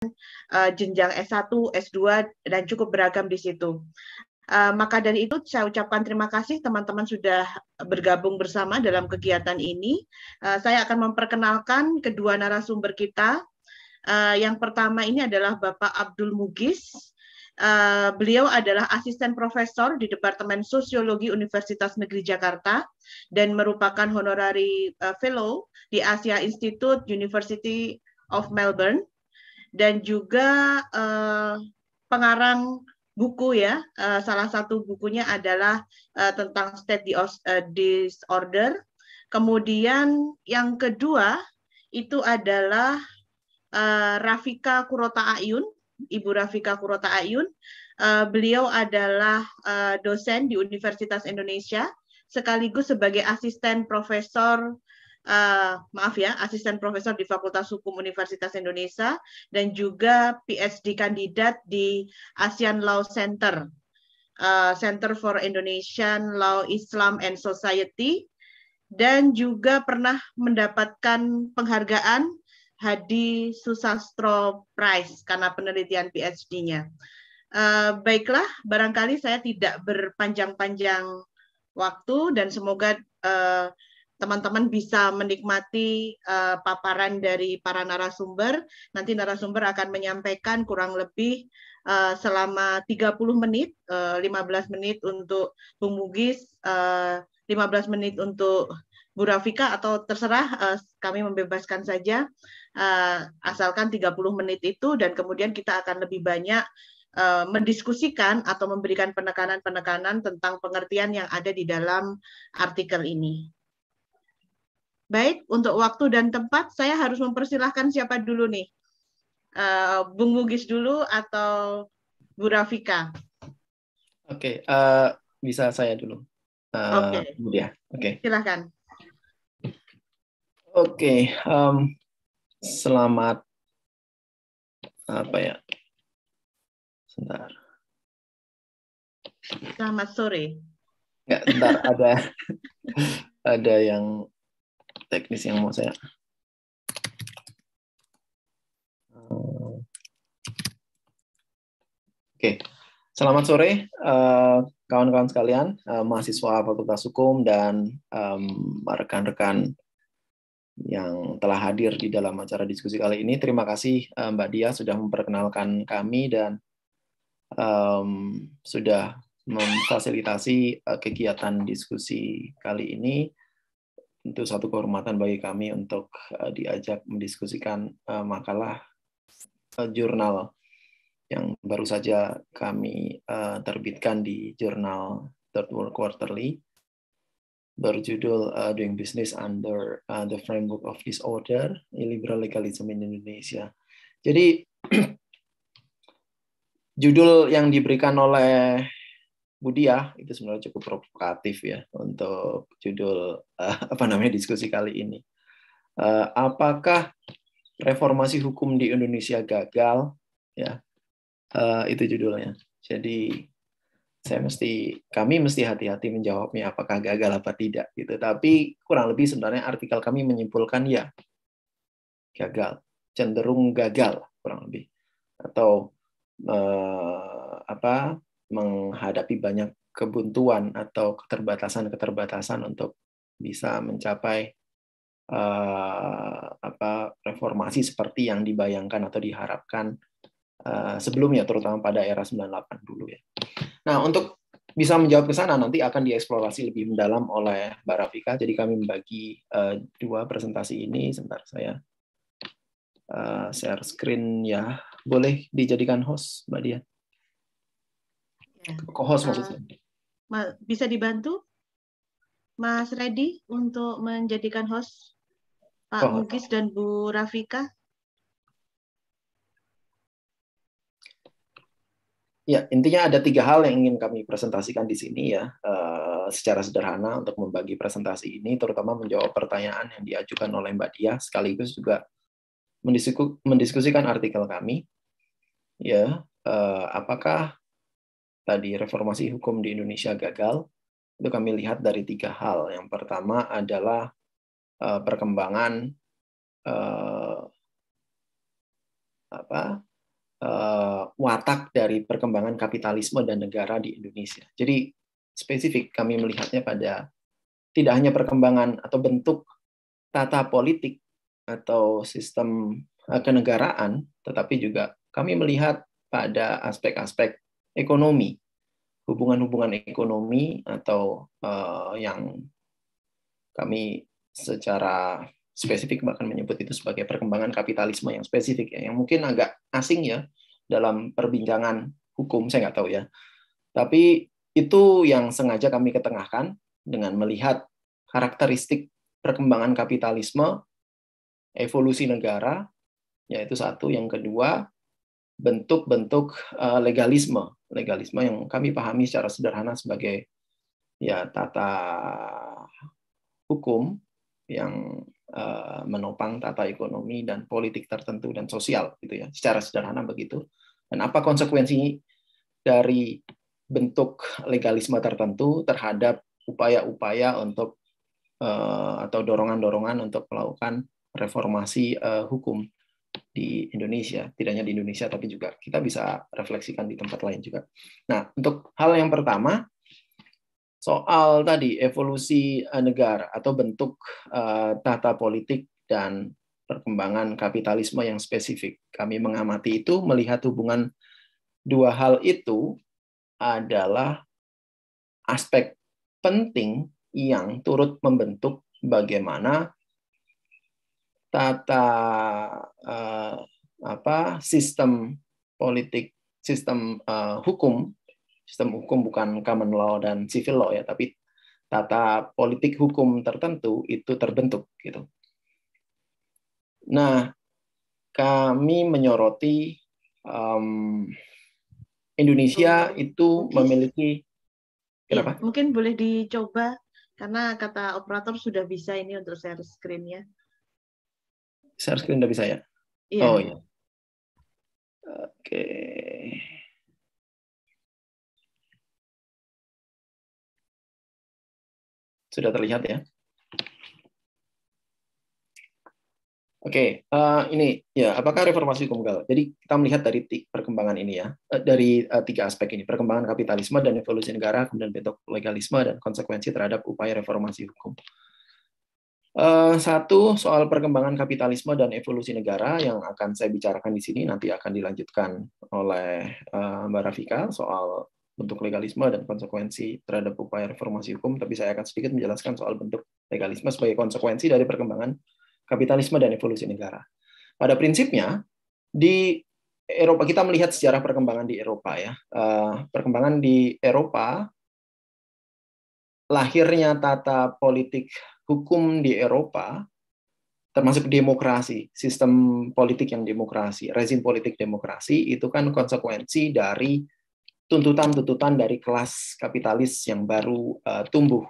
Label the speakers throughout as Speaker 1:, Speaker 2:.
Speaker 1: Eh, jenjang S1, S2 dan cukup beragam di situ. Eh, maka dari itu saya ucapkan terima kasih teman-teman sudah bergabung bersama dalam kegiatan ini. Eh, saya akan memperkenalkan kedua narasumber kita. yang pertama ini adalah Bapak Abdul Mugis. beliau adalah asisten profesor di Departemen Sosiologi Universitas Negeri Jakarta dan merupakan honorary fellow di Asia Institute University of Melbourne dan juga uh, pengarang buku ya. uh, salah satu bukunya adalah uh, tentang state disorder. Kemudian yang kedua itu adalah uh, Rafika Kurota Ayun, Ibu Rafika Kurota Ayun. uh, beliau adalah uh, dosen di Universitas Indonesia sekaligus sebagai asisten profesor uh, maaf ya, asisten profesor di Fakultas Hukum Universitas Indonesia dan juga PhD kandidat di ASEAN Law Center, uh, Center for Indonesian Law, Islam and Society, dan juga pernah mendapatkan penghargaan Hadi Susastro Prize karena penelitian PhD-nya. Uh, eh, baiklah, barangkali saya tidak berpanjang-panjang waktu dan semoga uh, teman-teman bisa menikmati uh, paparan dari para narasumber. Nanti narasumber akan menyampaikan kurang lebih uh, selama 30 menit, uh, eh, 15 menit untuk Bung Mugis, uh, 15 menit untuk Bu Rafika atau terserah uh, kami membebaskan saja uh, asalkan 30 menit itu dan kemudian kita akan lebih banyak mendiskusikan atau memberikan penekanan-penekanan tentang pengertian yang ada di dalam artikel ini. Baik, untuk waktu dan tempat, saya harus mempersilahkan siapa dulu nih? Uh, Bung Mugis dulu atau Bu Rafika?
Speaker 2: Oke, okay, uh, eh, bisa saya dulu. Uh, Oke. Okay. Okay. Silahkan. Oke, okay, um, selamat
Speaker 3: apa ya? Sebentar.
Speaker 1: Selamat sore.
Speaker 2: Enggak, sebentar ada ada yang teknis yang mau saya oke selamat sore eh, kawan-kawan sekalian eh, mahasiswa fakultas hukum dan rekan-rekan yang telah hadir di dalam acara diskusi kali ini terima kasih eh, mbak Dia sudah memperkenalkan kami dan um, sudah memfasilitasi kegiatan diskusi kali ini tentu satu kehormatan bagi kami untuk eh, diajak mendiskusikan eh, makalah eh, jurnal yang baru saja kami terbitkan di jurnal Third World Quarterly berjudul uh, Doing Business Under uh, the Framework of Disorder, Liberal Legalism in Indonesia. Jadi judul yang diberikan oleh Budiah itu sebenarnya cukup provokatif ya untuk judul uh, apa namanya diskusi kali ini. Uh, apakah reformasi hukum di Indonesia gagal? Ya, uh, itu judulnya. Jadi saya mesti kami mesti hati-hati menjawabnya apakah gagal apa tidak gitu. Tapi kurang lebih sebenarnya artikel kami menyimpulkan ya gagal, cenderung gagal kurang lebih atau uh, apa menghadapi banyak kebuntuan atau keterbatasan-keterbatasan untuk bisa mencapai uh, apa reformasi seperti yang dibayangkan atau diharapkan uh, sebelumnya terutama pada era 98 dulu ya. Nah, untuk bisa menjawab ke sana nanti akan dieksplorasi lebih mendalam oleh Mbak Jadi kami membagi uh, dua presentasi ini sebentar saya uh, share screen ya. Boleh dijadikan host Mbak Dian. Ya. co eh, maksudnya.
Speaker 1: bisa dibantu Mas Redi untuk menjadikan host Pak oh. Mugis dan Bu Rafika?
Speaker 2: Ya, intinya ada tiga hal yang ingin kami presentasikan di sini ya, eh, secara sederhana untuk membagi presentasi ini, terutama menjawab pertanyaan yang diajukan oleh Mbak Dia, sekaligus juga mendiskusikan artikel kami. Ya, eh, apakah tadi reformasi hukum di Indonesia gagal, itu kami lihat dari tiga hal. Yang pertama adalah eh, perkembangan eh, apa eh, watak dari perkembangan kapitalisme dan negara di Indonesia. Jadi spesifik kami melihatnya pada tidak hanya perkembangan atau bentuk tata politik atau sistem kenegaraan, tetapi juga kami melihat pada aspek-aspek ekonomi, hubungan-hubungan ekonomi atau uh, yang kami secara spesifik bahkan menyebut itu sebagai perkembangan kapitalisme yang spesifik ya, yang mungkin agak asing ya dalam perbincangan hukum saya nggak tahu ya. Tapi itu yang sengaja kami ketengahkan dengan melihat karakteristik perkembangan kapitalisme, evolusi negara, yaitu satu. Yang kedua, bentuk-bentuk eh, legalisme, legalisme yang kami pahami secara sederhana sebagai ya tata hukum yang eh, menopang tata ekonomi dan politik tertentu dan sosial gitu ya. Secara sederhana begitu. Dan apa konsekuensi dari bentuk legalisme tertentu terhadap upaya-upaya untuk eh, atau dorongan-dorongan untuk melakukan reformasi hukum di Indonesia, tidak hanya di Indonesia tapi juga kita bisa refleksikan di tempat lain juga. Nah, untuk hal yang pertama soal tadi evolusi eh, negara atau bentuk eh, tata politik dan perkembangan kapitalisme yang spesifik. Kami mengamati itu melihat hubungan dua hal itu adalah aspek penting yang turut membentuk bagaimana tata uh, apa sistem politik, sistem uh, hukum, sistem hukum bukan common law dan civil law ya, tapi tata politik hukum tertentu itu terbentuk gitu. Nah, kami menyoroti um, Indonesia itu memiliki iya, kenapa?
Speaker 1: mungkin boleh dicoba karena kata operator sudah bisa ini untuk share screen
Speaker 3: ya share screen dari saya. Iya. Oh iya. Oke. Okay. Sudah terlihat ya?
Speaker 2: Oke, okay, uh, eh, ini ya apakah reformasi hukum gagal? Jadi kita melihat dari perkembangan ini ya, eh, dari uh, tiga aspek ini, perkembangan kapitalisme dan evolusi negara, kemudian bentuk legalisme dan konsekuensi terhadap upaya reformasi hukum. Eh, satu soal perkembangan kapitalisme dan evolusi negara yang akan saya bicarakan di sini nanti akan dilanjutkan oleh uh, Mbak Rafika soal bentuk legalisme dan konsekuensi terhadap upaya reformasi hukum, tapi saya akan sedikit menjelaskan soal bentuk legalisme sebagai konsekuensi dari perkembangan kapitalisme dan evolusi negara. Pada prinsipnya di Eropa kita melihat sejarah perkembangan di Eropa ya. Uh, perkembangan di Eropa lahirnya tata politik hukum di Eropa termasuk demokrasi, sistem politik yang demokrasi, rezim politik demokrasi itu kan konsekuensi dari tuntutan-tuntutan dari kelas kapitalis yang baru uh, tumbuh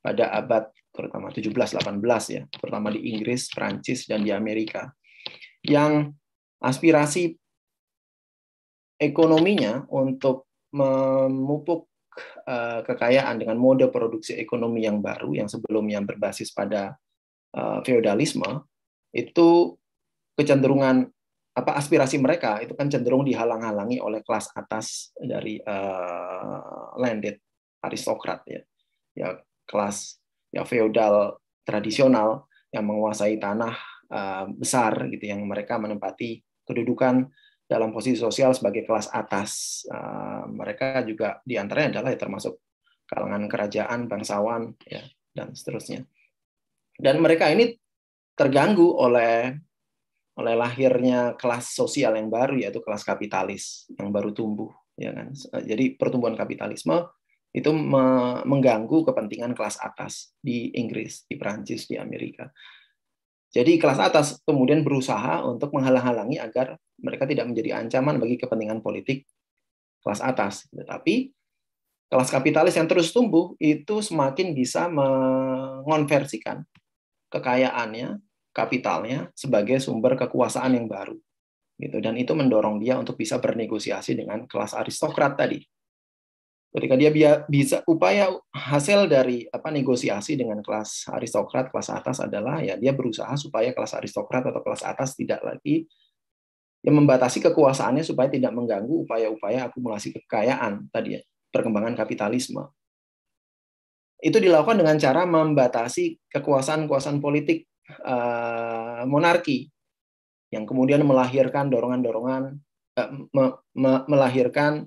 Speaker 2: pada abad terutama 17-18 ya, terutama di Inggris, Prancis dan di Amerika. Yang aspirasi ekonominya untuk memupuk Eh, kekayaan dengan mode produksi ekonomi yang baru yang sebelumnya berbasis pada eh, feodalisme itu kecenderungan apa aspirasi mereka itu kan cenderung dihalang-halangi oleh kelas atas dari uh, landed aristokrat ya ya kelas ya feodal tradisional yang menguasai tanah uh, besar gitu yang mereka menempati kedudukan dalam posisi sosial sebagai kelas atas. Eh, mereka juga diantaranya adalah ya termasuk kalangan kerajaan, bangsawan, ya, dan seterusnya. Dan mereka ini terganggu oleh oleh lahirnya kelas sosial yang baru yaitu kelas kapitalis yang baru tumbuh ya kan jadi pertumbuhan kapitalisme itu mengganggu kepentingan kelas atas di Inggris di Prancis di Amerika jadi kelas atas kemudian berusaha untuk menghalang-halangi agar mereka tidak menjadi ancaman bagi kepentingan politik kelas atas. Tetapi kelas kapitalis yang terus tumbuh itu semakin bisa mengonversikan kekayaannya, kapitalnya sebagai sumber kekuasaan yang baru. Gitu dan itu mendorong dia untuk bisa bernegosiasi dengan kelas aristokrat tadi ketika dia bisa upaya hasil dari apa negosiasi dengan kelas aristokrat kelas atas adalah ya dia berusaha supaya kelas aristokrat atau kelas atas tidak lagi yang membatasi kekuasaannya supaya tidak mengganggu upaya-upaya akumulasi kekayaan tadi ya, perkembangan kapitalisme itu dilakukan dengan cara membatasi kekuasaan-kekuasaan politik eh, monarki yang kemudian melahirkan dorongan-dorongan eh, me, me, melahirkan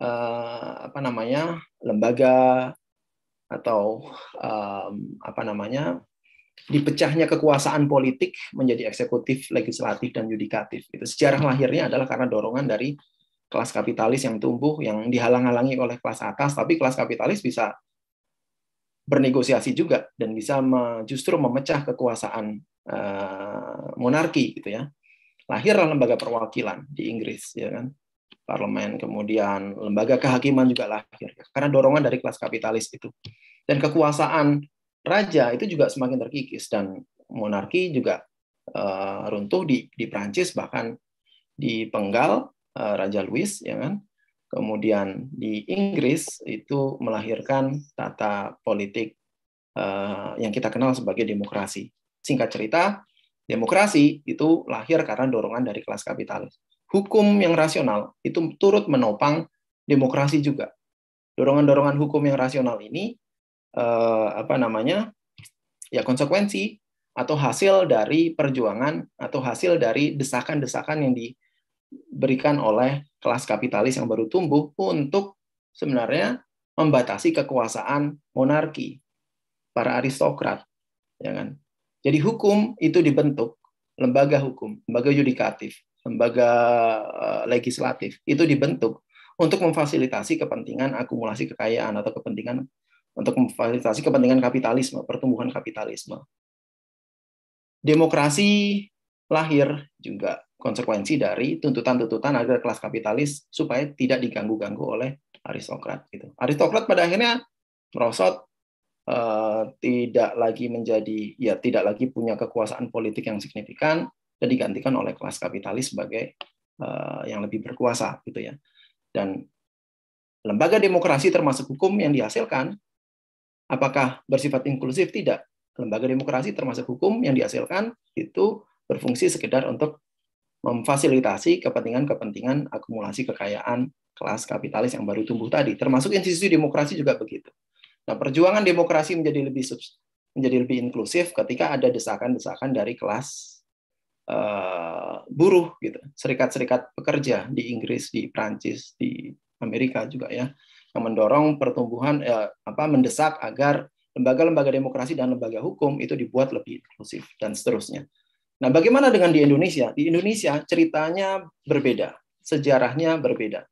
Speaker 2: uh, apa namanya lembaga atau um, apa namanya dipecahnya kekuasaan politik menjadi eksekutif, legislatif, dan yudikatif. Itu sejarah lahirnya adalah karena dorongan dari kelas kapitalis yang tumbuh, yang dihalang-halangi oleh kelas atas, tapi kelas kapitalis bisa bernegosiasi juga dan bisa justru memecah kekuasaan eh, monarki gitu ya. Lahirlah lembaga perwakilan di Inggris, ya kan? parlemen, kemudian lembaga kehakiman juga lahir. Karena dorongan dari kelas kapitalis itu. Dan kekuasaan raja itu juga semakin terkikis dan monarki juga uh, runtuh di di Prancis bahkan di penggal uh, Raja Louis ya kan. Kemudian di Inggris itu melahirkan tata politik uh, yang kita kenal sebagai demokrasi. Singkat cerita, demokrasi itu lahir karena dorongan dari kelas kapitalis hukum yang rasional itu turut menopang demokrasi juga. Dorongan-dorongan hukum yang rasional ini eh, apa namanya? ya konsekuensi atau hasil dari perjuangan atau hasil dari desakan-desakan yang diberikan oleh kelas kapitalis yang baru tumbuh untuk sebenarnya membatasi kekuasaan monarki para aristokrat ya kan jadi hukum itu dibentuk lembaga hukum lembaga yudikatif lembaga uh, legislatif itu dibentuk untuk memfasilitasi kepentingan akumulasi kekayaan atau kepentingan untuk memfasilitasi kepentingan kapitalisme, pertumbuhan kapitalisme. Demokrasi lahir juga konsekuensi dari tuntutan-tuntutan agar kelas kapitalis supaya tidak diganggu-ganggu oleh aristokrat gitu. Aristokrat pada akhirnya merosot uh, tidak lagi menjadi ya tidak lagi punya kekuasaan politik yang signifikan dan digantikan oleh kelas kapitalis sebagai uh, yang lebih berkuasa gitu ya. Dan lembaga demokrasi termasuk hukum yang dihasilkan apakah bersifat inklusif tidak? Lembaga demokrasi termasuk hukum yang dihasilkan itu berfungsi sekedar untuk memfasilitasi kepentingan-kepentingan akumulasi kekayaan kelas kapitalis yang baru tumbuh tadi, termasuk institusi demokrasi juga begitu. Nah, perjuangan demokrasi menjadi lebih menjadi lebih inklusif ketika ada desakan-desakan dari kelas Eh, buruh gitu, serikat-serikat pekerja di Inggris, di Prancis, di Amerika juga ya, yang mendorong pertumbuhan eh, apa mendesak agar lembaga-lembaga demokrasi dan lembaga hukum itu dibuat lebih inklusif dan seterusnya. Nah, bagaimana dengan di Indonesia? Di Indonesia ceritanya berbeda, sejarahnya berbeda.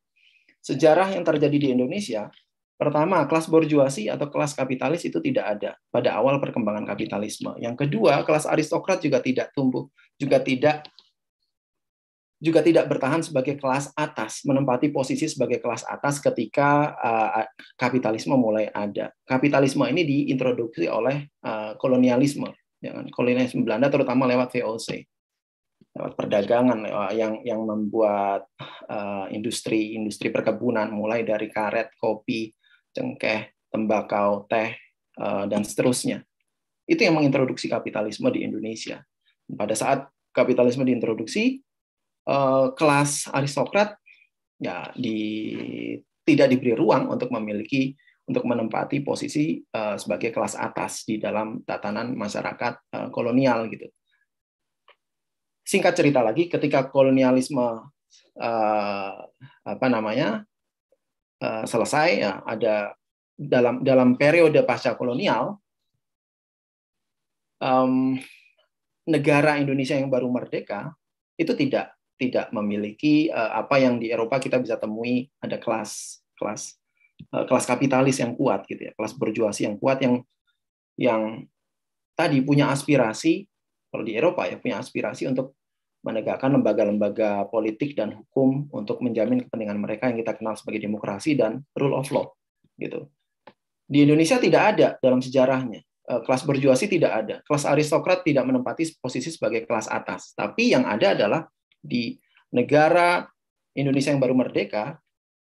Speaker 2: Sejarah yang terjadi di Indonesia Pertama, kelas borjuasi atau kelas kapitalis itu tidak ada pada awal perkembangan kapitalisme. Yang kedua, kelas aristokrat juga tidak tumbuh, juga tidak juga tidak bertahan sebagai kelas atas, menempati posisi sebagai kelas atas ketika uh, kapitalisme mulai ada. Kapitalisme ini diintroduksi oleh uh, kolonialisme, ya kan? kolonialisme Belanda terutama lewat VOC, lewat perdagangan eh, yang yang membuat uh, industri, industri perkebunan mulai dari karet, kopi, cengkeh, tembakau, teh, eh, dan seterusnya. Itu yang mengintroduksi kapitalisme di Indonesia. Pada saat kapitalisme diintroduksi, eh, kelas aristokrat ya di, tidak diberi ruang untuk memiliki untuk menempati posisi eh, sebagai kelas atas di dalam tatanan masyarakat kolonial gitu. Singkat cerita lagi, ketika kolonialisme apa namanya Eh, selesai ya, ada dalam dalam periode pasca kolonial um, negara Indonesia yang baru merdeka itu tidak tidak memiliki uh, apa yang di Eropa kita bisa temui ada kelas kelas uh, kelas kapitalis yang kuat gitu ya kelas berjuasi yang kuat yang yang tadi punya aspirasi kalau di Eropa ya punya aspirasi untuk menegakkan lembaga-lembaga politik dan hukum untuk menjamin kepentingan mereka yang kita kenal sebagai demokrasi dan rule of law gitu. Di Indonesia tidak ada dalam sejarahnya. Eh, kelas berjuasi tidak ada. Kelas aristokrat tidak menempati posisi sebagai kelas atas. Tapi yang ada adalah di negara Indonesia yang baru merdeka,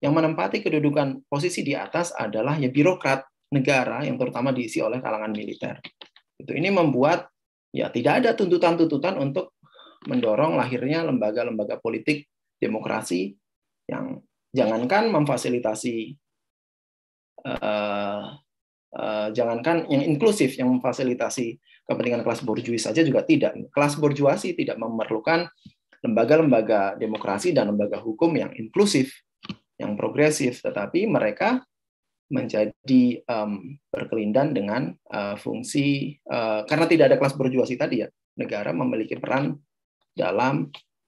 Speaker 2: yang menempati kedudukan posisi di atas adalah ya birokrat negara yang terutama diisi oleh kalangan militer. Itu ini membuat ya tidak ada tuntutan-tuntutan untuk mendorong lahirnya lembaga-lembaga politik demokrasi yang jangankan memfasilitasi uh, uh, jangankan yang inklusif yang memfasilitasi kepentingan kelas borjuis saja juga tidak kelas borjuasi tidak memerlukan lembaga-lembaga demokrasi dan lembaga hukum yang inklusif yang progresif tetapi mereka menjadi um, berkelindan dengan uh, fungsi uh, karena tidak ada kelas borjuasi tadi ya negara memiliki peran dalam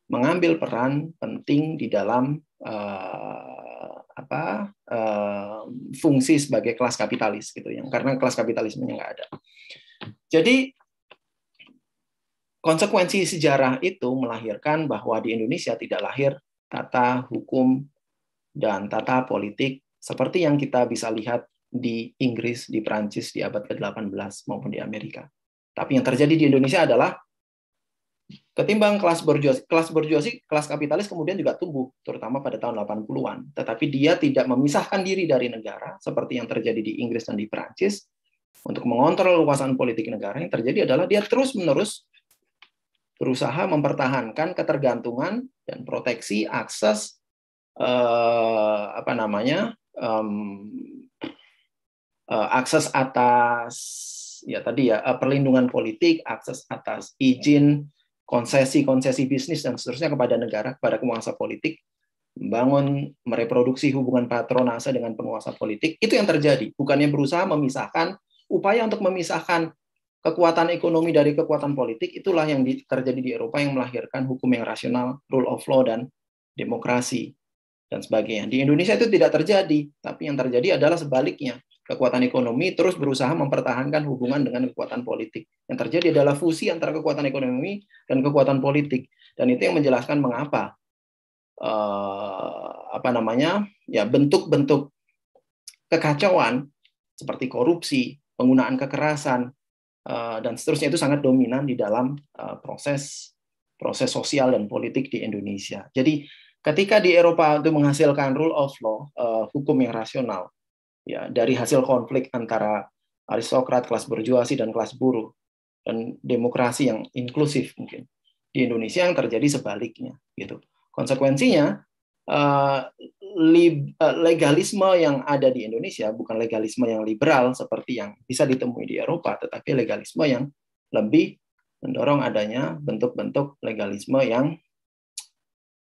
Speaker 2: mengambil peran penting di dalam uh, apa uh, fungsi sebagai kelas kapitalis gitu yang karena kelas kapitalismenya nggak ada. Jadi konsekuensi sejarah itu melahirkan bahwa di Indonesia tidak lahir tata hukum dan tata politik seperti yang kita bisa lihat di Inggris, di Prancis di abad ke-18 maupun di Amerika. Tapi yang terjadi di Indonesia adalah Ketimbang kelas borjuasi, kelas borjuasi, kelas kapitalis kemudian juga tumbuh, terutama pada tahun 80-an. Tetapi dia tidak memisahkan diri dari negara, seperti yang terjadi di Inggris dan di Perancis, untuk mengontrol kekuasaan politik negara. Yang terjadi adalah dia terus-menerus berusaha mempertahankan ketergantungan dan proteksi akses eh, apa namanya eh, akses atas ya tadi ya eh, perlindungan politik, akses atas izin konsesi-konsesi bisnis dan seterusnya kepada negara, kepada penguasa politik, membangun, mereproduksi hubungan patronase dengan penguasa politik, itu yang terjadi. Bukannya berusaha memisahkan, upaya untuk memisahkan kekuatan ekonomi dari kekuatan politik, itulah yang terjadi di Eropa yang melahirkan hukum yang rasional, rule of law, dan demokrasi, dan sebagainya. Di Indonesia itu tidak terjadi, tapi yang terjadi adalah sebaliknya kekuatan ekonomi terus berusaha mempertahankan hubungan dengan kekuatan politik. Yang terjadi adalah fusi antara kekuatan ekonomi dan kekuatan politik. Dan itu yang menjelaskan mengapa uh, apa namanya? ya bentuk-bentuk kekacauan seperti korupsi, penggunaan kekerasan uh, dan seterusnya itu sangat dominan di dalam uh, proses proses sosial dan politik di Indonesia. Jadi ketika di Eropa itu menghasilkan rule of law, uh, hukum yang rasional, ya dari hasil konflik antara aristokrat, kelas berjuasi dan kelas buruh dan demokrasi yang inklusif mungkin di Indonesia yang terjadi sebaliknya gitu. Konsekuensinya eh, eh, legalisme yang ada di Indonesia bukan legalisme yang liberal seperti yang bisa ditemui di Eropa, tetapi legalisme yang lebih mendorong adanya bentuk-bentuk legalisme yang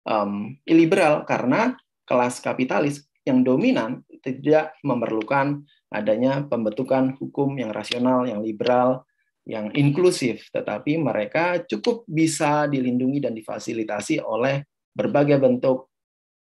Speaker 2: um, iliberal karena kelas kapitalis yang dominan tidak memerlukan adanya pembentukan hukum yang rasional, yang liberal, yang inklusif, tetapi mereka cukup bisa dilindungi dan difasilitasi oleh berbagai bentuk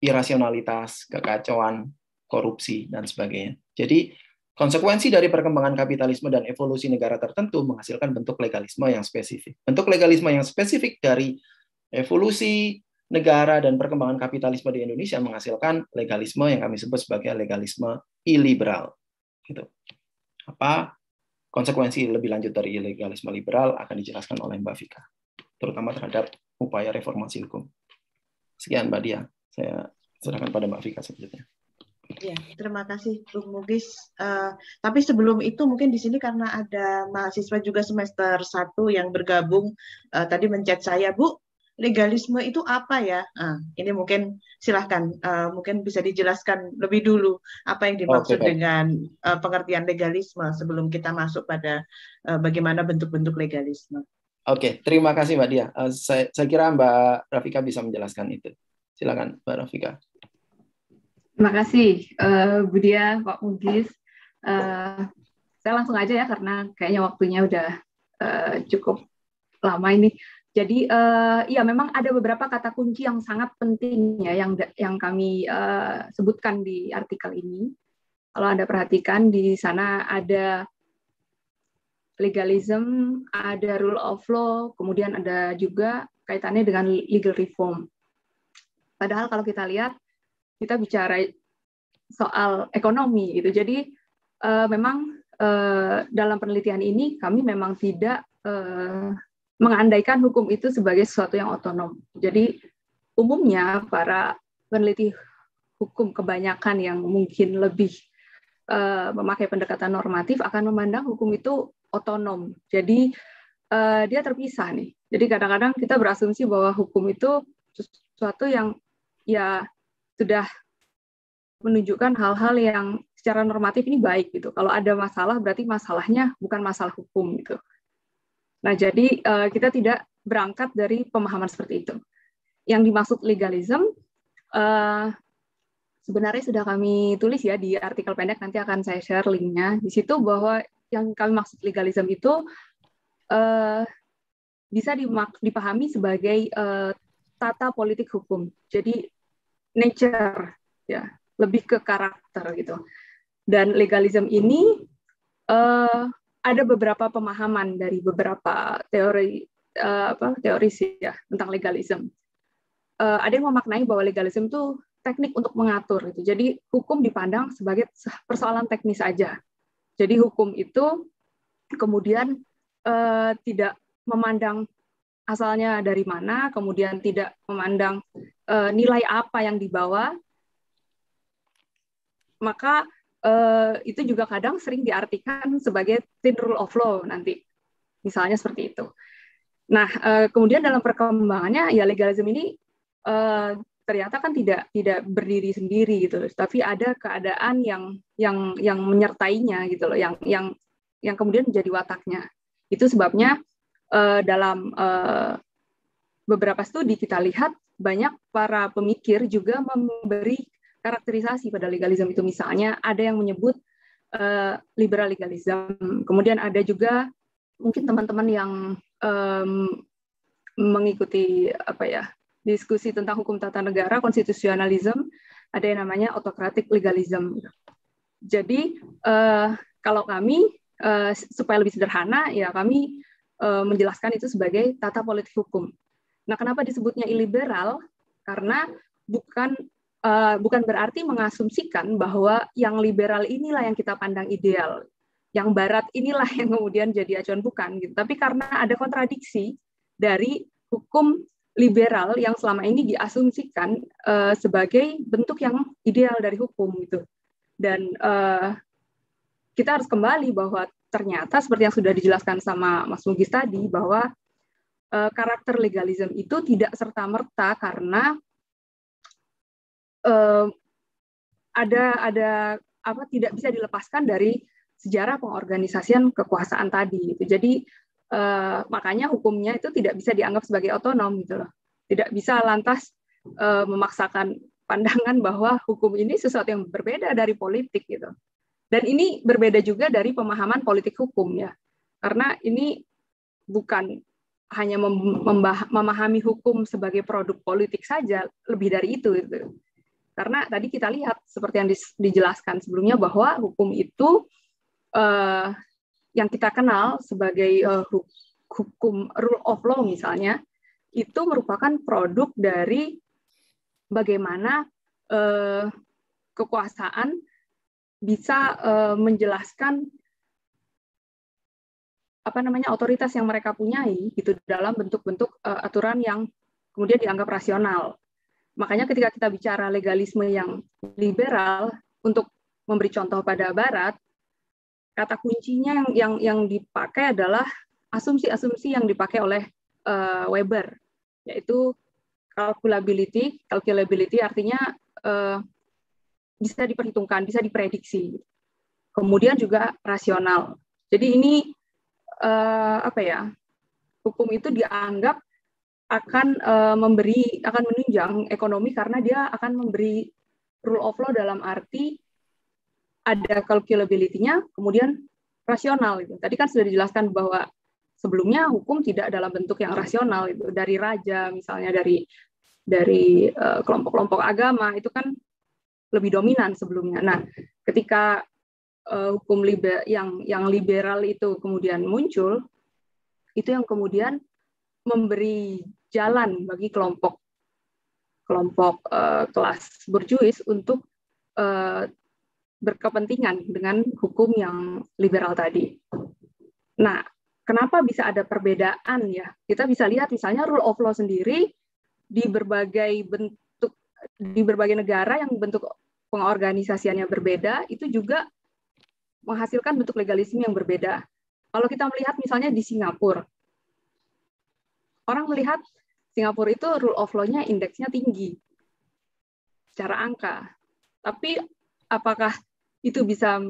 Speaker 2: irasionalitas, kekacauan, korupsi, dan sebagainya. Jadi, Konsekuensi dari perkembangan kapitalisme dan evolusi negara tertentu menghasilkan bentuk legalisme yang spesifik. Bentuk legalisme yang spesifik dari evolusi negara dan perkembangan kapitalisme di Indonesia menghasilkan legalisme yang kami sebut sebagai legalisme iliberal. Gitu. Apa konsekuensi lebih lanjut dari ilegalisme liberal akan dijelaskan oleh Mbak Vika, terutama terhadap upaya reformasi hukum. Sekian Mbak Dia, saya serahkan pada Mbak Vika selanjutnya.
Speaker 1: Ya, terima kasih Bung Mugis. Uh, tapi sebelum itu mungkin di sini karena ada mahasiswa juga semester 1 yang bergabung uh, tadi mencet saya, Bu, legalisme itu apa ya? Nah, ini mungkin silahkan, uh, mungkin bisa dijelaskan lebih dulu apa yang dimaksud okay. dengan uh, pengertian legalisme sebelum kita masuk pada uh, bagaimana bentuk-bentuk legalisme.
Speaker 2: Oke, okay, terima kasih Mbak Dia. Uh, saya, saya kira Mbak Rafika bisa menjelaskan itu. Silakan Mbak Rafika.
Speaker 4: Terima kasih uh, Bu Dia, Pak Mugis. Uh, saya langsung aja ya karena kayaknya waktunya udah uh, cukup lama ini. Jadi uh, ya memang ada beberapa kata kunci yang sangat penting ya yang yang kami uh, sebutkan di artikel ini. Kalau Anda perhatikan di sana ada legalism, ada rule of law, kemudian ada juga kaitannya dengan legal reform. Padahal kalau kita lihat kita bicara soal ekonomi gitu. Jadi uh, memang uh, dalam penelitian ini kami memang tidak uh, mengandaikan hukum itu sebagai sesuatu yang otonom. Jadi umumnya para peneliti hukum kebanyakan yang mungkin lebih uh, memakai pendekatan normatif akan memandang hukum itu otonom. Jadi uh, dia terpisah nih. Jadi kadang-kadang kita berasumsi bahwa hukum itu sesuatu yang ya sudah menunjukkan hal-hal yang secara normatif ini baik gitu. Kalau ada masalah berarti masalahnya bukan masalah hukum gitu. Nah, jadi uh, kita tidak berangkat dari pemahaman seperti itu. Yang dimaksud legalism uh, sebenarnya sudah kami tulis ya di artikel pendek nanti akan saya share linknya di situ bahwa yang kami maksud legalism itu uh, bisa dipahami sebagai uh, tata politik hukum. Jadi nature ya lebih ke karakter gitu. Dan legalism ini uh, ada beberapa pemahaman dari beberapa teori uh, apa teorisi ya tentang legalisme. Uh, ada yang memaknai bahwa legalisme itu teknik untuk mengatur gitu. Jadi hukum dipandang sebagai persoalan teknis saja. Jadi hukum itu kemudian uh, tidak memandang asalnya dari mana, kemudian tidak memandang uh, nilai apa yang dibawa, maka Eh, itu juga kadang sering diartikan sebagai thin rule of law nanti. Misalnya seperti itu. Nah, uh, kemudian dalam perkembangannya ya legalisme ini uh, ternyata kan tidak tidak berdiri sendiri gitu loh. Tapi ada keadaan yang yang yang menyertainya gitu loh, yang yang yang kemudian menjadi wataknya. Itu sebabnya uh, dalam uh, beberapa studi kita lihat banyak para pemikir juga memberi karakterisasi pada legalisme itu misalnya ada yang menyebut uh, eh, liberal legalisme, kemudian ada juga mungkin teman-teman yang um, mengikuti apa ya diskusi tentang hukum tata negara konstitusionalisme, ada yang namanya autokratik legalisme. jadi uh, kalau kami uh, supaya lebih sederhana ya kami uh, menjelaskan itu sebagai tata politik hukum nah kenapa disebutnya iliberal karena bukan Eh, bukan berarti mengasumsikan bahwa yang liberal inilah yang kita pandang ideal, yang barat inilah yang kemudian jadi acuan bukan gitu. Tapi karena ada kontradiksi dari hukum liberal yang selama ini diasumsikan uh, sebagai bentuk yang ideal dari hukum gitu. Dan uh, kita harus kembali bahwa ternyata seperti yang sudah dijelaskan sama Mas Mugis tadi bahwa karakter legalisme itu tidak serta merta karena eh, ada ada apa tidak bisa dilepaskan dari sejarah pengorganisasian kekuasaan tadi itu Jadi eh, makanya hukumnya itu tidak bisa dianggap sebagai otonom gitu loh. Tidak bisa lantas eh, memaksakan pandangan bahwa hukum ini sesuatu yang berbeda dari politik gitu. Dan ini berbeda juga dari pemahaman politik hukum ya. Karena ini bukan hanya memahami hukum sebagai produk politik saja, lebih dari itu. itu karena tadi kita lihat seperti yang dijelaskan sebelumnya bahwa hukum itu eh, yang kita kenal sebagai eh, hukum rule of law misalnya itu merupakan produk dari bagaimana eh, kekuasaan bisa eh, menjelaskan apa namanya otoritas yang mereka punyai gitu dalam bentuk-bentuk uh, aturan yang kemudian dianggap rasional Makanya ketika kita bicara legalisme yang liberal untuk memberi contoh pada barat, kata kuncinya yang yang yang dipakai adalah asumsi-asumsi yang dipakai oleh uh, Weber, yaitu calculability. Calculability artinya uh, bisa diperhitungkan, bisa diprediksi. Kemudian juga rasional. Jadi ini uh, apa ya? Hukum itu dianggap akan uh, memberi akan menunjang ekonomi karena dia akan memberi rule of law dalam arti ada calculability-nya, kemudian rasional itu. Tadi kan sudah dijelaskan bahwa sebelumnya hukum tidak dalam bentuk yang rasional itu dari raja misalnya dari dari eh, kelompok-kelompok uh, agama itu kan lebih dominan sebelumnya. Nah, ketika uh, hukum liber, yang yang liberal itu kemudian muncul, itu yang kemudian memberi jalan bagi kelompok kelompok uh, kelas berjuis untuk uh, berkepentingan dengan hukum yang liberal tadi. Nah, kenapa bisa ada perbedaan ya? Kita bisa lihat misalnya rule of law sendiri di berbagai bentuk di berbagai negara yang bentuk pengorganisasiannya berbeda itu juga menghasilkan bentuk legalisme yang berbeda. Kalau kita melihat misalnya di Singapura, orang melihat Singapura itu rule of law-nya indeksnya tinggi secara angka. Tapi apakah itu bisa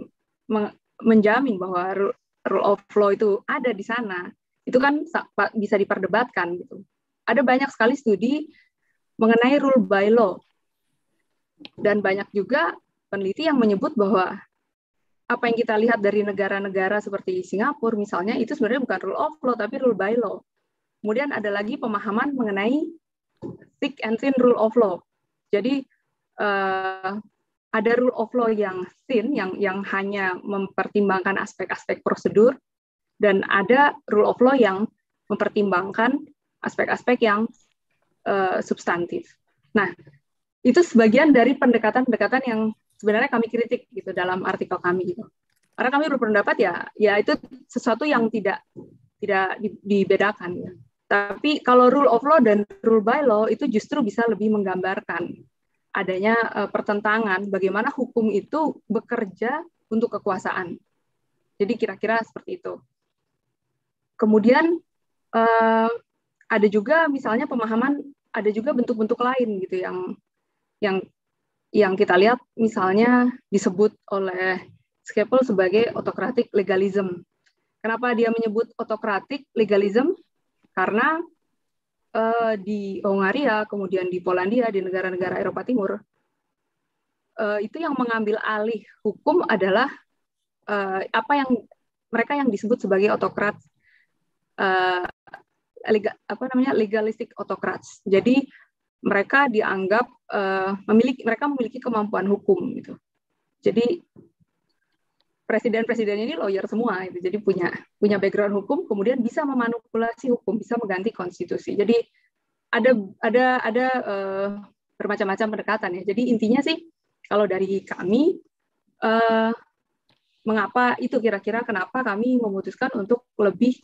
Speaker 4: menjamin bahwa rule of law itu ada di sana? Itu kan bisa diperdebatkan gitu. Ada banyak sekali studi mengenai rule by law. Dan banyak juga peneliti yang menyebut bahwa apa yang kita lihat dari negara-negara seperti Singapura misalnya itu sebenarnya bukan rule of law tapi rule by law. Kemudian ada lagi pemahaman mengenai thick and thin rule of law. Jadi uh, ada rule of law yang thin, yang yang hanya mempertimbangkan aspek-aspek prosedur, dan ada rule of law yang mempertimbangkan aspek-aspek yang uh, substantif. Nah, itu sebagian dari pendekatan-pendekatan yang sebenarnya kami kritik gitu dalam artikel kami gitu. Karena kami berpendapat ya, ya itu sesuatu yang tidak tidak dibedakan ya. Tapi kalau rule of law dan rule by law itu justru bisa lebih menggambarkan adanya uh, pertentangan bagaimana hukum itu bekerja untuk kekuasaan. Jadi kira-kira seperti itu. Kemudian uh, ada juga misalnya pemahaman ada juga bentuk-bentuk lain gitu yang yang yang kita lihat misalnya disebut oleh Skepel sebagai autokratik legalisme. Kenapa dia menyebut autokratik legalisme? karena uh, di Hongaria kemudian di Polandia di negara-negara Eropa Timur uh, itu yang mengambil alih hukum adalah uh, apa yang mereka yang disebut sebagai otokrat uh, legal, apa namanya legalistik otokrat jadi mereka dianggap uh, memiliki mereka memiliki kemampuan hukum gitu jadi presiden-presiden ini lawyer semua itu jadi punya punya background hukum kemudian bisa memanipulasi hukum bisa mengganti konstitusi jadi ada hmm. ada ada uh, bermacam-macam pendekatan ya jadi intinya sih kalau dari kami uh, mengapa itu kira-kira kenapa kami memutuskan untuk lebih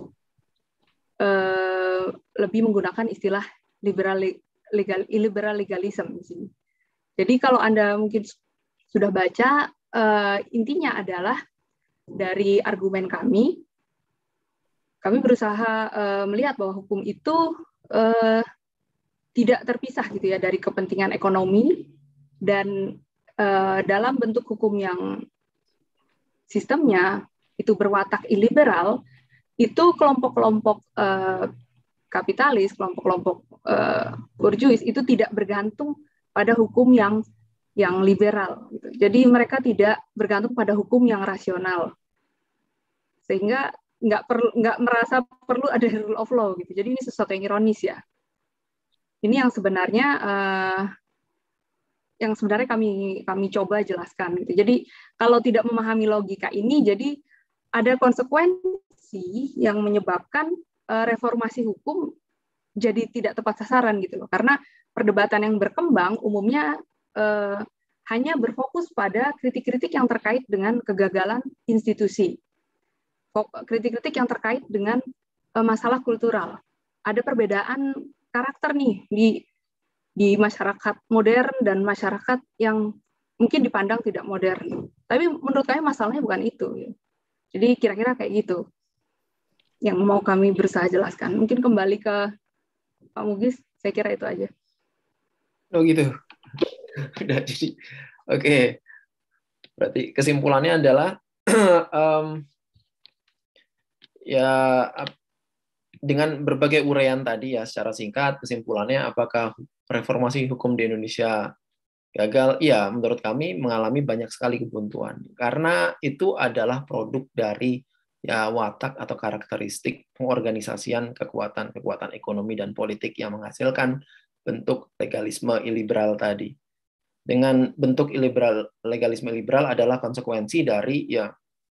Speaker 4: uh, lebih menggunakan istilah liberal legal liberal legalism di sini jadi kalau anda mungkin sudah baca uh, intinya adalah dari argumen kami, kami berusaha uh, melihat bahwa hukum itu uh, tidak terpisah gitu ya dari kepentingan ekonomi dan uh, dalam bentuk hukum yang sistemnya itu berwatak iliberal itu kelompok-kelompok uh, kapitalis, kelompok-kelompok uh, borjuis itu tidak bergantung pada hukum yang yang liberal. Gitu. Jadi mereka tidak bergantung pada hukum yang rasional, sehingga nggak perlu nggak merasa perlu ada rule of law gitu. Jadi ini sesuatu yang ironis ya. Ini yang sebenarnya uh, yang sebenarnya kami kami coba jelaskan gitu. Jadi kalau tidak memahami logika ini, jadi ada konsekuensi yang menyebabkan uh, reformasi hukum jadi tidak tepat sasaran gitu loh. Karena perdebatan yang berkembang umumnya Eh, hanya berfokus pada kritik-kritik yang terkait dengan kegagalan institusi, kritik-kritik yang terkait dengan eh, masalah kultural. Ada perbedaan karakter nih di di masyarakat modern dan masyarakat yang mungkin dipandang tidak modern. Tapi menurut saya masalahnya bukan itu. Ya. Jadi kira-kira kayak gitu yang mau kami berusaha jelaskan. Mungkin kembali ke Pak Mugis, saya kira itu aja.
Speaker 2: Oh gitu. udah jadi oke okay. berarti kesimpulannya adalah um, ya dengan berbagai uraian tadi ya secara singkat kesimpulannya apakah reformasi hukum di Indonesia gagal? Ya, menurut kami mengalami banyak sekali kebuntuan karena itu adalah produk dari ya watak atau karakteristik pengorganisasian kekuatan-kekuatan ekonomi dan politik yang menghasilkan bentuk legalisme iliberal tadi dengan bentuk liberal legalisme liberal adalah konsekuensi dari ya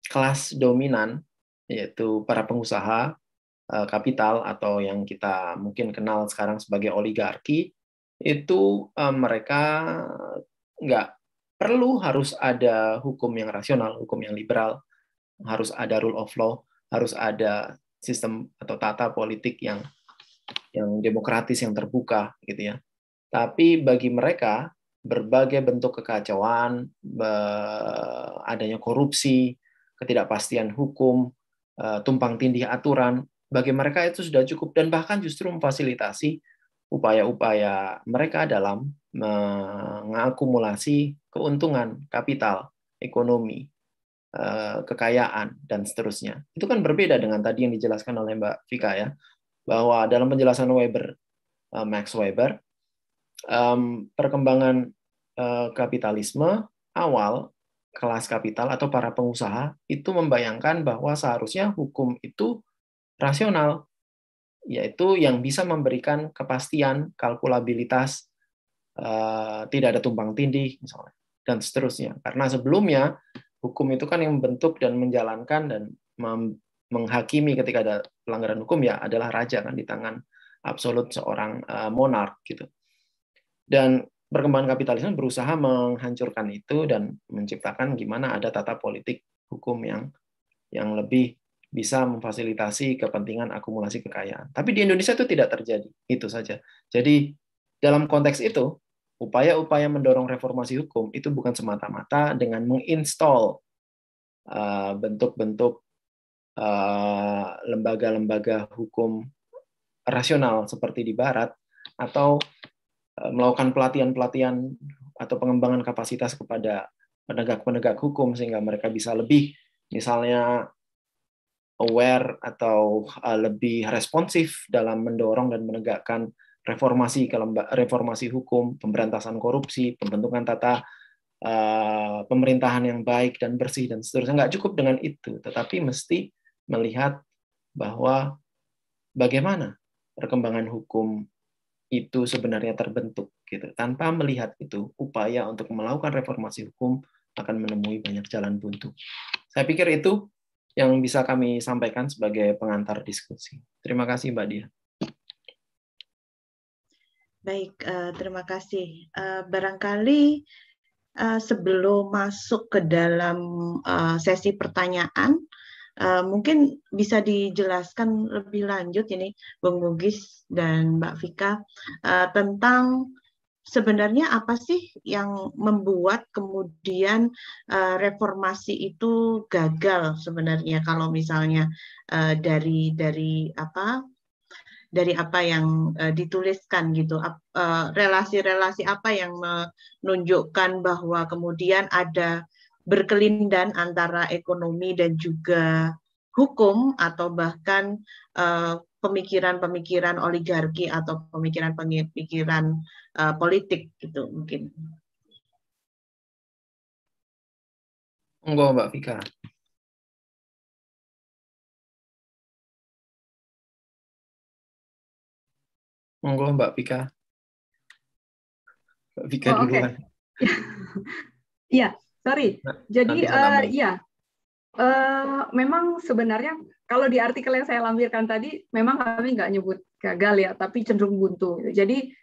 Speaker 2: kelas dominan yaitu para pengusaha eh, kapital atau yang kita mungkin kenal sekarang sebagai oligarki itu eh, mereka nggak perlu harus ada hukum yang rasional hukum yang liberal harus ada rule of law harus ada sistem atau tata politik yang yang demokratis yang terbuka gitu ya tapi bagi mereka berbagai bentuk kekacauan, adanya korupsi, ketidakpastian hukum, e, tumpang tindih aturan, bagi mereka itu sudah cukup dan bahkan justru memfasilitasi upaya-upaya mereka dalam mengakumulasi keuntungan, kapital, ekonomi, e, kekayaan dan seterusnya. Itu kan berbeda dengan tadi yang dijelaskan oleh Mbak Vika ya, bahwa dalam penjelasan Weber e, Max Weber um, perkembangan uh, kapitalisme awal kelas kapital atau para pengusaha itu membayangkan bahwa seharusnya hukum itu rasional, yaitu yang bisa memberikan kepastian, kalkulabilitas, uh, tidak ada tumpang tindih, misalnya, dan seterusnya. Karena sebelumnya hukum itu kan yang membentuk dan menjalankan dan menghakimi ketika ada pelanggaran hukum ya adalah raja kan di tangan absolut seorang uh, monark gitu. Dan perkembangan kapitalisme berusaha menghancurkan itu dan menciptakan gimana ada tata politik hukum yang yang lebih bisa memfasilitasi kepentingan akumulasi kekayaan. Tapi di Indonesia itu tidak terjadi, itu saja. Jadi dalam konteks itu, upaya-upaya mendorong reformasi hukum itu bukan semata-mata dengan menginstall uh, bentuk-bentuk uh, lembaga-lembaga hukum rasional seperti di Barat atau Eh, melakukan pelatihan-pelatihan atau pengembangan kapasitas kepada penegak-penegak hukum sehingga mereka bisa lebih misalnya aware atau eh, lebih responsif dalam mendorong dan menegakkan reformasi reformasi hukum, pemberantasan korupsi, pembentukan tata uh, pemerintahan yang baik dan bersih dan seterusnya. Nggak cukup dengan itu, tetapi mesti melihat bahwa bagaimana perkembangan hukum itu sebenarnya terbentuk gitu. Tanpa melihat itu, upaya untuk melakukan reformasi hukum akan menemui banyak jalan buntu. Saya pikir itu yang bisa kami sampaikan sebagai pengantar diskusi. Terima kasih Mbak Dia.
Speaker 1: Baik, uh, terima kasih. Uh, barangkali uh, sebelum masuk ke dalam uh, sesi pertanyaan, Eh, mungkin bisa dijelaskan lebih lanjut ini Bung Mugis dan Mbak Vika uh, tentang sebenarnya apa sih yang membuat kemudian uh, reformasi itu gagal sebenarnya kalau misalnya uh, dari dari apa dari apa yang uh, dituliskan gitu relasi-relasi uh, relasi -relasi apa yang menunjukkan bahwa kemudian ada berkelindan antara ekonomi dan juga hukum atau bahkan eh, pemikiran-pemikiran uh, oligarki atau pemikiran-pemikiran uh, politik gitu mungkin.
Speaker 3: Enggak Mbak Fika. Monggo Mbak Vika. Mbak Vika oh, duluan. Okay. Iya, Sorry. Nah, Jadi uh, ya, uh,
Speaker 4: memang sebenarnya kalau di artikel yang saya lampirkan tadi, memang kami nggak nyebut gagal ya, tapi cenderung buntu. Jadi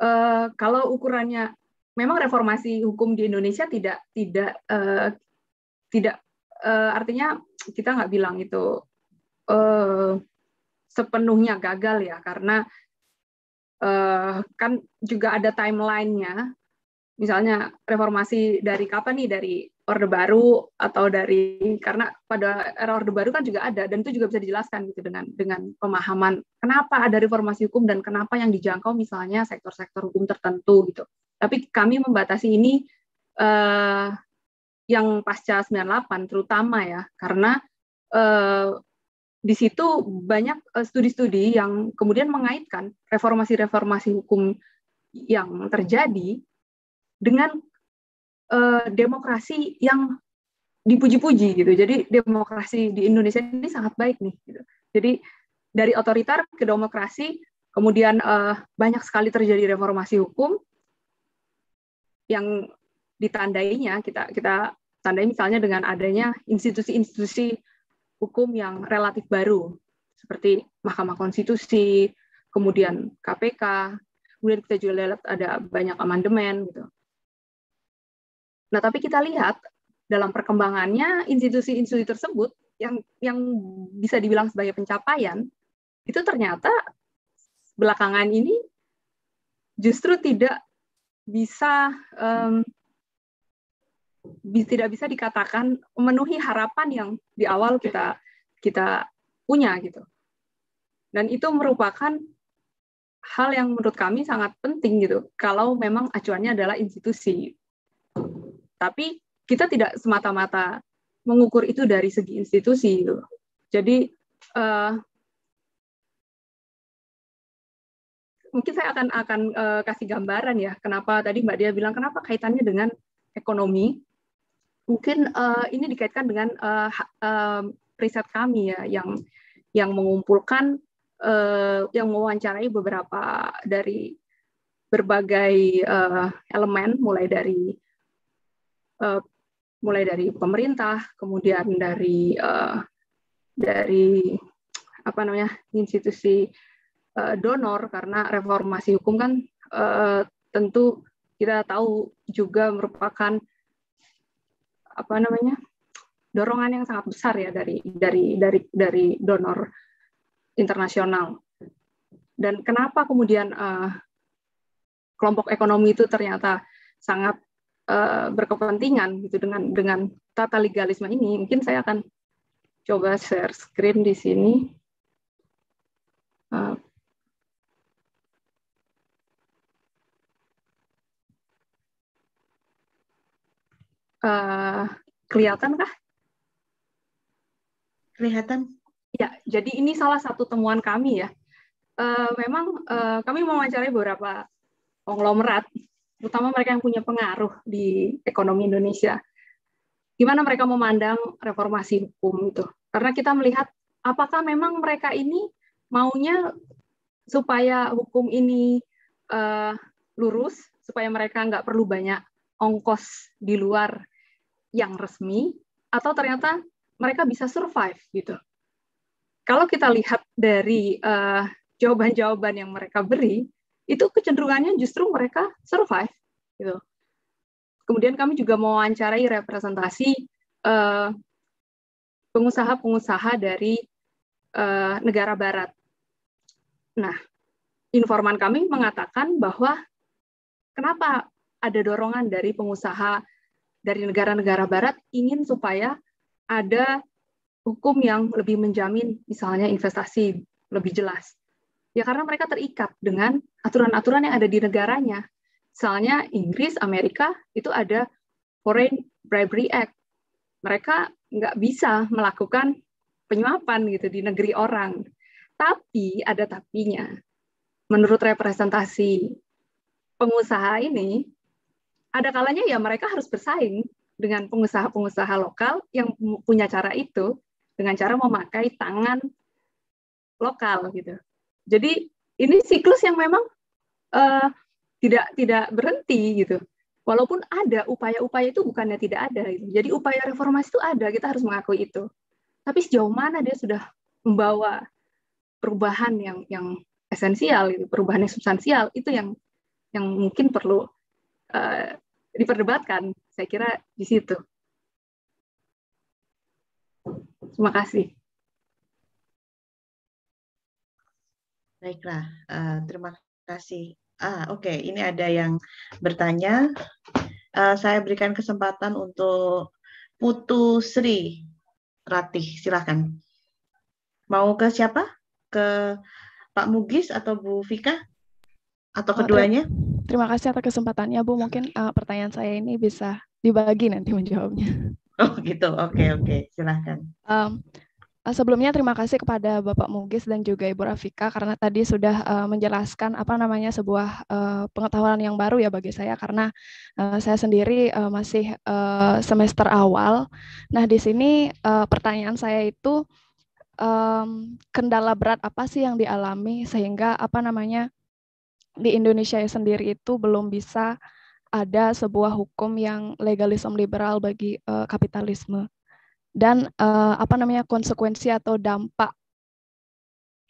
Speaker 4: uh, kalau ukurannya, memang reformasi hukum di Indonesia tidak tidak uh, tidak uh, artinya kita nggak bilang itu uh, sepenuhnya gagal ya, karena uh, kan juga ada timelinenya misalnya reformasi dari kapan nih dari Orde Baru atau dari karena pada era Orde Baru kan juga ada dan itu juga bisa dijelaskan gitu dengan dengan pemahaman kenapa ada reformasi hukum dan kenapa yang dijangkau misalnya sektor-sektor hukum tertentu gitu. Tapi kami membatasi ini eh, yang pasca 98 terutama ya karena eh, di situ banyak eh, studi-studi yang kemudian mengaitkan reformasi-reformasi hukum yang terjadi dengan uh, demokrasi yang dipuji-puji gitu. Jadi demokrasi di Indonesia ini sangat baik nih. Gitu. Jadi dari otoriter ke demokrasi, kemudian uh, banyak sekali terjadi reformasi hukum yang ditandainya kita kita tandai misalnya dengan adanya institusi-institusi hukum yang relatif baru seperti Mahkamah Konstitusi, kemudian KPK, kemudian kita juga lihat ada banyak amandemen gitu. Nah, tapi kita lihat dalam perkembangannya institusi-institusi tersebut yang yang bisa dibilang sebagai pencapaian itu ternyata belakangan ini justru tidak bisa um, tidak bisa dikatakan memenuhi harapan yang di awal kita kita punya gitu dan itu merupakan hal yang menurut kami sangat penting gitu kalau memang acuannya adalah institusi tapi kita tidak semata-mata mengukur itu dari segi
Speaker 3: institusi. Gitu. Jadi
Speaker 4: uh, mungkin saya akan akan uh, kasih gambaran ya kenapa tadi Mbak Dia bilang kenapa kaitannya dengan ekonomi. Mungkin uh, ini dikaitkan dengan uh, uh, riset kami ya yang yang mengumpulkan uh, yang mewawancarai beberapa dari berbagai uh, elemen mulai dari Eh, mulai dari pemerintah, kemudian dari eh, dari apa namanya institusi eh, donor karena reformasi hukum kan tentu kita tahu juga merupakan apa namanya dorongan yang sangat besar ya dari dari dari dari donor internasional dan kenapa kemudian kelompok ekonomi itu ternyata sangat Eh, berkepentingan gitu dengan dengan tata legalisme ini. Mungkin saya akan coba share screen di sini. Uh, uh, kelihatan kah? Kelihatan. Ya, jadi ini salah satu temuan kami ya. Uh, memang uh, kami mewawancarai beberapa konglomerat terutama mereka yang punya pengaruh di ekonomi Indonesia. Gimana mereka memandang reformasi hukum itu? Karena kita melihat apakah memang mereka ini maunya supaya hukum ini uh, lurus, supaya mereka nggak perlu banyak ongkos di luar yang resmi, atau ternyata mereka bisa survive gitu. Kalau kita lihat dari jawaban eh, jawaban-jawaban yang mereka beri, itu kecenderungannya justru mereka survive gitu. Kemudian kami juga mau wawancarai representasi eh, pengusaha-pengusaha dari eh, negara barat. Nah, informan kami mengatakan bahwa kenapa ada dorongan dari pengusaha dari negara-negara barat ingin supaya ada hukum yang lebih menjamin misalnya investasi lebih jelas. Ya karena mereka terikat dengan aturan-aturan yang ada di negaranya. Misalnya Inggris, Amerika itu ada Foreign Bribery Act. Mereka nggak bisa melakukan penyuapan gitu di negeri orang. Tapi ada tapinya. Menurut representasi pengusaha ini, ada kalanya ya mereka harus bersaing dengan pengusaha-pengusaha lokal yang punya cara itu dengan cara memakai tangan lokal gitu. Jadi ini siklus yang memang uh, tidak tidak berhenti gitu. Walaupun ada upaya-upaya itu bukannya tidak ada. Gitu. Jadi upaya reformasi itu ada, kita harus mengakui itu. Tapi sejauh mana dia sudah membawa perubahan yang yang esensial, gitu, perubahan yang substansial itu yang yang mungkin perlu uh,
Speaker 3: diperdebatkan. Saya kira di situ. Terima kasih. Baiklah,
Speaker 1: uh, terima kasih. Ah, oke, okay. ini ada yang bertanya. Uh, saya berikan kesempatan untuk Putu Sri Ratih, silakan. Mau ke siapa? Ke Pak Mugis atau Bu Vika?
Speaker 5: Atau oh, keduanya? Terima kasih atas kesempatannya, Bu. Mungkin uh, pertanyaan saya ini bisa dibagi nanti menjawabnya.
Speaker 1: Oh gitu, oke okay, oke, okay. silahkan.
Speaker 5: Um, Eh, sebelumnya terima kasih kepada Bapak Mugis dan juga Ibu Rafika karena tadi sudah uh, menjelaskan apa namanya sebuah uh, pengetahuan yang baru ya bagi saya karena uh, saya sendiri uh, masih uh, semester awal. Nah di sini uh, pertanyaan saya itu um, kendala berat apa sih yang dialami sehingga apa namanya di Indonesia sendiri itu belum bisa ada sebuah hukum yang legalisme liberal bagi uh, kapitalisme dan uh, apa namanya konsekuensi atau dampak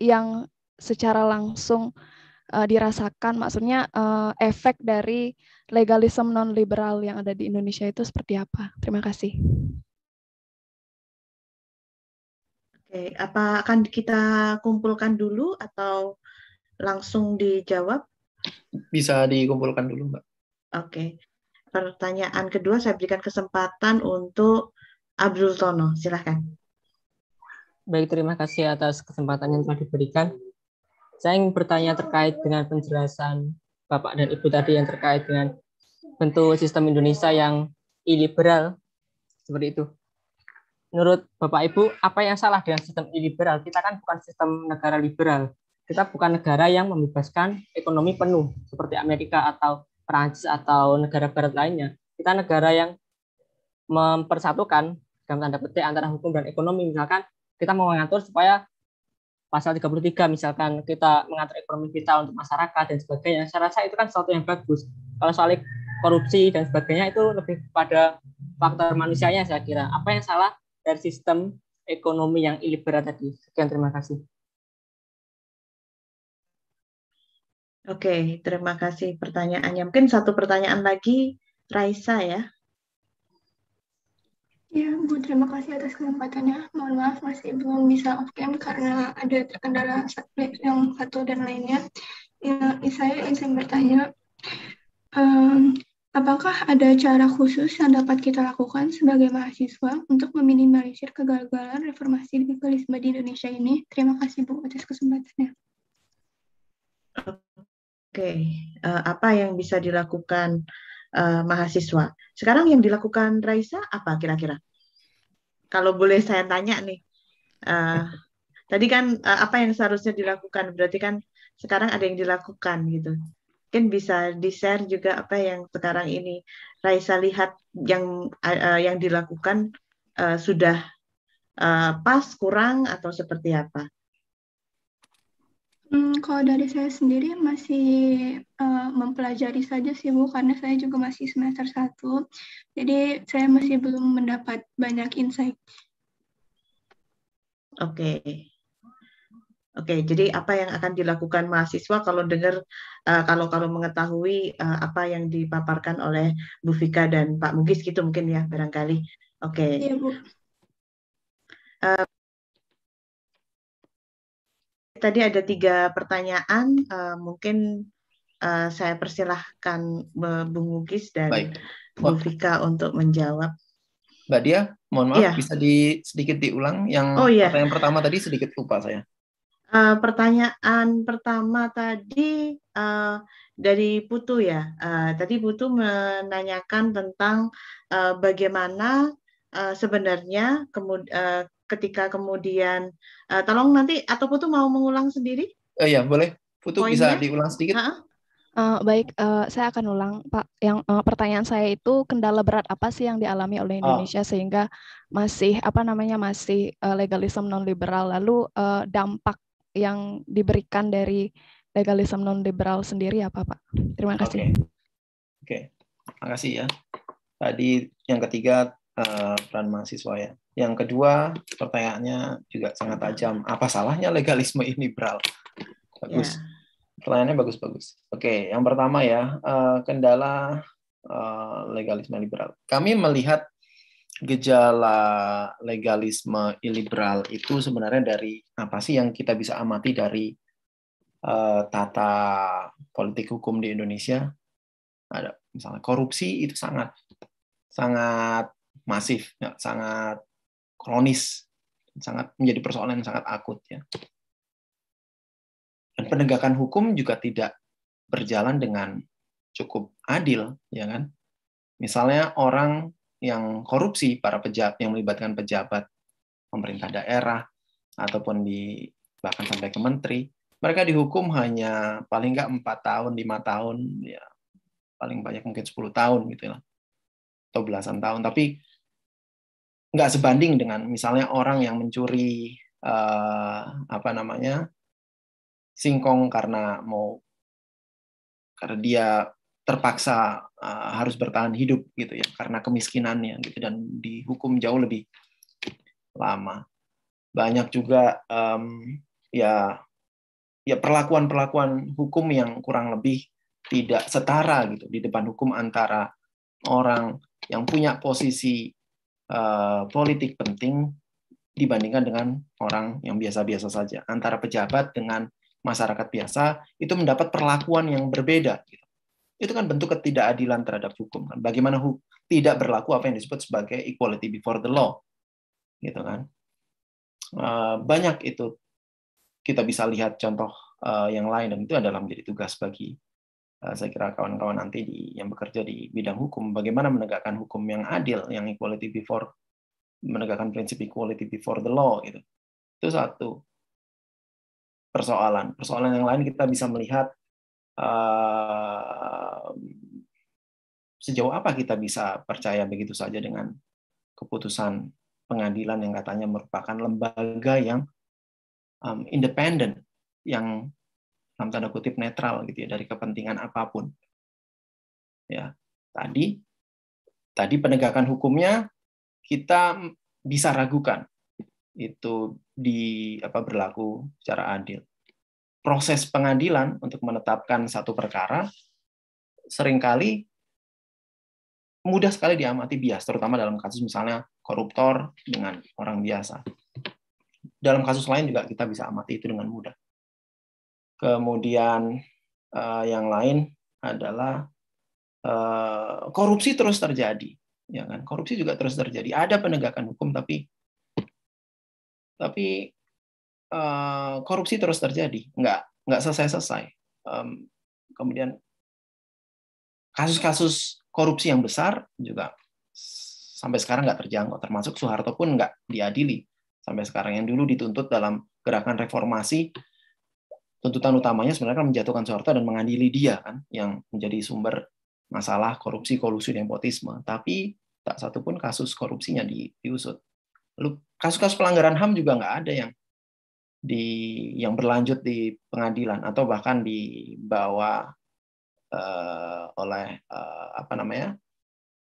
Speaker 5: yang secara langsung uh, dirasakan maksudnya uh, efek dari legalisme non liberal yang ada di Indonesia itu seperti apa terima kasih
Speaker 1: oke apa akan kita kumpulkan dulu atau langsung dijawab
Speaker 2: bisa dikumpulkan dulu mbak
Speaker 1: oke pertanyaan kedua saya berikan kesempatan untuk Abdul Tono. Silahkan.
Speaker 6: Baik, terima kasih atas kesempatan yang telah diberikan. Saya ingin bertanya terkait dengan penjelasan Bapak dan Ibu tadi yang terkait dengan bentuk sistem Indonesia yang iliberal seperti itu. Menurut Bapak Ibu, apa yang salah dengan sistem iliberal? Kita kan bukan sistem negara liberal. Kita bukan negara yang membebaskan ekonomi penuh seperti Amerika atau Perancis atau negara barat lainnya. Kita negara yang mempersatukan dalam tanda petik antara hukum dan ekonomi misalkan kita mau mengatur supaya pasal 33 misalkan kita mengatur ekonomi kita untuk masyarakat dan sebagainya saya rasa itu kan sesuatu yang bagus kalau soal korupsi dan sebagainya itu lebih pada faktor manusianya saya kira apa yang salah dari sistem ekonomi yang liberal tadi sekian terima kasih
Speaker 1: Oke, terima kasih pertanyaannya. Mungkin satu pertanyaan lagi, Raisa ya.
Speaker 5: Ya, Bu, terima kasih atas kesempatannya. Mohon maaf masih belum bisa off cam karena ada terkendala yang satu dan lainnya. Ya, saya ingin bertanya, um, apakah ada cara khusus yang dapat kita lakukan sebagai mahasiswa untuk meminimalisir kegagalan reformasi liberalisme di Indonesia ini? Terima kasih, Bu, atas kesempatannya.
Speaker 1: Oke, okay. uh, eh, apa yang bisa dilakukan? uh, mahasiswa. Sekarang yang dilakukan Raisa apa kira-kira? Kalau boleh saya tanya nih, uh, tadi kan uh, apa yang seharusnya dilakukan berarti kan sekarang ada yang dilakukan gitu. Mungkin bisa di share juga apa yang sekarang ini Raisa lihat yang uh, yang dilakukan uh, sudah uh, pas kurang atau seperti apa?
Speaker 5: Hmm, kalau dari saya sendiri masih uh, mempelajari saja sih Bu, karena saya juga masih semester 1, jadi saya masih belum mendapat banyak insight.
Speaker 1: Oke, okay. Oke, jadi apa yang akan dilakukan mahasiswa kalau dengar uh, kalau kalau mengetahui uh, apa yang dipaparkan oleh Bu Fika dan Pak Mugis gitu mungkin ya barangkali. Oke. Iya, Bu. Uh, Tadi ada tiga pertanyaan, uh, mungkin uh, saya persilahkan eh, Bung Mugis dan Baik. Bu Vika untuk
Speaker 2: menjawab. Mbak Dia, mohon maaf, ya. bisa di, sedikit diulang yang oh, ya. pertanyaan pertama tadi sedikit lupa saya.
Speaker 1: Uh, pertanyaan pertama tadi uh, dari Putu ya. Uh, tadi Putu menanyakan tentang uh, bagaimana uh, sebenarnya kemud uh, ketika kemudian uh, tolong nanti atau Putu mau mengulang sendiri? Uh,
Speaker 2: ya boleh. Putu Poinnya? bisa diulang sedikit. Ha -ha.
Speaker 5: uh, baik, uh, saya akan ulang Pak. Yang uh, pertanyaan saya itu kendala berat apa sih yang dialami oleh ah. Indonesia oh. sehingga masih apa namanya masih uh, legalisme non liberal lalu uh, dampak yang diberikan dari legalisme non liberal sendiri apa Pak? Terima kasih. Oke,
Speaker 2: okay. okay. terima kasih ya. Tadi yang ketiga uh, peran mahasiswa ya. Yang kedua, pertanyaannya juga sangat tajam. Apa salahnya legalisme ini, Bral? Bagus. Yeah. Pertanyaannya bagus-bagus. Oke, yang pertama ya, eh, kendala eh, legalisme liberal. Kami melihat gejala legalisme liberal itu sebenarnya dari apa sih yang kita bisa amati dari eh, tata politik hukum di Indonesia ada misalnya korupsi itu sangat sangat masif ya, sangat kronis sangat menjadi persoalan yang sangat akut ya. Dan penegakan hukum juga tidak berjalan dengan cukup adil, ya kan? Misalnya orang yang korupsi, para pejabat yang melibatkan pejabat pemerintah daerah ataupun di bahkan sampai ke menteri, mereka dihukum hanya paling nggak empat tahun, lima tahun, ya paling banyak mungkin 10 tahun gitu lah, ya. atau belasan tahun. Tapi nggak sebanding dengan misalnya orang yang mencuri uh, apa namanya singkong karena mau karena dia terpaksa uh, harus bertahan hidup gitu ya karena kemiskinannya gitu dan dihukum jauh lebih lama banyak juga um, ya ya perlakuan perlakuan hukum yang kurang lebih tidak setara gitu di depan hukum antara orang yang punya posisi Eh, politik penting dibandingkan dengan orang yang biasa-biasa saja. Antara pejabat dengan masyarakat biasa itu mendapat perlakuan yang berbeda. Gitu. Itu kan bentuk ketidakadilan terhadap hukum. Kan. Bagaimana hu tidak berlaku apa yang disebut sebagai equality before the law, gitu kan? Uh, banyak itu kita bisa lihat contoh uh, yang lain dan itu adalah menjadi tugas bagi Eh, saya kira kawan-kawan nanti di, yang bekerja di bidang hukum, bagaimana menegakkan hukum yang adil, yang equality before menegakkan prinsip equality before the law gitu. Itu satu persoalan. Persoalan yang lain kita bisa melihat uh, sejauh apa kita bisa percaya begitu saja dengan keputusan pengadilan yang katanya merupakan lembaga yang um, independen yang dalam tanda kutip netral gitu ya dari kepentingan apapun. Ya, tadi tadi penegakan hukumnya kita bisa ragukan itu di apa berlaku secara adil. Proses pengadilan untuk menetapkan satu perkara seringkali mudah sekali diamati bias, terutama dalam kasus misalnya koruptor dengan orang biasa. Dalam kasus lain juga kita bisa amati itu dengan mudah. Kemudian uh, yang lain adalah uh, korupsi terus terjadi, ya kan? Korupsi juga terus terjadi. Ada penegakan hukum tapi tapi uh, korupsi terus terjadi, nggak nggak selesai-selesai. Um, kemudian kasus-kasus korupsi yang besar juga sampai sekarang nggak terjangkau. Termasuk Soeharto pun nggak diadili sampai sekarang. Yang dulu dituntut dalam gerakan reformasi tuntutan utamanya sebenarnya kan menjatuhkan Soeharto dan mengadili dia kan yang menjadi sumber masalah korupsi, kolusi, nepotisme. Tapi tak satupun kasus korupsinya di, diusut. Lalu kasus-kasus pelanggaran HAM juga nggak ada yang di yang berlanjut di pengadilan atau bahkan dibawa uh, oleh uh, apa namanya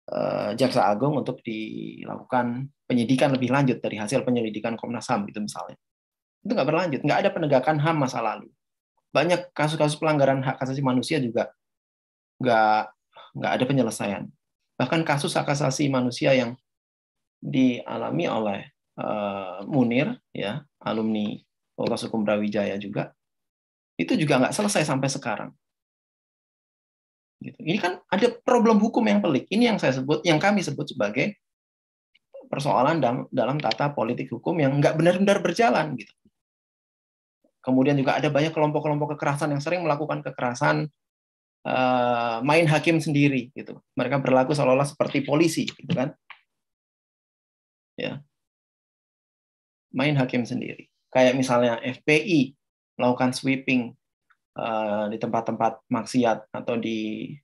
Speaker 2: uh, jaksa agung untuk dilakukan penyidikan lebih lanjut dari hasil penyelidikan Komnas Ham itu misalnya itu nggak berlanjut nggak ada penegakan ham masa lalu banyak kasus-kasus pelanggaran hak asasi manusia juga nggak nggak ada penyelesaian. Bahkan kasus hak asasi manusia yang dialami oleh uh, Munir, ya alumni Fakultas Hukum Brawijaya juga, itu juga nggak selesai sampai sekarang. Gitu. Ini kan ada problem hukum yang pelik. Ini yang saya sebut, yang kami sebut sebagai persoalan dalam, dalam tata politik hukum yang nggak benar-benar berjalan. Gitu. Kemudian juga ada banyak kelompok-kelompok kekerasan yang sering melakukan kekerasan uh, main hakim sendiri gitu. Mereka berlaku seolah-olah
Speaker 3: seperti polisi gitu kan. Ya.
Speaker 2: Main hakim sendiri. Kayak misalnya FPI melakukan sweeping uh, di tempat-tempat maksiat atau di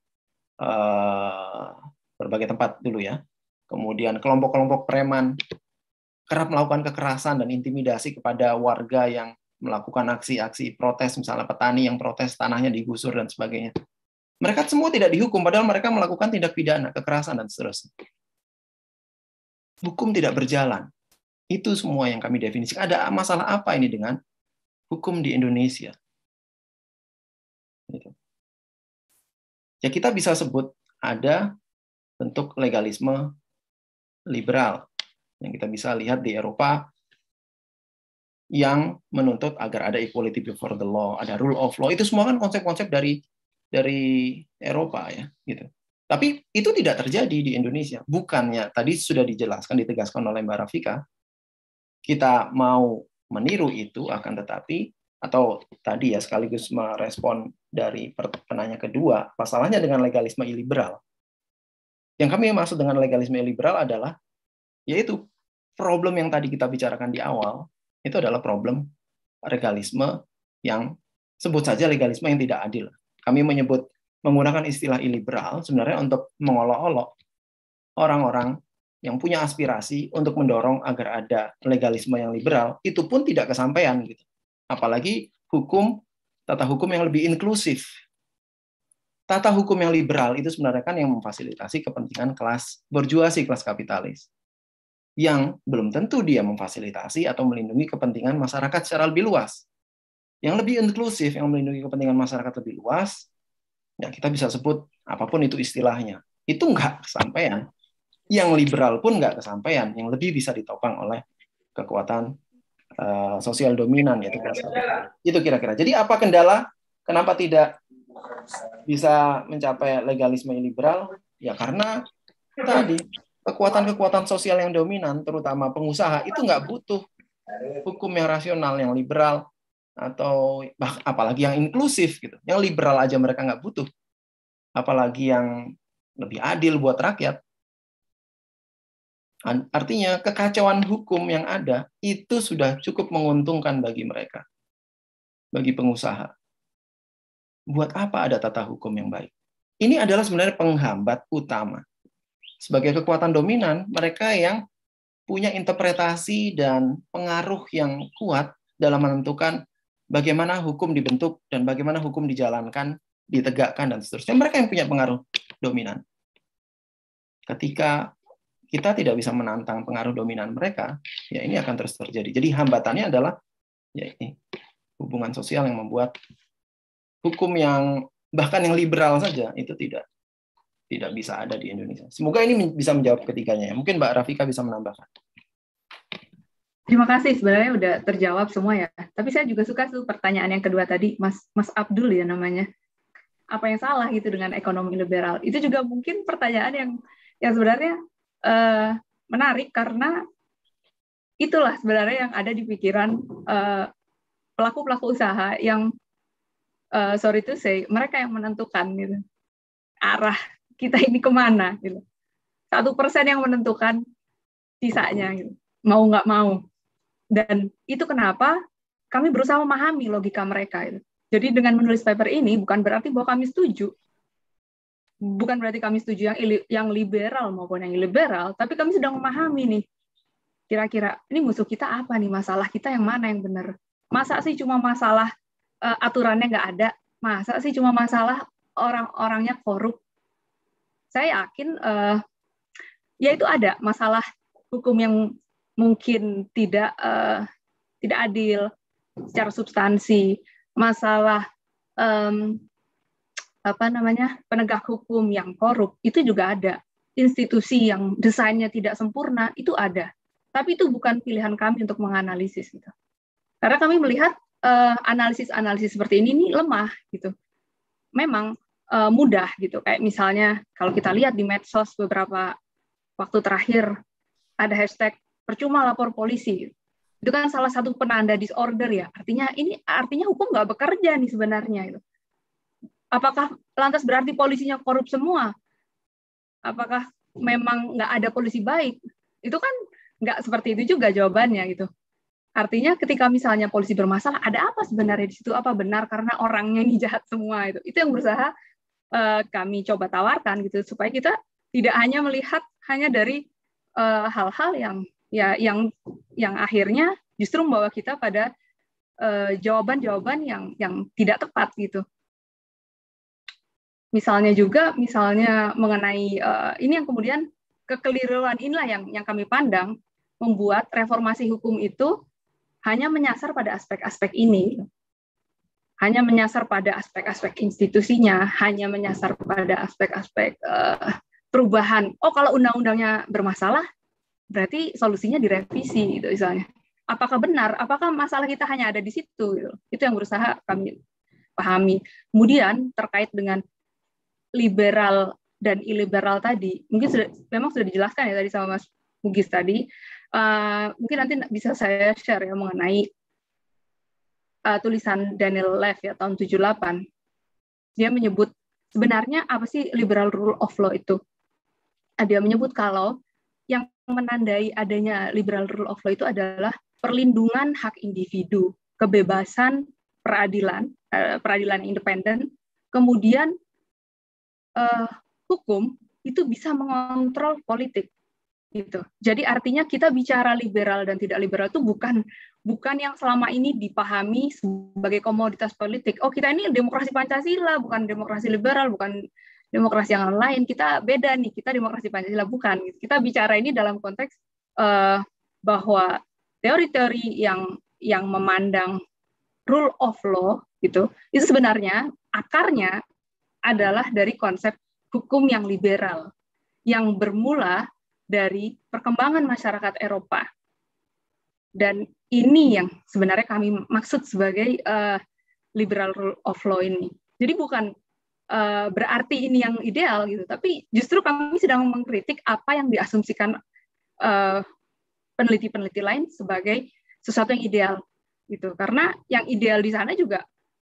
Speaker 2: uh, berbagai tempat dulu ya. Kemudian kelompok-kelompok preman kerap melakukan kekerasan dan intimidasi kepada warga yang melakukan aksi-aksi protes, misalnya petani yang protes tanahnya digusur dan sebagainya. Mereka semua tidak dihukum, padahal mereka melakukan tindak pidana, kekerasan, dan seterusnya. Hukum tidak berjalan. Itu semua yang kami
Speaker 3: definisikan. Ada masalah apa ini dengan hukum di Indonesia? Gitu. Ya kita bisa sebut ada bentuk
Speaker 2: legalisme liberal yang kita bisa lihat di Eropa yang menuntut agar ada equality before the law, ada rule of law. Itu semua kan konsep-konsep dari dari Eropa ya, gitu. Tapi itu tidak terjadi di Indonesia. Bukannya tadi sudah dijelaskan, ditegaskan oleh Mbak Rafika, kita mau meniru itu akan tetapi atau tadi ya sekaligus merespon dari penanya kedua, masalahnya dengan legalisme liberal. Yang kami maksud dengan legalisme liberal adalah yaitu problem yang tadi kita bicarakan di awal, itu adalah problem legalisme yang sebut saja legalisme yang tidak adil. Kami menyebut menggunakan istilah iliberal sebenarnya untuk mengolok-olok orang-orang yang punya aspirasi untuk mendorong agar ada legalisme yang liberal, itu pun tidak kesampaian gitu. Apalagi hukum tata hukum yang lebih inklusif. Tata hukum yang liberal itu sebenarnya kan yang memfasilitasi kepentingan kelas berjuasi kelas kapitalis yang belum tentu dia memfasilitasi atau melindungi kepentingan masyarakat secara lebih luas. Yang lebih inklusif, yang melindungi kepentingan masyarakat lebih luas, ya kita bisa sebut apapun itu istilahnya. Itu nggak kesampaian. Yang liberal pun nggak kesampaian, yang lebih bisa ditopang oleh kekuatan uh, sosial dominan. Yaitu itu kira-kira. Jadi apa kendala? Kenapa tidak bisa mencapai legalisme liberal? Ya karena tadi kekuatan-kekuatan sosial yang dominan, terutama pengusaha, itu nggak butuh hukum yang rasional, yang liberal, atau bah, apalagi yang inklusif gitu. Yang liberal aja mereka nggak butuh, apalagi yang lebih adil buat rakyat. Artinya kekacauan hukum yang ada itu sudah cukup menguntungkan bagi mereka, bagi pengusaha. Buat apa ada tata hukum yang baik? Ini adalah sebenarnya penghambat utama sebagai kekuatan dominan, mereka yang punya interpretasi dan pengaruh yang kuat dalam menentukan bagaimana hukum dibentuk dan bagaimana hukum dijalankan, ditegakkan, dan seterusnya. Mereka yang punya pengaruh dominan. Ketika kita tidak bisa menantang pengaruh dominan mereka, ya ini akan terus terjadi. Jadi hambatannya adalah ya ini hubungan sosial yang membuat hukum yang bahkan yang liberal saja itu tidak tidak bisa ada di Indonesia. Semoga ini bisa menjawab ketiganya ya. Mungkin Mbak Rafika bisa menambahkan.
Speaker 4: Terima kasih sebenarnya udah terjawab semua ya. Tapi saya juga suka tuh pertanyaan yang kedua tadi Mas Mas Abdul ya namanya. Apa yang salah gitu dengan ekonomi liberal? Itu juga mungkin pertanyaan yang yang sebenarnya uh, menarik karena itulah sebenarnya yang ada di pikiran pelaku eh, pelaku-pelaku usaha yang uh, sorry to say mereka yang menentukan gitu arah kita ini kemana gitu satu persen yang menentukan sisanya gitu. mau nggak mau dan itu kenapa kami berusaha memahami logika mereka gitu. jadi dengan menulis paper ini bukan berarti bahwa kami setuju bukan berarti kami setuju yang yang liberal maupun yang liberal tapi kami sedang memahami nih kira-kira ini musuh kita apa nih masalah kita yang mana yang benar masa sih cuma masalah uh, aturannya nggak ada masa sih cuma masalah orang-orangnya korup saya yakin uh, ya itu ada masalah hukum yang mungkin tidak uh, tidak adil secara substansi, masalah um, apa namanya penegak hukum yang korup itu juga ada, institusi yang desainnya tidak sempurna itu ada, tapi itu bukan pilihan kami untuk menganalisis itu. Karena kami melihat eh, analisis-analisis uh, analisis -analisis seperti ini ini lemah gitu. Memang uh, mudah gitu. Kayak misalnya kalau kita lihat di medsos beberapa waktu terakhir ada hashtag percuma lapor polisi. Itu kan salah satu penanda disorder ya. Artinya ini artinya hukum nggak bekerja nih sebenarnya itu. Apakah lantas berarti polisinya korup semua? Apakah memang nggak ada polisi baik? Itu kan nggak seperti itu juga jawabannya gitu. Artinya ketika misalnya polisi bermasalah, ada apa sebenarnya di situ? Apa benar karena orangnya ini jahat semua itu? Itu yang berusaha uh, kami coba tawarkan gitu supaya kita tidak hanya melihat hanya dari eh, hal-hal uh, yang ya yang yang akhirnya justru membawa kita pada eh, jawaban-jawaban uh, yang yang tidak tepat gitu. Misalnya juga misalnya mengenai uh, ini yang kemudian kekeliruan inilah yang yang kami pandang membuat reformasi hukum itu hanya menyasar pada aspek-aspek ini hanya menyasar pada aspek-aspek institusinya, hanya menyasar pada aspek-aspek uh, perubahan. Oh, kalau undang-undangnya bermasalah, berarti solusinya direvisi gitu misalnya. Apakah benar? Apakah masalah kita hanya ada di situ? Gitu. Itu yang berusaha kami pahami. Kemudian terkait dengan liberal dan iliberal tadi, mungkin sudah memang sudah dijelaskan ya tadi sama Mas Mugis tadi. Uh, mungkin nanti bisa saya share ya mengenai uh, tulisan Daniel Lev ya tahun 78. Dia menyebut sebenarnya apa sih liberal rule of law itu? Nah, dia menyebut kalau yang menandai adanya liberal rule of law itu adalah perlindungan hak individu, kebebasan, peradilan, eh, peradilan independen, kemudian eh, hukum itu bisa mengontrol politik gitu. Jadi artinya kita bicara liberal dan tidak liberal itu bukan bukan yang selama ini dipahami sebagai komoditas politik. Oh, kita ini demokrasi Pancasila, bukan demokrasi liberal, bukan demokrasi yang lain. Kita beda nih, kita demokrasi Pancasila bukan. Kita bicara ini dalam konteks uh, bahwa teori-teori yang yang memandang rule of law gitu, itu sebenarnya akarnya adalah dari konsep hukum yang liberal yang bermula dari perkembangan masyarakat Eropa. Dan ini yang sebenarnya kami maksud sebagai uh, liberal rule of law ini. Jadi bukan uh, berarti ini yang ideal gitu, tapi justru kami sedang mengkritik apa yang diasumsikan eh, peneliti-peneliti uh, lain sebagai sesuatu yang ideal gitu. Karena yang ideal di sana juga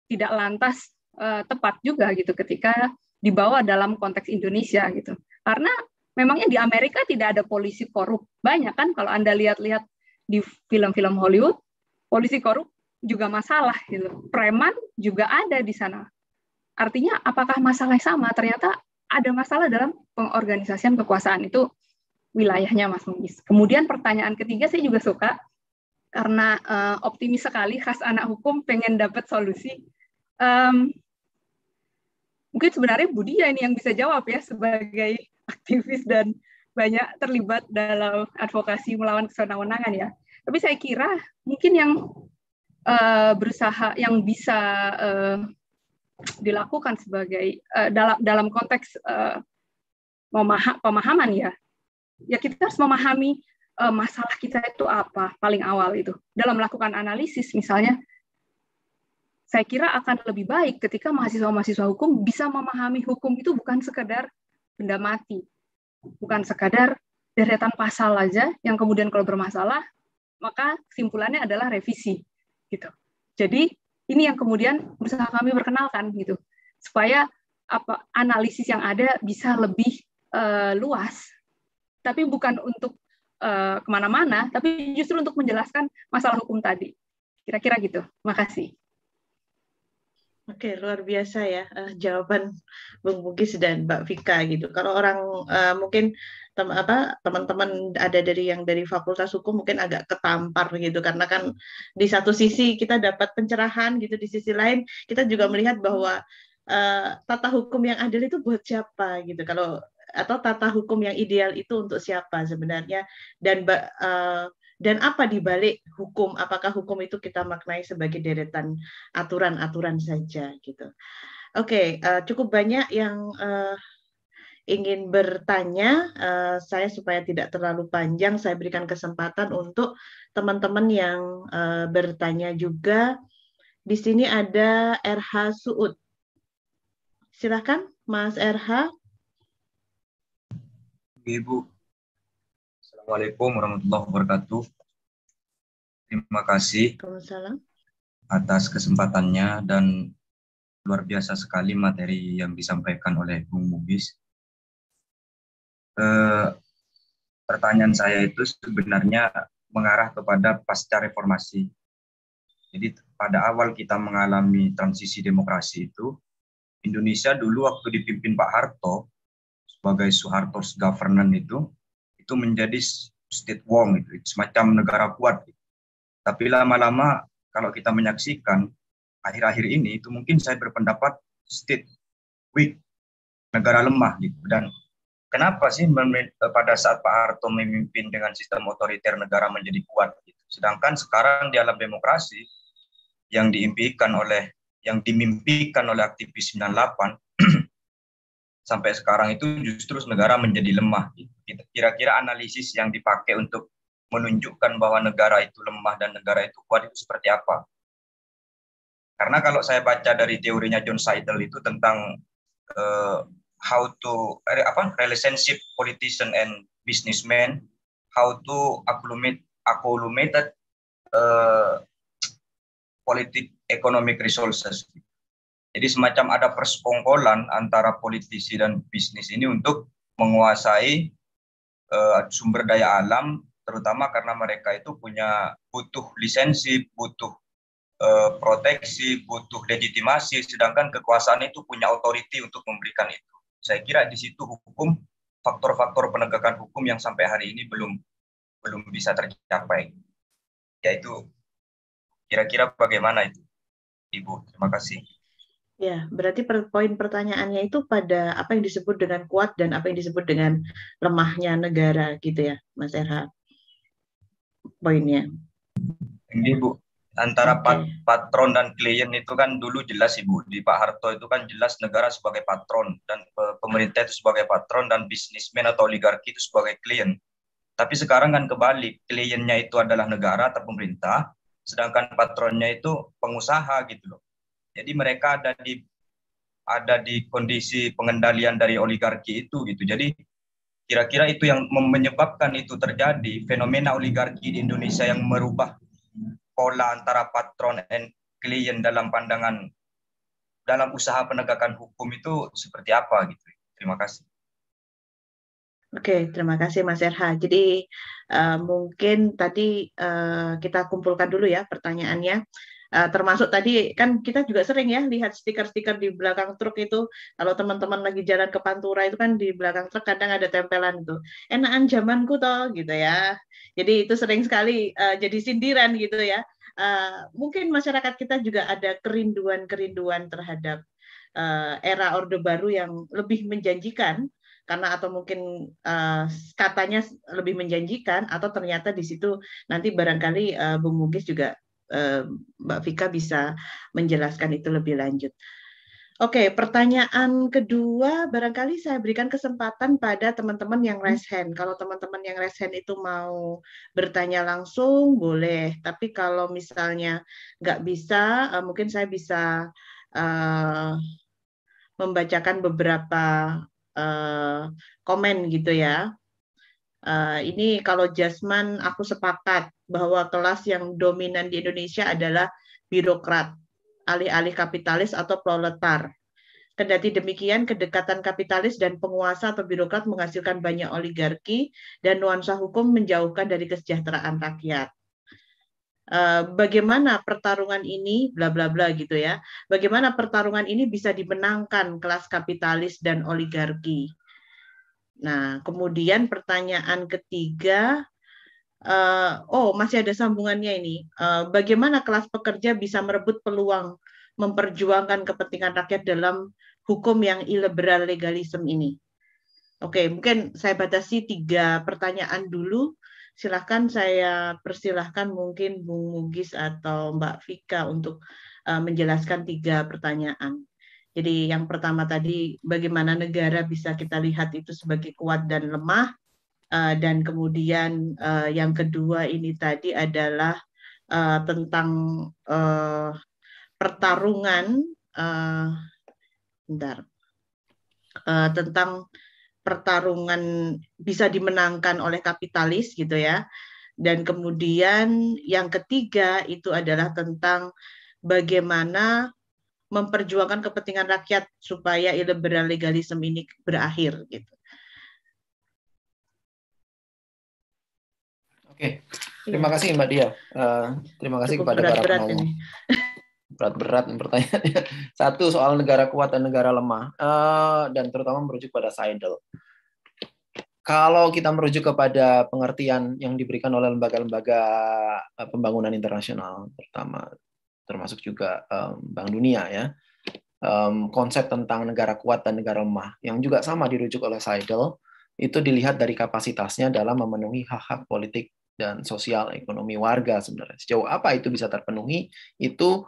Speaker 4: tidak lantas uh, tepat juga gitu ketika dibawa dalam konteks Indonesia gitu. Karena memangnya di Amerika tidak ada polisi korup banyak kan kalau anda lihat-lihat di film-film Hollywood polisi korup juga masalah gitu preman juga ada di sana artinya apakah masalah sama ternyata ada masalah dalam pengorganisasian kekuasaan itu wilayahnya Mas Mungis. kemudian pertanyaan ketiga saya juga suka karena uh, optimis sekali khas anak hukum pengen dapat solusi. Um, mungkin sebenarnya Budi ya ini yang bisa jawab ya sebagai aktivis dan banyak terlibat dalam advokasi melawan kesewenang-wenangan ya. Tapi saya kira mungkin yang uh, berusaha yang bisa uh, dilakukan sebagai uh, eh, dalam dalam konteks uh, pemahaman ya. Ya kita harus memahami uh, masalah kita itu apa paling awal itu. Dalam melakukan analisis misalnya saya kira akan lebih baik ketika mahasiswa-mahasiswa hukum bisa memahami hukum itu bukan sekedar benda mati. Bukan sekadar deretan pasal aja yang kemudian kalau bermasalah, maka kesimpulannya adalah revisi. gitu. Jadi ini yang kemudian berusaha kami perkenalkan gitu supaya apa analisis yang ada bisa lebih uh, luas tapi bukan untuk uh, kemana-mana tapi justru untuk menjelaskan masalah hukum tadi kira-kira gitu makasih
Speaker 1: Oke, luar biasa ya uh, jawaban Bung Bugis dan Mbak Vika gitu. Kalau orang uh, mungkin tem apa teman-teman ada dari yang dari Fakultas Hukum mungkin agak ketampar gitu karena kan di satu sisi kita dapat pencerahan gitu, di sisi lain kita juga melihat bahwa uh, tata hukum yang adil itu buat siapa gitu. Kalau atau tata hukum yang ideal itu untuk siapa sebenarnya dan uh, dan apa dibalik hukum apakah hukum itu kita maknai sebagai deretan aturan-aturan saja gitu oke okay, uh, eh, cukup banyak yang uh, ingin bertanya uh, saya supaya tidak terlalu panjang saya berikan kesempatan untuk teman-teman yang uh, bertanya juga di sini ada RH Suud silahkan Mas RH
Speaker 7: Ibu Assalamualaikum warahmatullahi wabarakatuh. Terima kasih atas kesempatannya dan luar biasa sekali materi yang disampaikan oleh Bung Mubis. Eh, pertanyaan saya itu sebenarnya mengarah kepada pasca reformasi. Jadi pada awal kita mengalami transisi demokrasi itu, Indonesia dulu waktu dipimpin Pak Harto sebagai Soeharto's governance itu, itu menjadi state wong, gitu, semacam negara kuat. Gitu. Tapi lama-lama kalau kita menyaksikan akhir-akhir ini itu mungkin saya berpendapat state weak, negara lemah gitu. Dan kenapa sih pada saat Pak Harto memimpin dengan sistem otoriter negara menjadi kuat? Gitu. Sedangkan sekarang di alam demokrasi yang diimpikan oleh yang dimimpikan oleh aktivis 98 sampai sekarang itu justru negara menjadi lemah. Kira-kira analisis yang dipakai untuk menunjukkan bahwa negara itu lemah dan negara itu kuat itu seperti apa? Karena kalau saya baca dari teorinya John Seidel itu tentang uh, how to eh, apa relationship politician and businessman, how to accumulate accumulated uh, politik economic resources. Jadi semacam ada persekongkolan antara politisi dan bisnis ini untuk menguasai uh, sumber daya alam, terutama karena mereka itu punya butuh lisensi, butuh uh, proteksi, butuh legitimasi, sedangkan kekuasaan itu punya otoriti untuk memberikan itu. Saya kira di situ hukum faktor-faktor penegakan hukum yang sampai hari ini belum belum bisa tercapai. Yaitu kira-kira bagaimana itu, Ibu? Terima kasih.
Speaker 1: Ya, berarti per, poin pertanyaannya itu pada apa yang disebut dengan kuat dan apa yang disebut dengan lemahnya negara gitu ya, Mas Erha. Poinnya.
Speaker 7: Ini Bu, antara pat, patron dan klien itu kan dulu jelas Ibu, di Pak Harto itu kan jelas negara sebagai patron dan pemerintah itu sebagai patron dan bisnismen atau oligarki itu sebagai klien. Tapi sekarang kan kebalik, kliennya itu adalah negara atau pemerintah, sedangkan patronnya itu pengusaha gitu loh jadi mereka ada di ada di kondisi pengendalian dari oligarki itu gitu. Jadi kira-kira itu yang menyebabkan itu terjadi fenomena oligarki di Indonesia yang merubah pola antara patron and klien dalam pandangan dalam usaha penegakan hukum itu seperti apa gitu. Terima kasih.
Speaker 1: Oke, terima kasih Mas Erha. Jadi uh, mungkin tadi uh, kita kumpulkan dulu ya pertanyaannya. Eh, termasuk tadi kan kita juga sering ya lihat stiker-stiker di belakang truk itu kalau teman-teman lagi jalan ke Pantura itu kan di belakang truk kadang ada tempelan itu enakan zamanku toh gitu ya jadi itu sering sekali uh, jadi sindiran gitu ya uh, mungkin masyarakat kita juga ada kerinduan-kerinduan terhadap uh, era Orde Baru yang lebih menjanjikan karena atau mungkin uh, katanya lebih menjanjikan atau ternyata di situ nanti barangkali uh, Bung Mugis juga Eh, Mbak Vika bisa menjelaskan itu lebih lanjut. Oke, pertanyaan kedua barangkali saya berikan kesempatan pada teman-teman yang raise hand. Kalau teman-teman yang raise hand itu mau bertanya langsung, boleh. Tapi kalau misalnya nggak bisa, eh, mungkin saya bisa uh, membacakan beberapa uh, komen gitu ya. Eh, ini kalau Jasman aku sepakat bahwa kelas yang dominan di Indonesia adalah birokrat, alih-alih kapitalis atau proletar. Kendati demikian, kedekatan kapitalis dan penguasa atau birokrat menghasilkan banyak oligarki dan nuansa hukum menjauhkan dari kesejahteraan rakyat. Eh, bagaimana pertarungan ini, bla bla bla gitu ya. Bagaimana pertarungan ini bisa dimenangkan kelas kapitalis dan oligarki? Nah, kemudian pertanyaan ketiga, uh, oh masih ada sambungannya ini. Uh, bagaimana kelas pekerja bisa merebut peluang memperjuangkan kepentingan rakyat dalam hukum yang illiberal legalisme ini? Oke, okay, mungkin saya batasi tiga pertanyaan dulu. Silahkan saya persilahkan mungkin Bung Mugis atau Mbak Vika untuk uh, menjelaskan tiga pertanyaan. Jadi yang pertama tadi bagaimana negara bisa kita lihat itu sebagai kuat dan lemah eh, dan kemudian eh, yang kedua ini tadi adalah eh, tentang pertarungan bentar tentang pertarungan bisa dimenangkan oleh kapitalis gitu ya. Dan kemudian yang ketiga itu adalah tentang bagaimana memperjuangkan kepentingan rakyat supaya liberal legalisme ini berakhir
Speaker 3: gitu. Oke, iya. terima kasih Mbak Dia.
Speaker 2: Uh, terima kasih Cukup kepada berat, para berat Berat-berat pertanyaannya. Satu soal negara kuat dan negara lemah, uh, dan terutama merujuk pada Seidel. Kalau kita merujuk kepada pengertian yang diberikan oleh lembaga-lembaga eh, pembangunan internasional, terutama termasuk juga um, Bank Dunia ya um, konsep tentang negara kuat dan negara lemah yang juga sama dirujuk oleh Seidel itu dilihat dari kapasitasnya dalam memenuhi hak-hak politik dan sosial ekonomi warga sebenarnya sejauh apa itu bisa terpenuhi itu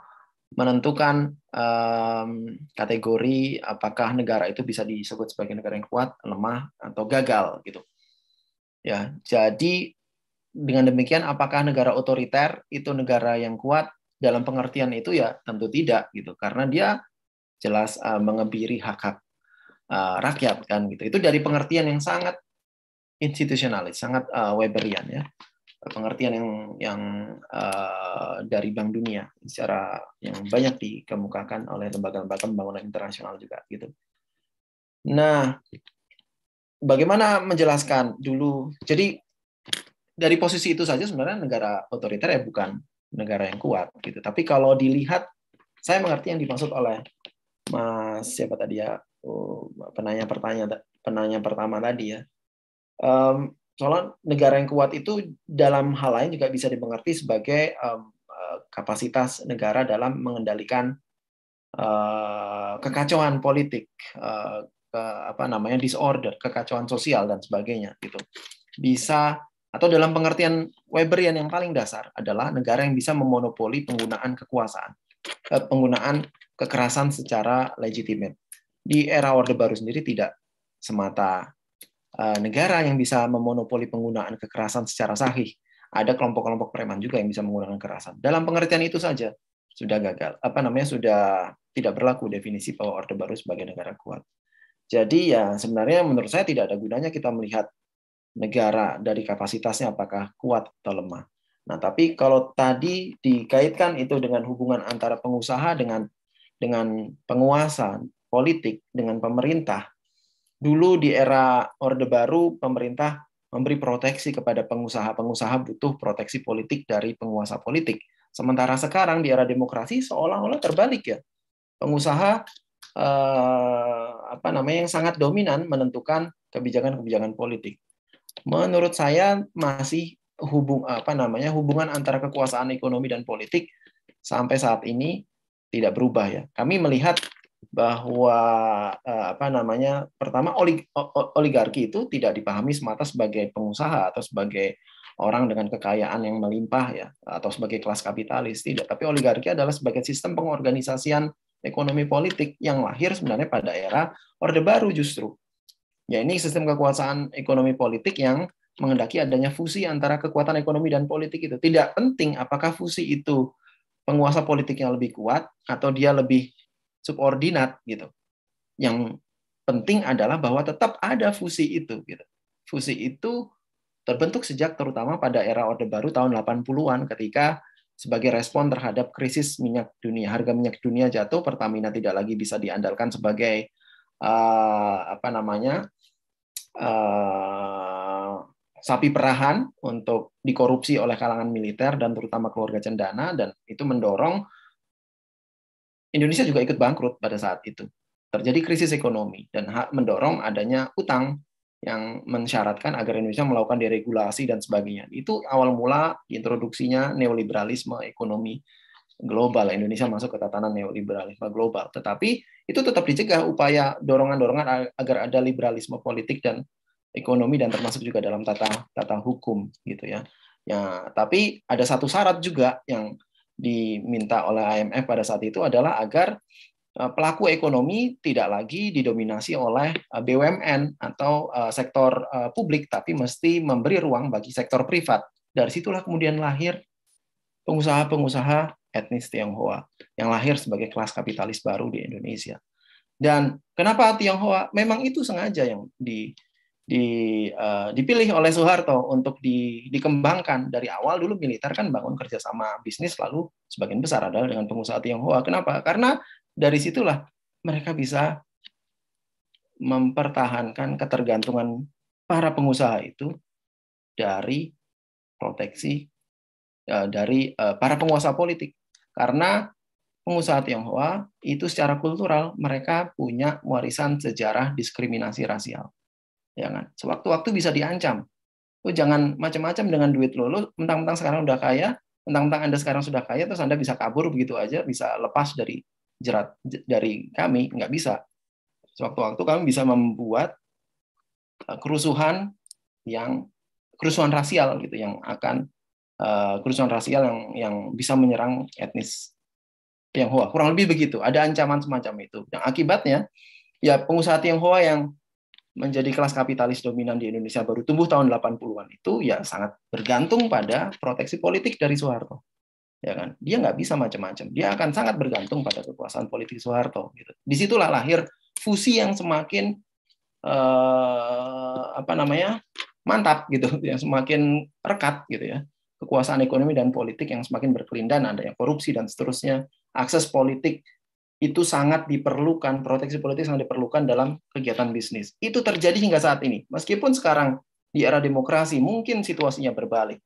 Speaker 2: menentukan um, kategori apakah negara itu bisa disebut sebagai negara yang kuat, lemah atau gagal gitu. Ya, jadi dengan demikian apakah negara otoriter itu negara yang kuat dalam pengertian itu ya tentu tidak gitu karena dia jelas uh, eh, mengebiri hak-hak uh, rakyat kan gitu. Itu dari pengertian yang sangat institusionalis, sangat uh, Weberian ya. Pengertian yang yang uh, dari Bank Dunia secara yang banyak dikemukakan oleh lembaga-lembaga pembangunan internasional juga gitu. Nah, bagaimana menjelaskan dulu? Jadi dari posisi itu saja sebenarnya negara otoriter ya bukan negara yang kuat gitu. Tapi kalau dilihat, saya mengerti yang dimaksud oleh Mas siapa tadi ya oh, penanya pertanyaan penanya pertama tadi ya. Um, soalnya negara yang kuat itu dalam hal lain juga bisa dimengerti sebagai um, kapasitas negara dalam mengendalikan uh, kekacauan politik, uh, ke, apa namanya disorder, kekacauan sosial dan sebagainya gitu. Bisa atau dalam pengertian Weberian yang paling dasar adalah negara yang bisa memonopoli penggunaan kekuasaan, eh, penggunaan kekerasan secara legitimate. Di era Orde Baru sendiri tidak semata eh, negara yang bisa memonopoli penggunaan kekerasan secara sahih. Ada kelompok-kelompok preman juga yang bisa menggunakan kekerasan. Dalam pengertian itu saja sudah gagal. Apa namanya sudah tidak berlaku definisi bahwa Orde Baru sebagai negara kuat. Jadi ya sebenarnya menurut saya tidak ada gunanya kita melihat negara dari kapasitasnya apakah kuat atau lemah. Nah, tapi kalau tadi dikaitkan itu dengan hubungan antara pengusaha dengan dengan penguasa politik dengan pemerintah. Dulu di era Orde Baru pemerintah memberi proteksi kepada pengusaha. Pengusaha butuh proteksi politik dari penguasa politik. Sementara sekarang di era demokrasi seolah-olah terbalik ya. Pengusaha eh, apa namanya yang sangat dominan menentukan kebijakan-kebijakan politik menurut saya masih hubung apa namanya hubungan antara kekuasaan ekonomi dan politik sampai saat ini tidak berubah ya. Kami melihat bahwa eh, apa namanya pertama oligarki itu tidak dipahami semata sebagai pengusaha atau sebagai orang dengan kekayaan yang melimpah ya atau sebagai kelas kapitalis tidak tapi oligarki adalah sebagai sistem pengorganisasian ekonomi politik yang lahir sebenarnya pada era Orde Baru justru Ya ini sistem kekuasaan ekonomi politik yang menghendaki adanya fusi antara kekuatan ekonomi dan politik itu. Tidak penting apakah fusi itu penguasa politik yang lebih kuat atau dia lebih subordinat gitu. Yang penting adalah bahwa tetap ada fusi itu gitu. Fusi itu terbentuk sejak terutama pada era Orde Baru tahun 80-an ketika sebagai respon terhadap krisis minyak dunia, harga minyak dunia jatuh, Pertamina tidak lagi bisa diandalkan sebagai uh, apa namanya Eh, sapi perahan untuk dikorupsi oleh kalangan militer dan terutama keluarga cendana dan itu mendorong Indonesia juga ikut bangkrut pada saat itu. Terjadi krisis ekonomi dan mendorong adanya utang yang mensyaratkan agar Indonesia melakukan deregulasi dan sebagainya. Itu awal mula introduksinya neoliberalisme ekonomi global. Indonesia masuk ke tatanan neoliberalisme global. Tetapi itu tetap dicegah upaya dorongan-dorongan agar ada liberalisme politik dan ekonomi dan termasuk juga dalam tata tata hukum gitu ya. Ya, tapi ada satu syarat juga yang diminta oleh IMF pada saat itu adalah agar e, pelaku ekonomi tidak lagi didominasi oleh e, BUMN atau e, sektor publik tapi mesti memberi ruang bagi sektor privat. Dari situlah kemudian lahir pengusaha-pengusaha etnis Tionghoa yang lahir sebagai kelas kapitalis baru di Indonesia. Dan kenapa Tionghoa? Memang itu sengaja yang di, di, uh, dipilih oleh Soeharto untuk di, dikembangkan dari awal dulu militer kan bangun kerjasama bisnis lalu sebagian besar adalah dengan pengusaha Tionghoa. Kenapa? Karena dari situlah mereka bisa mempertahankan ketergantungan para pengusaha itu dari proteksi eh, dari eh, para penguasa politik. Karena pengusaha Tionghoa itu secara kultural mereka punya warisan sejarah diskriminasi rasial. Ya kan? Sewaktu-waktu bisa diancam. Lu jangan macam-macam dengan duit lo. mentang-mentang sekarang udah kaya, mentang-mentang Anda sekarang sudah kaya terus Anda bisa kabur begitu aja, bisa lepas dari jerat dari kami, nggak bisa. Sewaktu-waktu kami bisa membuat eh, kerusuhan yang kerusuhan rasial gitu yang akan Eh, kerusuhan rasial yang yang bisa menyerang etnis Tionghoa. Kurang lebih begitu. Ada ancaman semacam itu. Yang akibatnya ya pengusaha Tionghoa yang menjadi kelas kapitalis dominan di Indonesia baru tumbuh tahun 80-an itu ya sangat bergantung pada proteksi politik dari Soeharto. Ya kan? Dia nggak bisa macam-macam. Dia akan sangat bergantung pada kekuasaan politik Soeharto gitu. Disitulah lahir fusi yang semakin eh, apa namanya? mantap gitu, yang semakin rekat gitu ya kekuasaan ekonomi dan politik yang semakin berkelindan, ada yang korupsi dan seterusnya. Akses politik itu sangat diperlukan, proteksi politik sangat diperlukan dalam kegiatan bisnis. Itu terjadi hingga saat ini. Meskipun sekarang di era demokrasi mungkin situasinya berbalik.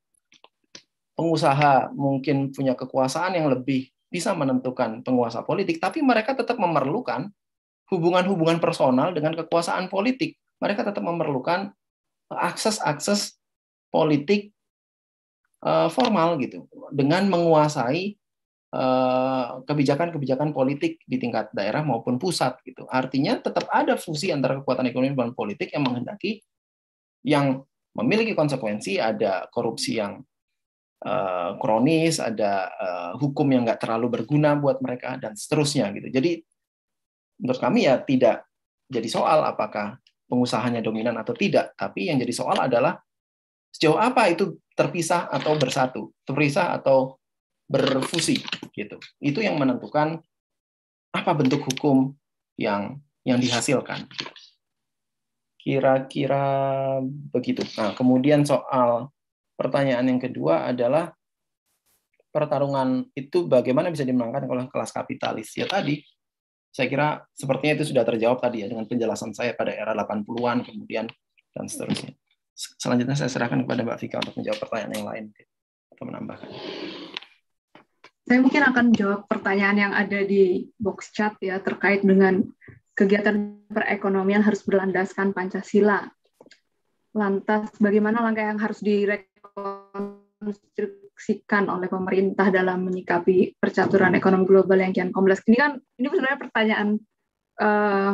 Speaker 2: Pengusaha mungkin punya kekuasaan yang lebih bisa menentukan penguasa politik, tapi mereka tetap memerlukan hubungan-hubungan personal dengan kekuasaan politik. Mereka tetap memerlukan akses-akses politik uh, formal gitu dengan menguasai eh, kebijakan-kebijakan politik di tingkat daerah maupun pusat gitu. Artinya tetap ada fusi antara kekuatan ekonomi dan politik yang menghendaki yang memiliki konsekuensi ada korupsi yang uh, kronis, ada uh, hukum yang nggak terlalu berguna buat mereka dan seterusnya gitu. Jadi menurut kami ya tidak jadi soal apakah pengusahanya dominan atau tidak, tapi yang jadi soal adalah sejauh apa itu terpisah atau bersatu, terpisah atau berfusi gitu. Itu yang menentukan apa bentuk hukum yang yang dihasilkan. Kira-kira begitu. Nah, kemudian soal pertanyaan yang kedua adalah pertarungan itu bagaimana bisa dimenangkan oleh kelas kapitalis. Ya tadi saya kira sepertinya itu sudah terjawab tadi ya dengan penjelasan saya pada era 80-an kemudian dan seterusnya selanjutnya saya serahkan kepada Mbak Vika untuk menjawab pertanyaan yang lain atau menambahkan.
Speaker 4: Saya mungkin akan jawab pertanyaan yang ada di box chat ya terkait dengan kegiatan perekonomian harus berlandaskan Pancasila. Lantas bagaimana langkah yang harus direkonstruksikan oleh pemerintah dalam menyikapi percaturan ekonomi global yang kian kompleks? Ini kan ini sebenarnya pertanyaan uh,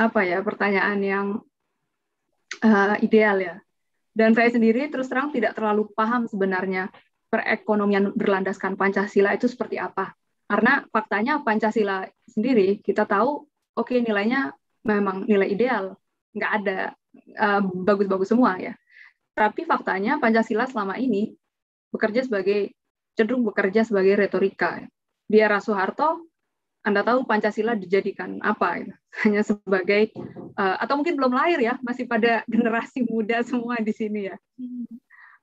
Speaker 4: apa ya? Pertanyaan yang uh, ideal ya. Dan saya sendiri terus terang tidak terlalu paham sebenarnya perekonomian berlandaskan Pancasila itu seperti apa. Karena faktanya Pancasila sendiri kita tahu, oke okay, nilainya memang nilai ideal, nggak ada eh, bagus-bagus uh, semua ya. Tapi faktanya Pancasila selama ini bekerja sebagai cenderung bekerja sebagai retorika. Dia Soeharto anda tahu Pancasila dijadikan apa? Ya? Hanya sebagai eh, atau mungkin belum lahir ya, masih pada generasi muda semua di sini ya.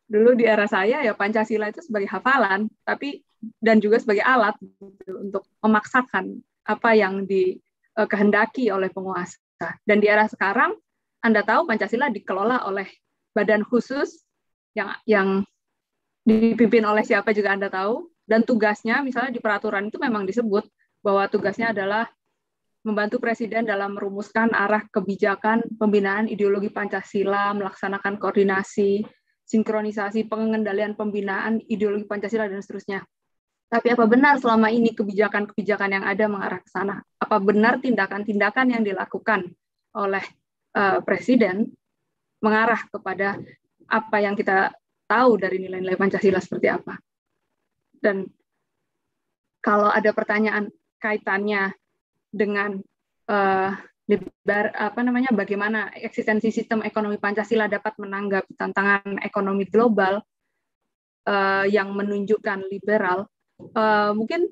Speaker 4: Dulu di era saya ya Pancasila itu sebagai hafalan, tapi dan juga sebagai alat gitu untuk memaksakan apa yang dikehendaki eh, oleh penguasa. Dan di era sekarang Anda tahu Pancasila dikelola oleh badan khusus yang yang dipimpin oleh siapa juga Anda tahu dan tugasnya misalnya di peraturan itu memang disebut bahwa tugasnya adalah membantu Presiden dalam merumuskan arah kebijakan pembinaan ideologi Pancasila, melaksanakan koordinasi, sinkronisasi pengendalian pembinaan ideologi Pancasila, dan seterusnya. Tapi apa benar selama ini kebijakan-kebijakan yang ada mengarah ke sana? Apa benar tindakan-tindakan yang dilakukan oleh uh, Presiden mengarah kepada apa yang kita tahu dari nilai-nilai Pancasila seperti apa? Dan kalau ada pertanyaan, kaitannya dengan uh, apa namanya bagaimana eksistensi sistem ekonomi Pancasila dapat menanggapi tantangan ekonomi global uh, yang menunjukkan liberal uh, mungkin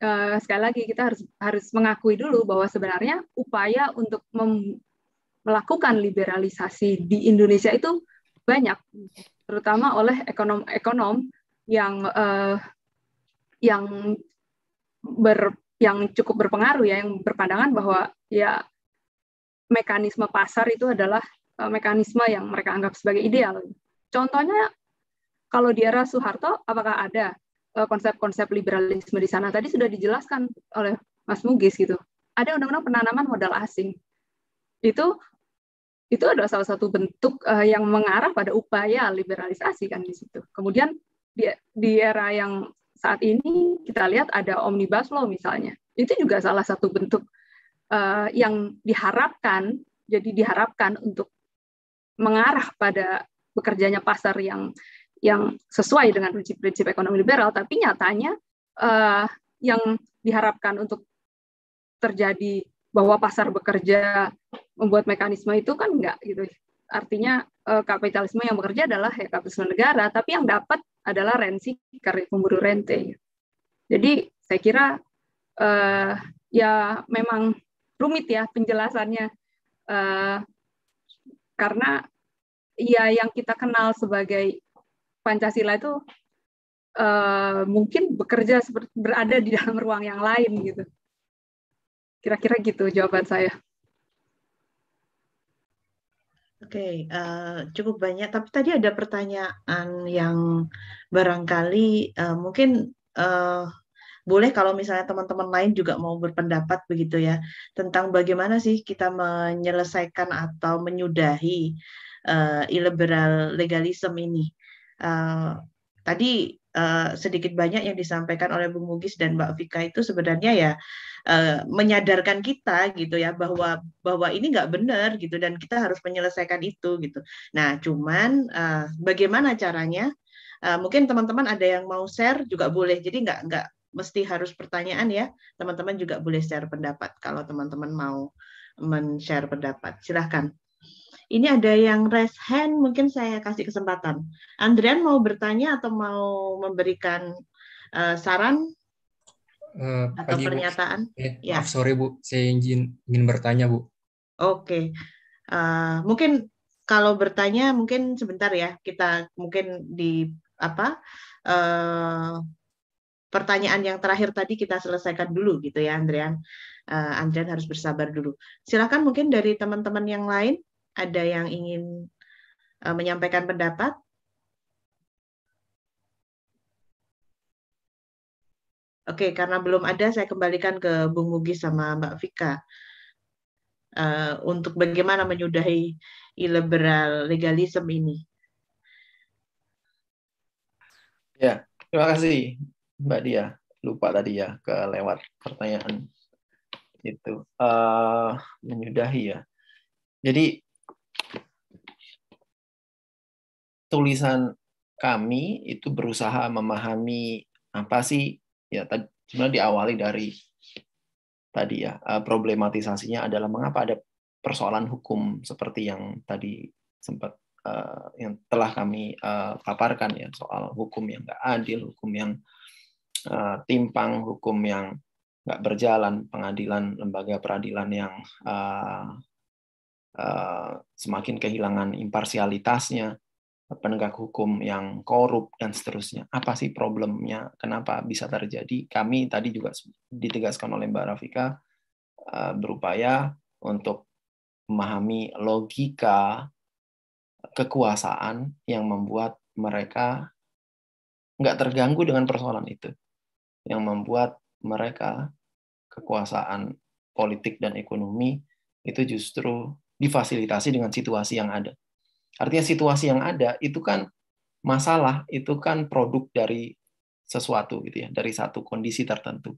Speaker 4: uh, sekali lagi kita harus harus mengakui dulu bahwa sebenarnya upaya untuk melakukan liberalisasi di Indonesia itu banyak terutama oleh ekonom-ekonom yang uh, yang ber yang cukup berpengaruh ya yang berpandangan bahwa ya mekanisme pasar itu adalah eh, mekanisme yang mereka anggap sebagai ideal. Contohnya kalau di era Soeharto apakah ada eh, konsep-konsep liberalisme di sana tadi sudah dijelaskan oleh Mas Mugis gitu. Ada undang-undang penanaman modal asing. Itu itu adalah salah satu bentuk eh, yang mengarah pada upaya liberalisasi kan di situ. Kemudian di era yang saat ini kita lihat ada omnibus law misalnya. Itu juga salah satu bentuk uh, yang diharapkan, jadi diharapkan untuk mengarah pada bekerjanya pasar yang yang sesuai dengan prinsip-prinsip ekonomi liberal, tapi nyatanya uh, yang diharapkan untuk terjadi bahwa pasar bekerja membuat mekanisme itu kan enggak gitu. Artinya eh, kapitalisme yang bekerja adalah ya kapitalisme negara, tapi yang dapat adalah rent seeker, pemburu rente. Jadi saya kira uh, ya memang rumit ya penjelasannya uh, karena ya yang kita kenal sebagai Pancasila itu uh, mungkin bekerja seperti, berada di dalam ruang yang lain gitu. Kira-kira gitu jawaban saya. Oke, okay, uh,
Speaker 1: eh, cukup banyak. Tapi tadi ada pertanyaan yang barangkali uh, mungkin uh, boleh kalau misalnya teman-teman lain juga mau berpendapat begitu ya tentang bagaimana sih kita menyelesaikan atau menyudahi uh, ilegal legalisme ini. Uh, tadi Eh, sedikit banyak yang disampaikan oleh Bung Mugis dan Mbak Vika itu sebenarnya ya eh, menyadarkan kita gitu ya bahwa bahwa ini nggak benar gitu dan kita harus menyelesaikan itu gitu. Nah, cuman eh, bagaimana caranya? mungkin teman-teman ada yang mau share juga boleh. Jadi nggak nggak mesti harus pertanyaan ya. Teman-teman juga boleh share pendapat kalau teman-teman mau men-share pendapat. Silahkan. Ini ada yang raise hand, mungkin saya kasih kesempatan. Andrian mau bertanya atau mau memberikan uh, saran
Speaker 6: uh, atau pernyataan? Bu. Eh, ya. Maaf, sorry Bu, saya ingin ingin bertanya Bu. Oke,
Speaker 1: okay. uh, eh, mungkin kalau bertanya mungkin sebentar ya kita mungkin di apa uh, pertanyaan yang terakhir tadi kita selesaikan dulu gitu ya Andrian. Uh, Andrian harus bersabar dulu. Silakan mungkin dari teman-teman yang lain ada yang ingin eh, menyampaikan pendapat? Oke, karena belum ada, saya kembalikan ke Bung Mugi sama Mbak Vika uh, untuk bagaimana menyudahi illiberal legalisme ini.
Speaker 2: Ya, terima kasih Mbak Dia. Lupa tadi ya, kelewat pertanyaan itu uh, menyudahi ya. Jadi tulisan kami itu berusaha memahami apa sih ya tadi sebenarnya diawali dari tadi ya eh, problematisasinya adalah mengapa ada persoalan hukum seperti yang tadi sempat eh, yang telah kami uh, paparkan ya soal hukum yang enggak adil, hukum yang timpang, hukum yang nggak berjalan, pengadilan lembaga peradilan yang semakin kehilangan imparsialitasnya penegak hukum yang korup dan seterusnya. Apa sih problemnya? Kenapa bisa terjadi? Kami tadi juga ditegaskan oleh Mbak Rafika eh, berupaya untuk memahami logika kekuasaan yang membuat mereka nggak terganggu dengan persoalan itu, yang membuat mereka kekuasaan politik dan ekonomi itu justru difasilitasi dengan situasi yang ada Artinya situasi yang ada itu kan masalah, itu kan produk dari sesuatu gitu ya, dari satu kondisi tertentu.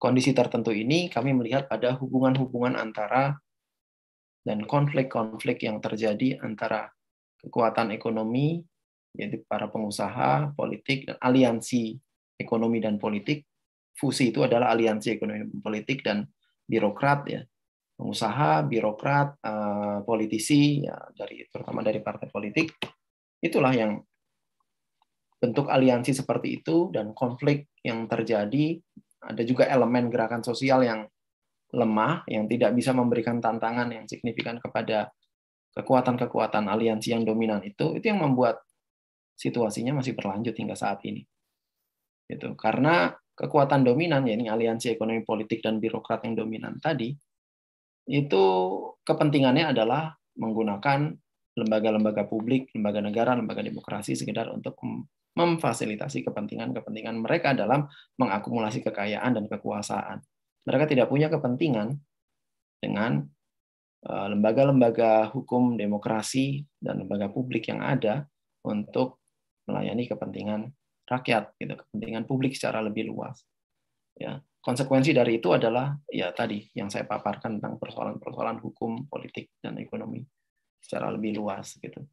Speaker 2: Kondisi tertentu ini kami melihat pada hubungan-hubungan antara dan konflik-konflik yang terjadi antara kekuatan ekonomi, yaitu para pengusaha, politik, dan aliansi ekonomi dan politik. Fusi itu adalah aliansi ekonomi dan politik dan birokrat ya pengusaha, birokrat, eh, politisi, ya, dari terutama dari partai politik, itulah yang bentuk aliansi seperti itu dan konflik yang terjadi. Ada juga elemen gerakan sosial yang lemah, yang tidak bisa memberikan tantangan yang signifikan kepada kekuatan-kekuatan aliansi yang dominan itu, itu yang membuat situasinya masih berlanjut hingga saat ini. Gitu. Karena kekuatan dominan, yaitu aliansi ekonomi politik dan birokrat yang dominan tadi, itu kepentingannya adalah menggunakan lembaga-lembaga publik, lembaga negara, lembaga demokrasi sekedar untuk memfasilitasi kepentingan-kepentingan mereka dalam mengakumulasi kekayaan dan kekuasaan. Mereka tidak punya kepentingan dengan eh, lembaga-lembaga hukum demokrasi dan lembaga publik yang ada untuk melayani kepentingan rakyat gitu kepentingan publik secara lebih luas ya konsekuensi dari itu adalah ya tadi yang saya paparkan tentang persoalan-persoalan hukum, politik dan ekonomi secara lebih luas gitu.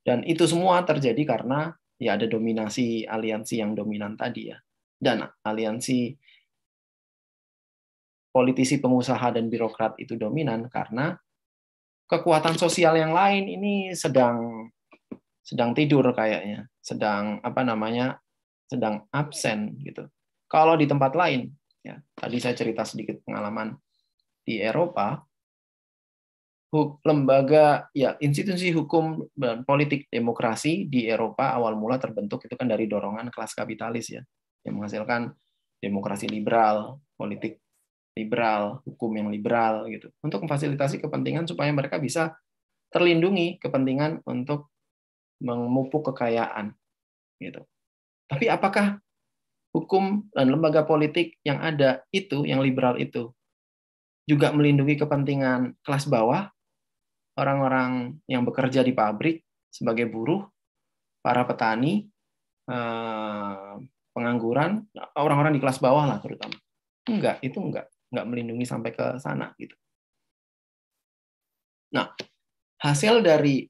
Speaker 2: Dan itu semua terjadi karena ya ada dominasi aliansi yang dominan tadi ya. Dan aliansi politisi, pengusaha dan birokrat itu dominan karena kekuatan sosial yang lain ini sedang sedang tidur kayaknya, sedang apa namanya? sedang absen gitu. Kalau di tempat lain Ya, tadi saya cerita sedikit pengalaman di Eropa. Lembaga ya institusi hukum dan politik demokrasi di Eropa awal mula terbentuk itu kan dari dorongan kelas kapitalis ya yang menghasilkan demokrasi liberal, politik liberal, hukum yang liberal gitu. Untuk memfasilitasi kepentingan supaya mereka bisa terlindungi kepentingan untuk memupuk kekayaan gitu. Tapi apakah hukum dan lembaga politik yang ada itu, yang liberal itu, juga melindungi kepentingan kelas bawah, orang-orang yang bekerja di pabrik sebagai buruh, para petani, eh, pengangguran, orang-orang di kelas bawah lah terutama. Enggak, itu enggak, enggak melindungi sampai ke sana gitu. Nah, hasil dari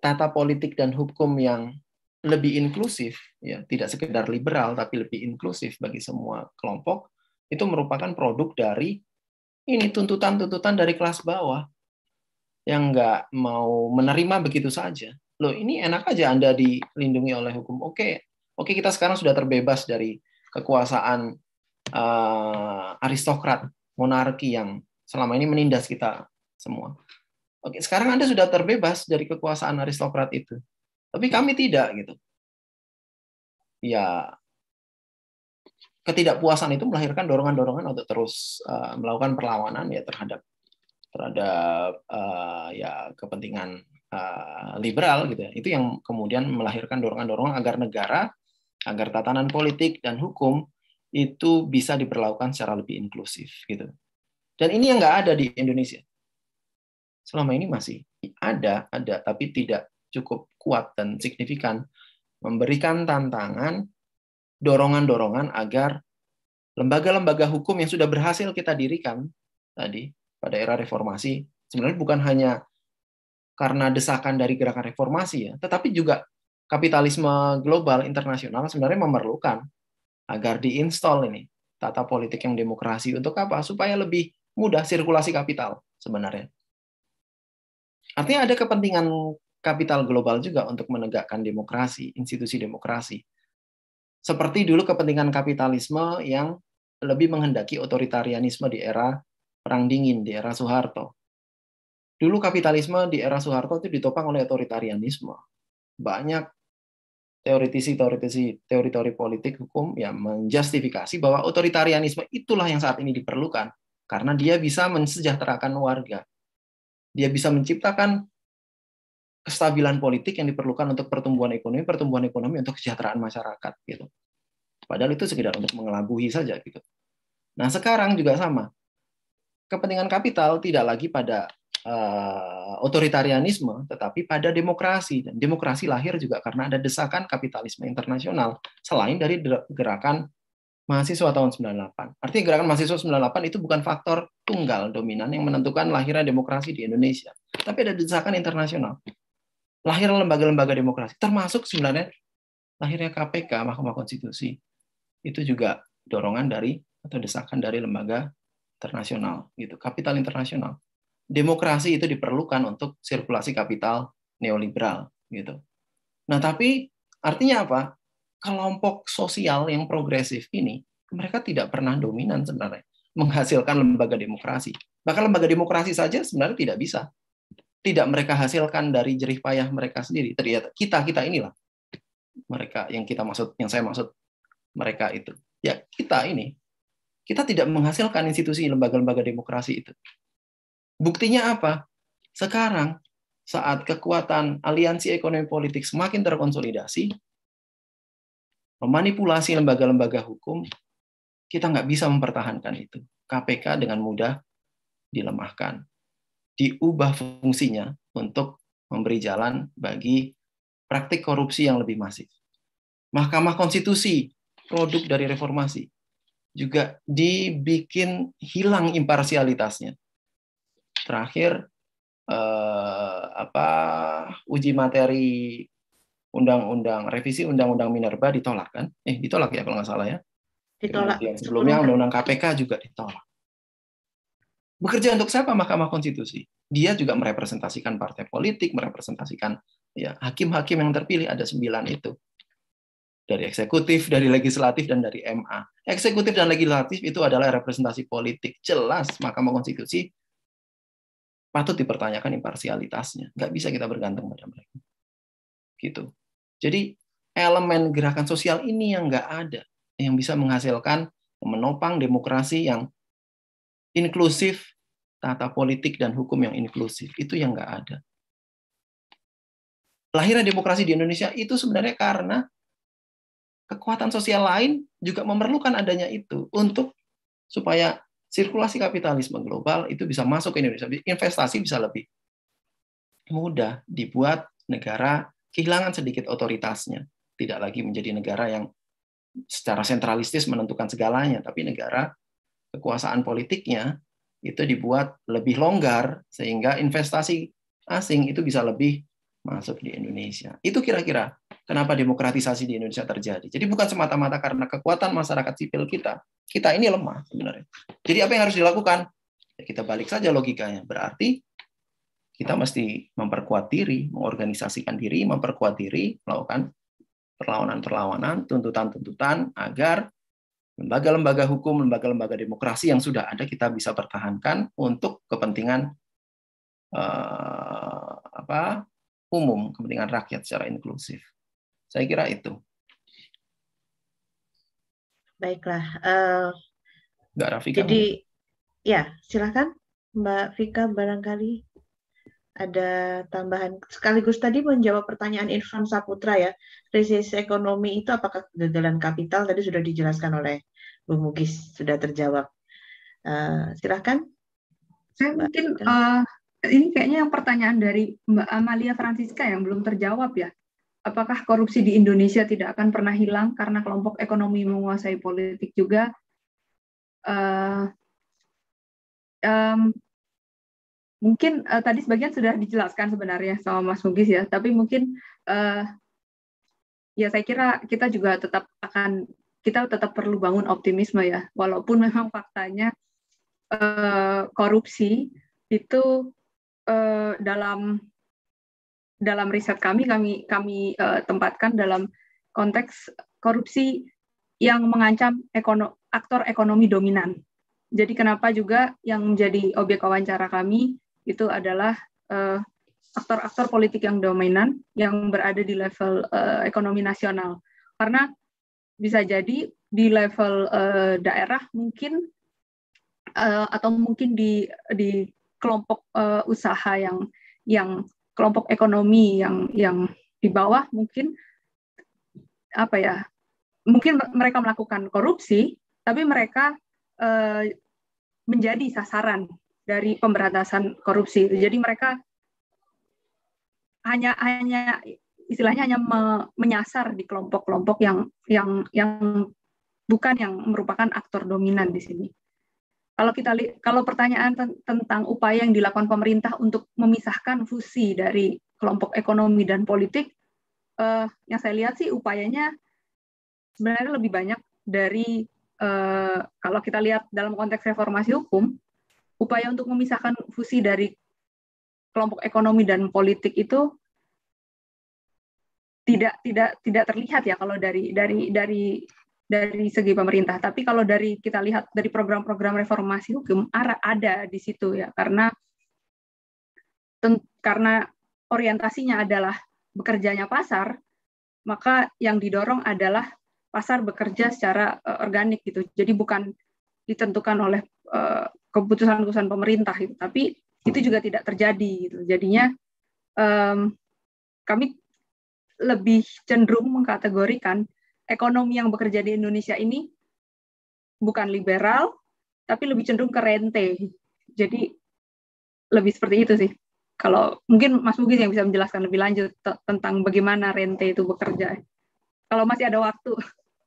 Speaker 2: tata politik dan hukum yang lebih inklusif, ya, tidak sekedar liberal tapi lebih inklusif bagi semua kelompok, itu merupakan produk dari ini tuntutan-tuntutan dari kelas bawah yang nggak mau menerima begitu saja. Loh, ini enak aja Anda dilindungi oleh hukum. Oke, oke kita sekarang sudah terbebas dari kekuasaan uh, aristokrat, monarki yang selama ini menindas kita semua. Oke, sekarang Anda sudah terbebas dari kekuasaan aristokrat itu. Tapi kami tidak gitu. Ya ketidakpuasan itu melahirkan dorongan-dorongan untuk terus uh, melakukan perlawanan ya terhadap terhadap uh, ya kepentingan uh, liberal gitu ya. Itu yang kemudian melahirkan dorongan-dorongan agar negara, agar tatanan politik dan hukum itu bisa diperlakukan secara lebih inklusif gitu. Dan ini yang nggak ada di Indonesia. Selama ini masih ada, ada tapi tidak cukup kuat dan signifikan memberikan tantangan dorongan-dorongan agar lembaga-lembaga hukum yang sudah berhasil kita dirikan tadi pada era reformasi sebenarnya bukan hanya karena desakan dari gerakan reformasi ya, tetapi juga kapitalisme global internasional sebenarnya memerlukan agar diinstal ini tata politik yang demokrasi untuk apa? Supaya lebih mudah sirkulasi kapital sebenarnya. Artinya ada kepentingan kapital global juga untuk menegakkan demokrasi, institusi demokrasi. Seperti dulu kepentingan kapitalisme yang lebih menghendaki otoritarianisme di era Perang Dingin, di era Soeharto. Dulu kapitalisme di era Soeharto itu ditopang oleh otoritarianisme. Banyak teoritisi-teoritisi teori-teori politik hukum yang menjustifikasi bahwa otoritarianisme itulah yang saat ini diperlukan karena dia bisa mensejahterakan warga. Dia bisa menciptakan kestabilan politik yang diperlukan untuk pertumbuhan ekonomi, pertumbuhan ekonomi untuk kesejahteraan masyarakat gitu. Padahal itu sekedar untuk mengelabuhi saja gitu. Nah, sekarang juga sama. Kepentingan kapital tidak lagi pada uh, otoritarianisme tetapi pada demokrasi dan demokrasi lahir juga karena ada desakan kapitalisme internasional selain dari gerakan mahasiswa tahun 98. Artinya gerakan mahasiswa 98 itu bukan faktor tunggal dominan yang menentukan lahirnya demokrasi di Indonesia, tapi ada desakan internasional lahir lembaga-lembaga demokrasi, termasuk sebenarnya lahirnya KPK, Mahkamah Konstitusi. Itu juga dorongan dari atau desakan dari lembaga internasional, gitu, kapital internasional. Demokrasi itu diperlukan untuk sirkulasi kapital neoliberal, gitu. Nah, tapi artinya apa? Kelompok sosial yang progresif ini mereka tidak pernah dominan sebenarnya menghasilkan lembaga demokrasi. Bahkan lembaga demokrasi saja sebenarnya tidak bisa tidak mereka hasilkan dari jerih payah mereka sendiri. Ternyata kita kita inilah mereka yang kita maksud, yang saya maksud mereka itu. Ya kita ini kita tidak menghasilkan institusi lembaga-lembaga demokrasi itu. Buktinya apa? Sekarang saat kekuatan aliansi ekonomi politik semakin terkonsolidasi, memanipulasi lembaga-lembaga hukum, kita nggak bisa mempertahankan itu. KPK dengan mudah dilemahkan diubah fungsinya untuk memberi jalan bagi praktik korupsi yang lebih masif. Mahkamah Konstitusi, produk dari reformasi, juga dibikin hilang imparsialitasnya. Terakhir, eh, apa uji materi undang-undang revisi undang-undang Minerba ditolak kan? Eh ditolak ya kalau nggak salah ya. Ditolak. sebelumnya undang-undang KPK juga ditolak. Bekerja untuk siapa Mahkamah Konstitusi? Dia juga merepresentasikan partai politik, merepresentasikan ya hakim-hakim yang terpilih ada sembilan itu dari eksekutif, dari legislatif, dan dari MA. Eksekutif dan legislatif itu adalah representasi politik. Jelas Mahkamah Konstitusi patut dipertanyakan imparsialitasnya. Nggak bisa kita bergantung pada mereka. Gitu. Jadi elemen gerakan sosial ini yang nggak ada, yang bisa menghasilkan menopang demokrasi yang inklusif, tata politik dan hukum yang inklusif. Itu yang nggak ada. Lahirnya demokrasi di Indonesia itu sebenarnya karena kekuatan sosial lain juga memerlukan adanya itu untuk supaya sirkulasi kapitalisme global itu bisa masuk ke Indonesia. Investasi bisa lebih mudah dibuat negara kehilangan sedikit otoritasnya. Tidak lagi menjadi negara yang secara sentralistis menentukan segalanya, tapi negara kekuasaan politiknya itu dibuat lebih longgar sehingga investasi asing itu bisa lebih masuk di Indonesia. Itu kira-kira kenapa demokratisasi di Indonesia terjadi. Jadi bukan semata-mata karena kekuatan masyarakat sipil kita. Kita ini lemah sebenarnya. Jadi apa yang harus dilakukan? Ya, kita balik saja logikanya. Berarti kita mesti memperkuat diri, mengorganisasikan diri, memperkuat diri, melakukan perlawanan-perlawanan, tuntutan-tuntutan agar lembaga-lembaga hukum, lembaga-lembaga demokrasi yang sudah ada kita bisa pertahankan untuk kepentingan uh, apa umum, kepentingan rakyat secara inklusif. Saya kira itu.
Speaker 1: Baiklah. Uh,
Speaker 2: Mbak Rafika. Jadi,
Speaker 1: ya silakan Mbak Vika barangkali ada tambahan sekaligus tadi menjawab pertanyaan Irfan Saputra ya krisis ekonomi itu apakah kegagalan kapital tadi sudah dijelaskan oleh Bu Mugis sudah terjawab uh, silahkan
Speaker 4: saya Mbak, mungkin uh, ini kayaknya yang pertanyaan dari Mbak Amalia Francisca yang belum terjawab ya apakah korupsi di Indonesia tidak akan pernah hilang karena kelompok ekonomi menguasai politik juga uh, um, mungkin uh, tadi sebagian sudah dijelaskan sebenarnya sama Mas Mugis ya, tapi mungkin uh, ya saya kira kita juga tetap akan kita tetap perlu bangun optimisme ya, walaupun memang faktanya uh, korupsi itu uh, dalam dalam riset kami kami kami uh, tempatkan dalam konteks korupsi yang mengancam ekono, aktor ekonomi dominan. Jadi kenapa juga yang menjadi objek wawancara kami itu adalah eh, aktor-aktor politik yang dominan yang berada di level eh, ekonomi nasional. Karena bisa jadi di level eh, daerah mungkin atau mungkin di di kelompok usaha yang yang kelompok ekonomi yang yang di bawah mungkin apa ya mungkin mereka melakukan korupsi tapi mereka uh, menjadi sasaran dari pemberantasan korupsi. Jadi mereka hanya hanya istilahnya hanya me, menyasar di kelompok-kelompok yang yang yang bukan yang merupakan aktor dominan di sini. Kalau kita kalau pertanyaan tentang upaya yang dilakukan pemerintah untuk memisahkan fusi dari kelompok ekonomi dan politik, eh, yang saya lihat sih upayanya sebenarnya lebih banyak dari eh, kalau kita lihat dalam konteks reformasi hukum, upaya untuk memisahkan fusi dari kelompok ekonomi dan politik itu tidak tidak tidak terlihat ya kalau dari dari dari dari segi pemerintah. Tapi kalau dari kita lihat dari program-program reformasi hukum ada di situ ya karena karena orientasinya adalah bekerjanya pasar, maka yang didorong adalah pasar bekerja secara eh, organik gitu. Jadi bukan ditentukan oleh eh, keputusan-keputusan pemerintah itu Tapi itu juga tidak terjadi gitu. Jadinya um, kami lebih cenderung mengkategorikan ekonomi yang bekerja di Indonesia ini bukan liberal, tapi lebih cenderung ke rente. Jadi lebih seperti itu sih. Kalau mungkin Mas Bugis yang bisa menjelaskan lebih lanjut tentang bagaimana rente itu bekerja. Kalau masih ada waktu.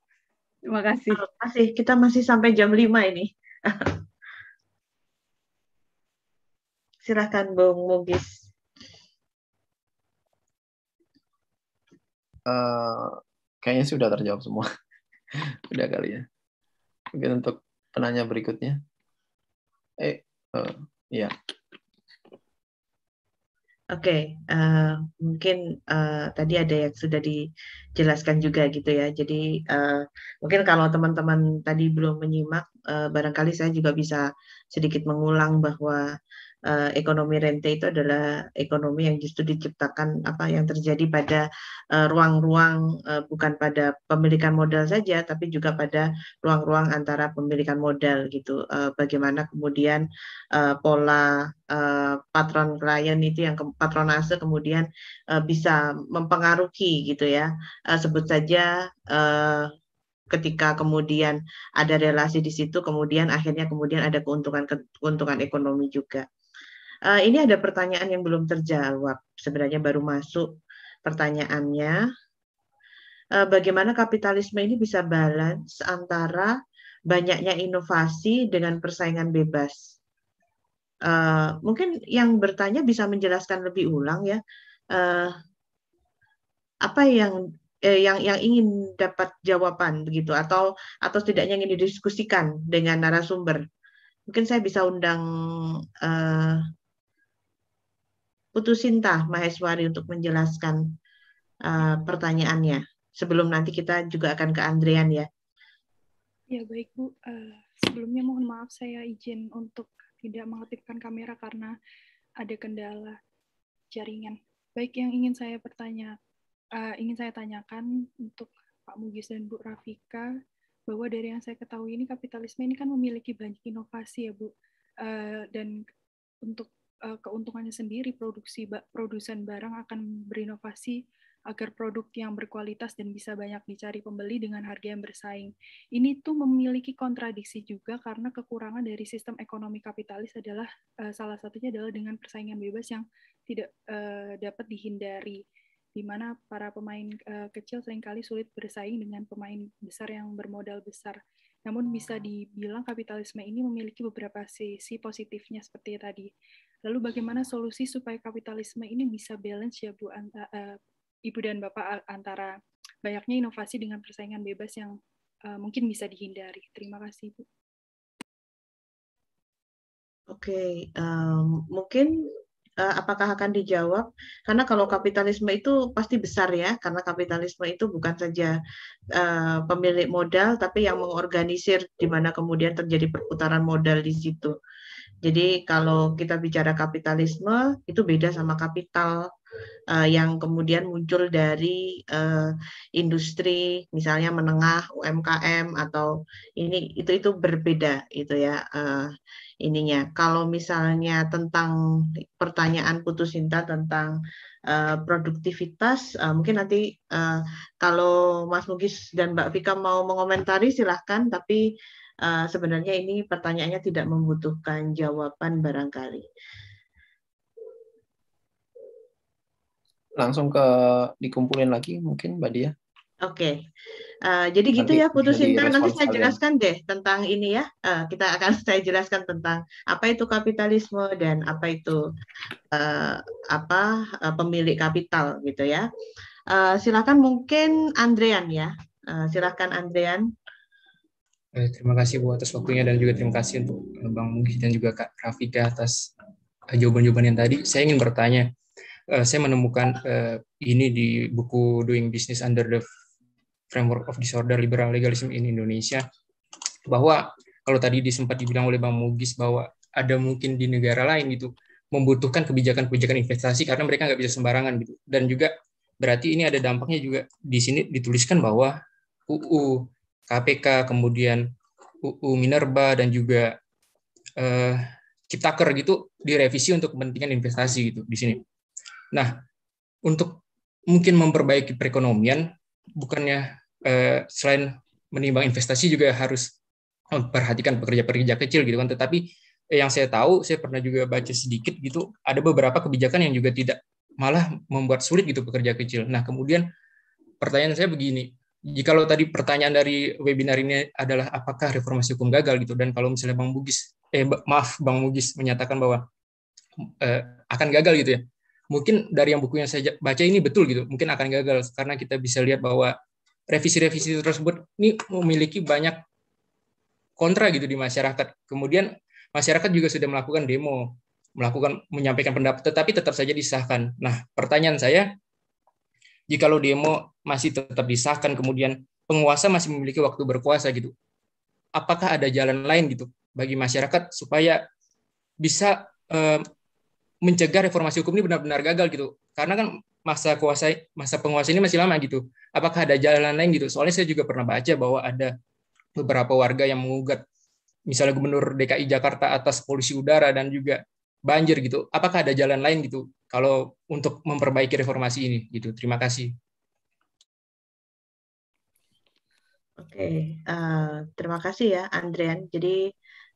Speaker 4: Terima kasih. terima kasih kita masih sampai jam 5 ini.
Speaker 1: Silahkan Bung Mugis.
Speaker 2: Uh, kayaknya sudah terjawab semua. Sudah kali ya. Mungkin untuk penanya berikutnya. Eh, uh, ya.
Speaker 1: Oke, okay. uh, eh, mungkin uh, tadi ada yang sudah dijelaskan juga gitu ya. Jadi uh, mungkin kalau teman-teman tadi belum menyimak, uh, barangkali saya juga bisa sedikit mengulang bahwa uh, ekonomi rente itu adalah ekonomi yang justru diciptakan apa yang terjadi pada eh, ruang-ruang uh, uh, bukan pada pemilikan modal saja tapi juga pada ruang-ruang antara pemilikan modal gitu uh, bagaimana kemudian uh, pola uh, patron klien itu yang ke, patronase kemudian uh, bisa mempengaruhi gitu ya uh, sebut saja uh, ketika kemudian ada relasi di situ kemudian akhirnya kemudian ada keuntungan keuntungan ekonomi juga Uh, ini ada pertanyaan yang belum terjawab, sebenarnya baru masuk pertanyaannya. Uh, bagaimana kapitalisme ini bisa balance antara banyaknya inovasi dengan persaingan bebas? Uh, mungkin yang bertanya bisa menjelaskan lebih ulang ya, uh, apa yang eh, yang yang ingin dapat jawaban begitu atau atau setidaknya ingin didiskusikan dengan narasumber mungkin saya bisa undang uh, Sinta Maheswari untuk menjelaskan uh, pertanyaannya. Sebelum nanti kita juga akan ke Andrian ya.
Speaker 8: Ya baik Bu, uh, sebelumnya mohon maaf saya izin untuk tidak mengaktifkan kamera karena ada kendala jaringan. Baik yang ingin saya bertanya, uh, ingin saya tanyakan untuk Pak Mugis dan Bu Rafika bahwa dari yang saya ketahui ini kapitalisme ini kan memiliki banyak inovasi ya Bu uh, dan untuk Eh, keuntungannya sendiri produksi produsen barang akan berinovasi agar produk yang berkualitas dan bisa banyak dicari pembeli dengan harga yang bersaing. Ini tuh memiliki kontradiksi juga karena kekurangan dari sistem ekonomi kapitalis adalah uh, salah satunya adalah dengan persaingan bebas yang tidak uh, dapat dihindari di mana para pemain uh, kecil seringkali sulit bersaing dengan pemain besar yang bermodal besar. Namun bisa oh. dibilang kapitalisme ini memiliki beberapa sisi positifnya seperti tadi. Lalu bagaimana solusi supaya kapitalisme ini bisa balance ya Bu anta, uh, Ibu dan Bapak antara banyaknya inovasi dengan persaingan bebas yang uh, mungkin bisa dihindari. Terima kasih Bu.
Speaker 3: Oke, okay,
Speaker 1: eh, um, mungkin Eh, apakah akan dijawab karena kalau kapitalisme itu pasti besar ya karena kapitalisme itu bukan saja uh, pemilik modal tapi yang mengorganisir di mana kemudian terjadi perputaran modal di situ. Jadi kalau kita bicara kapitalisme itu beda sama kapital uh, yang kemudian muncul dari uh, industri misalnya menengah UMKM atau ini itu itu berbeda itu ya uh, ininya. Kalau misalnya tentang pertanyaan Putus cinta tentang uh, produktivitas uh, mungkin nanti uh, kalau Mas Mugis dan Mbak Vika mau mengomentari silahkan tapi Uh, sebenarnya ini pertanyaannya tidak membutuhkan jawaban
Speaker 2: barangkali. langsung ke dikumpulin lagi mungkin Mbak Dia.
Speaker 1: Oke, okay. uh, eh, jadi gitu nanti, gitu ya putus cinta. Nanti saya jelaskan deh tentang ini ya. Uh, kita akan saya jelaskan tentang apa itu kapitalisme dan apa itu uh, apa uh, pemilik kapital gitu ya. Uh, silakan mungkin Andrean ya. Uh, silakan Andrean.
Speaker 6: Eh, terima kasih Bu atas waktunya dan juga terima kasih untuk Bang Mugi dan juga Kak Rafika atas jawaban-jawaban yang tadi. Saya ingin bertanya Eh, saya menemukan uh, ini di buku Doing Business Under the Framework of Disorder Liberal Legalism in Indonesia bahwa kalau tadi disempat dibilang oleh Bang Mugis bahwa ada mungkin di negara lain itu membutuhkan kebijakan-kebijakan investasi karena mereka nggak bisa sembarangan gitu dan juga berarti ini ada dampaknya juga di sini dituliskan bahwa UU KPK kemudian UU Minerba dan juga uh, Ciptaker gitu direvisi untuk kepentingan investasi gitu di sini Nah, untuk mungkin memperbaiki perekonomian, bukannya eh, selain menimbang investasi juga harus memperhatikan pekerja-pekerja kecil gitu kan. Tetapi eh, yang saya tahu, saya pernah juga baca sedikit gitu, ada beberapa kebijakan yang juga tidak malah membuat sulit gitu pekerja kecil. Nah, kemudian pertanyaan saya begini, jikalau tadi pertanyaan dari webinar ini adalah apakah reformasi hukum gagal gitu dan kalau misalnya Bang Bugis eh maaf Bang Bugis menyatakan bahwa eh, akan gagal gitu ya mungkin dari yang bukunya saya baca ini betul gitu mungkin akan gagal karena kita bisa lihat bahwa revisi-revisi tersebut ini memiliki banyak kontra gitu di masyarakat kemudian masyarakat juga sudah melakukan demo melakukan menyampaikan pendapat tetapi tetap saja disahkan nah pertanyaan saya jika lo demo masih tetap disahkan kemudian penguasa masih memiliki waktu berkuasa gitu apakah ada jalan lain gitu bagi masyarakat supaya bisa eh, mencegah reformasi hukum ini benar-benar gagal gitu. Karena kan masa kuasa masa penguasa ini masih lama gitu. Apakah ada jalan lain gitu? Soalnya saya juga pernah baca bahwa ada beberapa warga yang mengugat misalnya gubernur DKI Jakarta atas polusi udara dan juga banjir gitu. Apakah ada jalan lain gitu kalau untuk memperbaiki reformasi ini gitu. Terima kasih.
Speaker 1: Oke, okay. uh, eh, terima kasih ya Andrean Jadi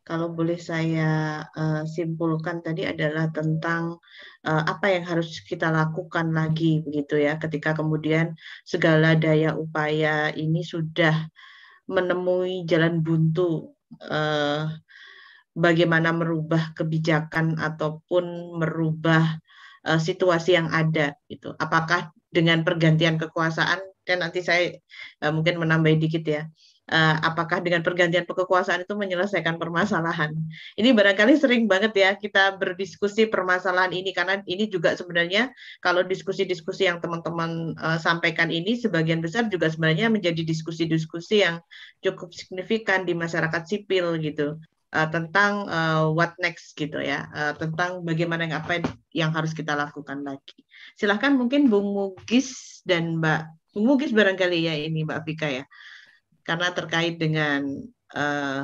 Speaker 1: kalau boleh saya eh, simpulkan tadi adalah tentang eh, apa yang harus kita lakukan lagi begitu ya ketika kemudian segala daya upaya ini sudah menemui jalan buntu eh, bagaimana merubah kebijakan ataupun merubah situasi yang ada gitu apakah dengan pergantian kekuasaan dan nanti saya mungkin menambah dikit ya uh, apakah dengan pergantian kekuasaan itu menyelesaikan permasalahan. Ini barangkali sering banget ya kita berdiskusi permasalahan ini karena ini juga sebenarnya kalau diskusi-diskusi yang teman-teman uh, sampaikan ini sebagian besar juga sebenarnya menjadi diskusi-diskusi yang cukup signifikan di masyarakat sipil gitu uh, tentang uh, what next gitu ya, uh, tentang bagaimana yang apa yang harus kita lakukan lagi. Silahkan mungkin Bung Mugis dan Mbak Bung Mugis barangkali ya ini Mbak Fika ya karena terkait dengan uh,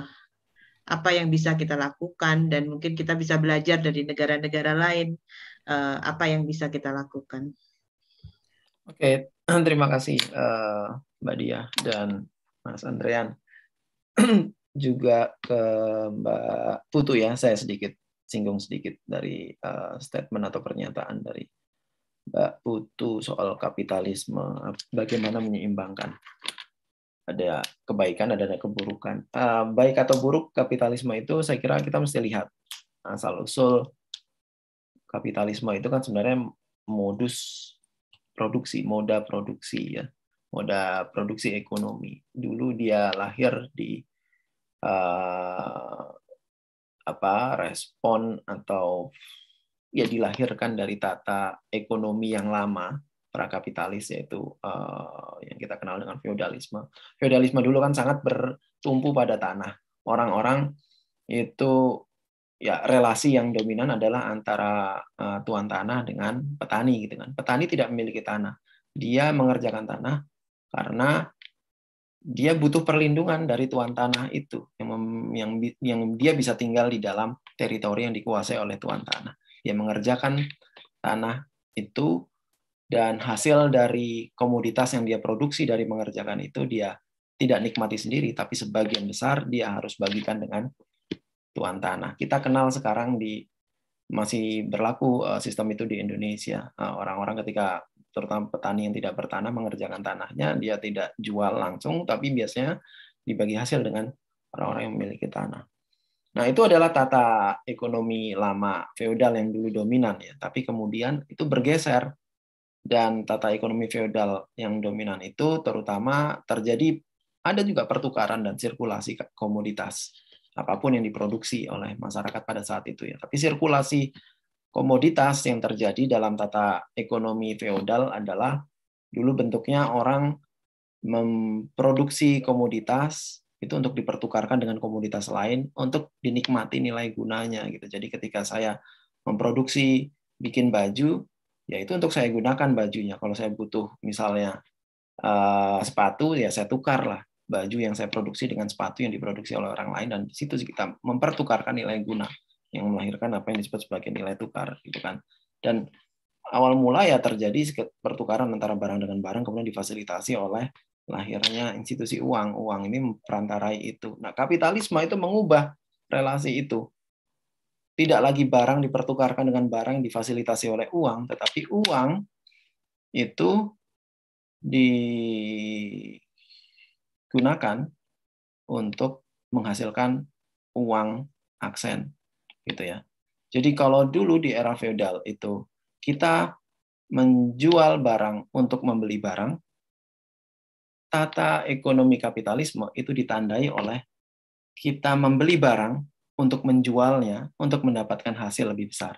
Speaker 1: apa yang bisa kita lakukan dan mungkin kita bisa belajar dari negara-negara lain uh, apa yang bisa kita lakukan.
Speaker 2: Oke, okay. terima kasih uh, Mbak Dia dan Mas Andrian Juga ke Mbak Putu ya, saya sedikit singgung sedikit dari uh, statement atau pernyataan dari Mbak Putu soal kapitalisme, bagaimana menyeimbangkan ada kebaikan ada, ada keburukan uh, baik atau buruk kapitalisme itu saya kira kita mesti lihat asal usul kapitalisme itu kan sebenarnya modus produksi moda produksi ya moda produksi ekonomi dulu dia lahir di uh, apa respon atau ya dilahirkan dari tata ekonomi yang lama kapitalis yaitu uh, yang kita kenal dengan feodalisme. Feodalisme dulu kan sangat bertumpu pada tanah. Orang-orang itu ya relasi yang dominan adalah antara uh, tuan tanah dengan petani gitu kan. Petani tidak memiliki tanah. Dia mengerjakan tanah karena dia butuh perlindungan dari tuan tanah itu yang yang yang dia bisa tinggal di dalam teritori yang dikuasai oleh tuan tanah. Dia mengerjakan tanah itu dan hasil dari komoditas yang dia produksi dari mengerjakan itu dia tidak nikmati sendiri tapi sebagian besar dia harus bagikan dengan tuan tanah. Kita kenal sekarang di masih berlaku eh, sistem itu di Indonesia. Eh, orang-orang ketika terutama petani yang tidak bertanah mengerjakan tanahnya dia tidak jual langsung tapi biasanya dibagi hasil dengan orang-orang yang memiliki tanah. Nah, itu adalah tata ekonomi lama feodal yang dulu dominan ya, tapi kemudian itu bergeser dan tata ekonomi feodal yang dominan itu terutama terjadi ada juga pertukaran dan sirkulasi komoditas apapun yang diproduksi oleh masyarakat pada saat itu ya. Tapi sirkulasi komoditas yang terjadi dalam tata ekonomi feodal adalah dulu bentuknya orang memproduksi komoditas itu untuk dipertukarkan dengan komoditas lain untuk dinikmati nilai gunanya gitu. Jadi ketika saya memproduksi bikin baju, ya itu untuk saya gunakan bajunya. Kalau saya butuh misalnya uh, sepatu, ya saya tukar lah baju yang saya produksi dengan sepatu yang diproduksi oleh orang lain dan di situ kita mempertukarkan nilai guna yang melahirkan apa yang disebut sebagai nilai tukar gitu kan dan awal mula ya terjadi pertukaran antara barang dengan barang kemudian difasilitasi oleh lahirnya institusi uang uang ini memperantarai itu nah kapitalisme itu mengubah relasi itu tidak lagi barang dipertukarkan dengan barang yang difasilitasi oleh uang, tetapi uang itu digunakan untuk menghasilkan uang aksen gitu ya. Jadi kalau dulu di era feodal itu kita menjual barang untuk membeli barang, tata ekonomi kapitalisme itu ditandai oleh kita membeli barang untuk menjualnya untuk mendapatkan hasil lebih besar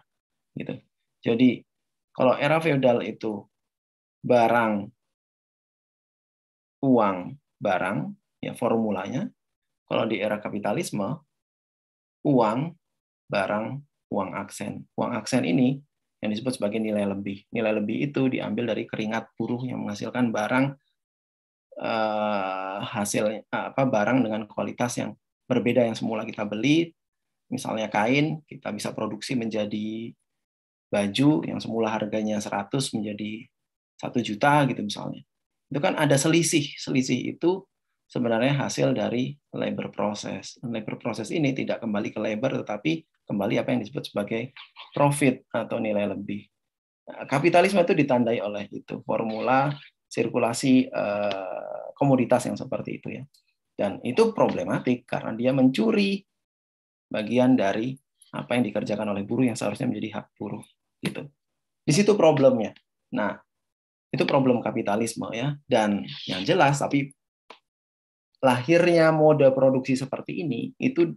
Speaker 2: gitu jadi kalau era feodal itu barang uang barang ya formulanya kalau di era kapitalisme uang barang uang aksen uang aksen ini yang disebut sebagai nilai lebih nilai lebih itu diambil dari keringat buruh yang menghasilkan barang eh, hasil apa barang dengan kualitas yang berbeda yang semula kita beli misalnya kain, kita bisa produksi menjadi baju yang semula harganya 100 menjadi satu juta gitu misalnya. Itu kan ada selisih. Selisih itu sebenarnya hasil dari labor proses. Labor proses ini tidak kembali ke labor tetapi kembali apa yang disebut sebagai profit atau nilai lebih. Nah, kapitalisme itu ditandai oleh itu formula sirkulasi eh, komoditas yang seperti itu ya. Dan itu problematik karena dia mencuri bagian dari apa yang dikerjakan oleh buruh yang seharusnya menjadi hak buruh gitu. Di situ problemnya. Nah, itu problem kapitalisme ya dan yang jelas tapi lahirnya mode produksi seperti ini itu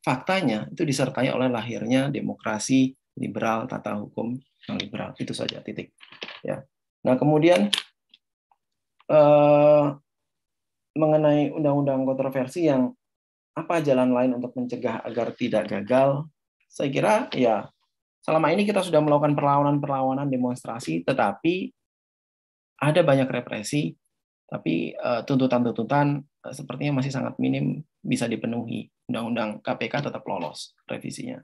Speaker 2: faktanya itu disertai oleh lahirnya demokrasi liberal tata hukum yang liberal itu saja titik ya nah kemudian eh, mengenai undang-undang kontroversi yang apa jalan lain untuk mencegah agar tidak gagal? Saya kira ya selama ini kita sudah melakukan perlawanan-perlawanan demonstrasi, tetapi ada banyak represi, tapi eh, tuntutan-tuntutan eh, sepertinya masih sangat minim bisa dipenuhi. Undang-undang KPK tetap lolos revisinya.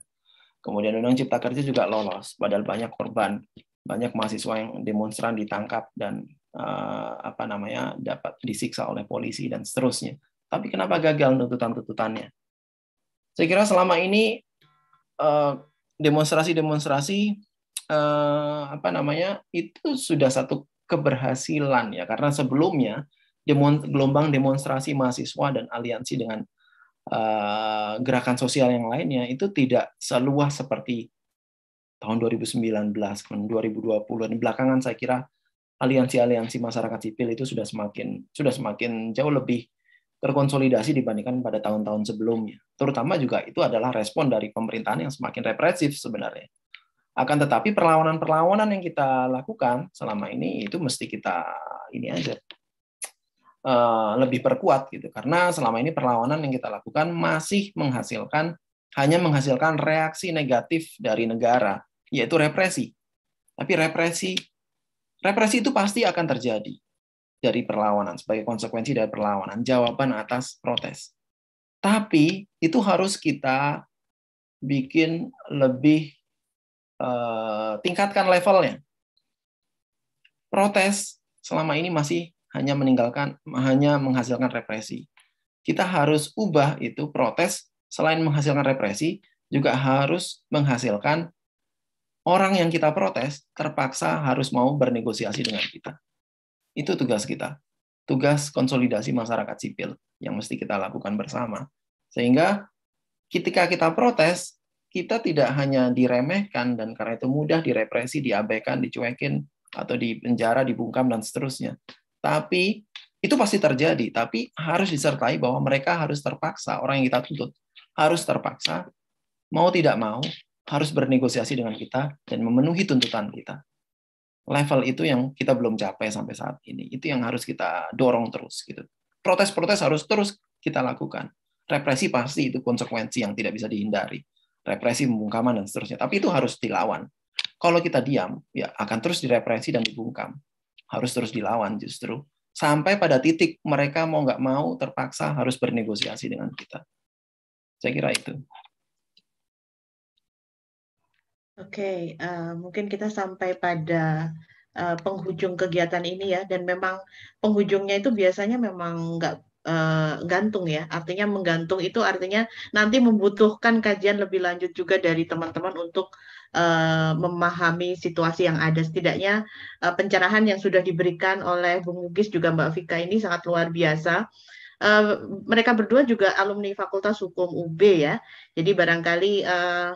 Speaker 2: Kemudian Undang Cipta Kerja juga lolos, padahal banyak korban, banyak mahasiswa yang demonstran ditangkap dan eh, apa namanya dapat disiksa oleh polisi dan seterusnya. Tapi kenapa gagal tuntutan-tuntutannya? Saya kira selama ini eh, demonstrasi-demonstrasi eh, apa namanya itu sudah satu keberhasilan ya karena sebelumnya demon, gelombang demonstrasi mahasiswa dan aliansi dengan eh, gerakan sosial yang lainnya itu tidak seluas seperti tahun 2019 2020 dan belakangan saya kira aliansi-aliansi masyarakat sipil itu sudah semakin sudah semakin jauh lebih terkonsolidasi dibandingkan pada tahun-tahun sebelumnya. Terutama juga itu adalah respon dari pemerintahan yang semakin represif sebenarnya. Akan tetapi perlawanan-perlawanan yang kita lakukan selama ini itu mesti kita ini aja eh, lebih perkuat gitu karena selama ini perlawanan yang kita lakukan masih menghasilkan hanya menghasilkan reaksi negatif dari negara yaitu represi. Tapi represi represi itu pasti akan terjadi dari perlawanan, sebagai konsekuensi dari perlawanan, jawaban atas protes. Tapi itu harus kita bikin lebih uh, tingkatkan levelnya. Protes selama ini masih hanya meninggalkan hanya menghasilkan represi. Kita harus ubah itu protes selain menghasilkan represi juga harus menghasilkan orang yang kita protes terpaksa harus mau bernegosiasi dengan kita. Itu tugas kita. Tugas konsolidasi masyarakat sipil yang mesti kita lakukan bersama. Sehingga ketika kita protes, kita tidak hanya diremehkan dan karena itu mudah direpresi, diabaikan, dicuekin, atau dipenjara, dibungkam, dan seterusnya. Tapi itu pasti terjadi, tapi harus disertai bahwa mereka harus terpaksa, orang yang kita tuntut, harus terpaksa, mau tidak mau, harus bernegosiasi dengan kita dan memenuhi tuntutan kita level itu yang kita belum capai sampai saat ini. Itu yang harus kita dorong terus gitu. Protes-protes harus terus kita lakukan. Represi pasti itu konsekuensi yang tidak bisa dihindari. Represi, pembungkaman dan seterusnya. Tapi itu harus dilawan. Kalau kita diam, ya akan terus direpresi dan dibungkam. Harus terus dilawan justru sampai pada titik mereka mau nggak mau terpaksa harus bernegosiasi dengan kita.
Speaker 3: Saya kira itu.
Speaker 1: Oke, uh, mungkin kita sampai pada uh, penghujung kegiatan ini ya, dan memang penghujungnya itu biasanya memang nggak uh, gantung ya, artinya menggantung itu artinya nanti membutuhkan kajian lebih lanjut juga dari teman-teman untuk uh, memahami situasi yang ada. Setidaknya uh, pencerahan yang sudah diberikan oleh Bung Mugis juga Mbak Vika ini sangat luar biasa. Uh, mereka berdua juga alumni Fakultas Hukum UB ya, jadi barangkali uh,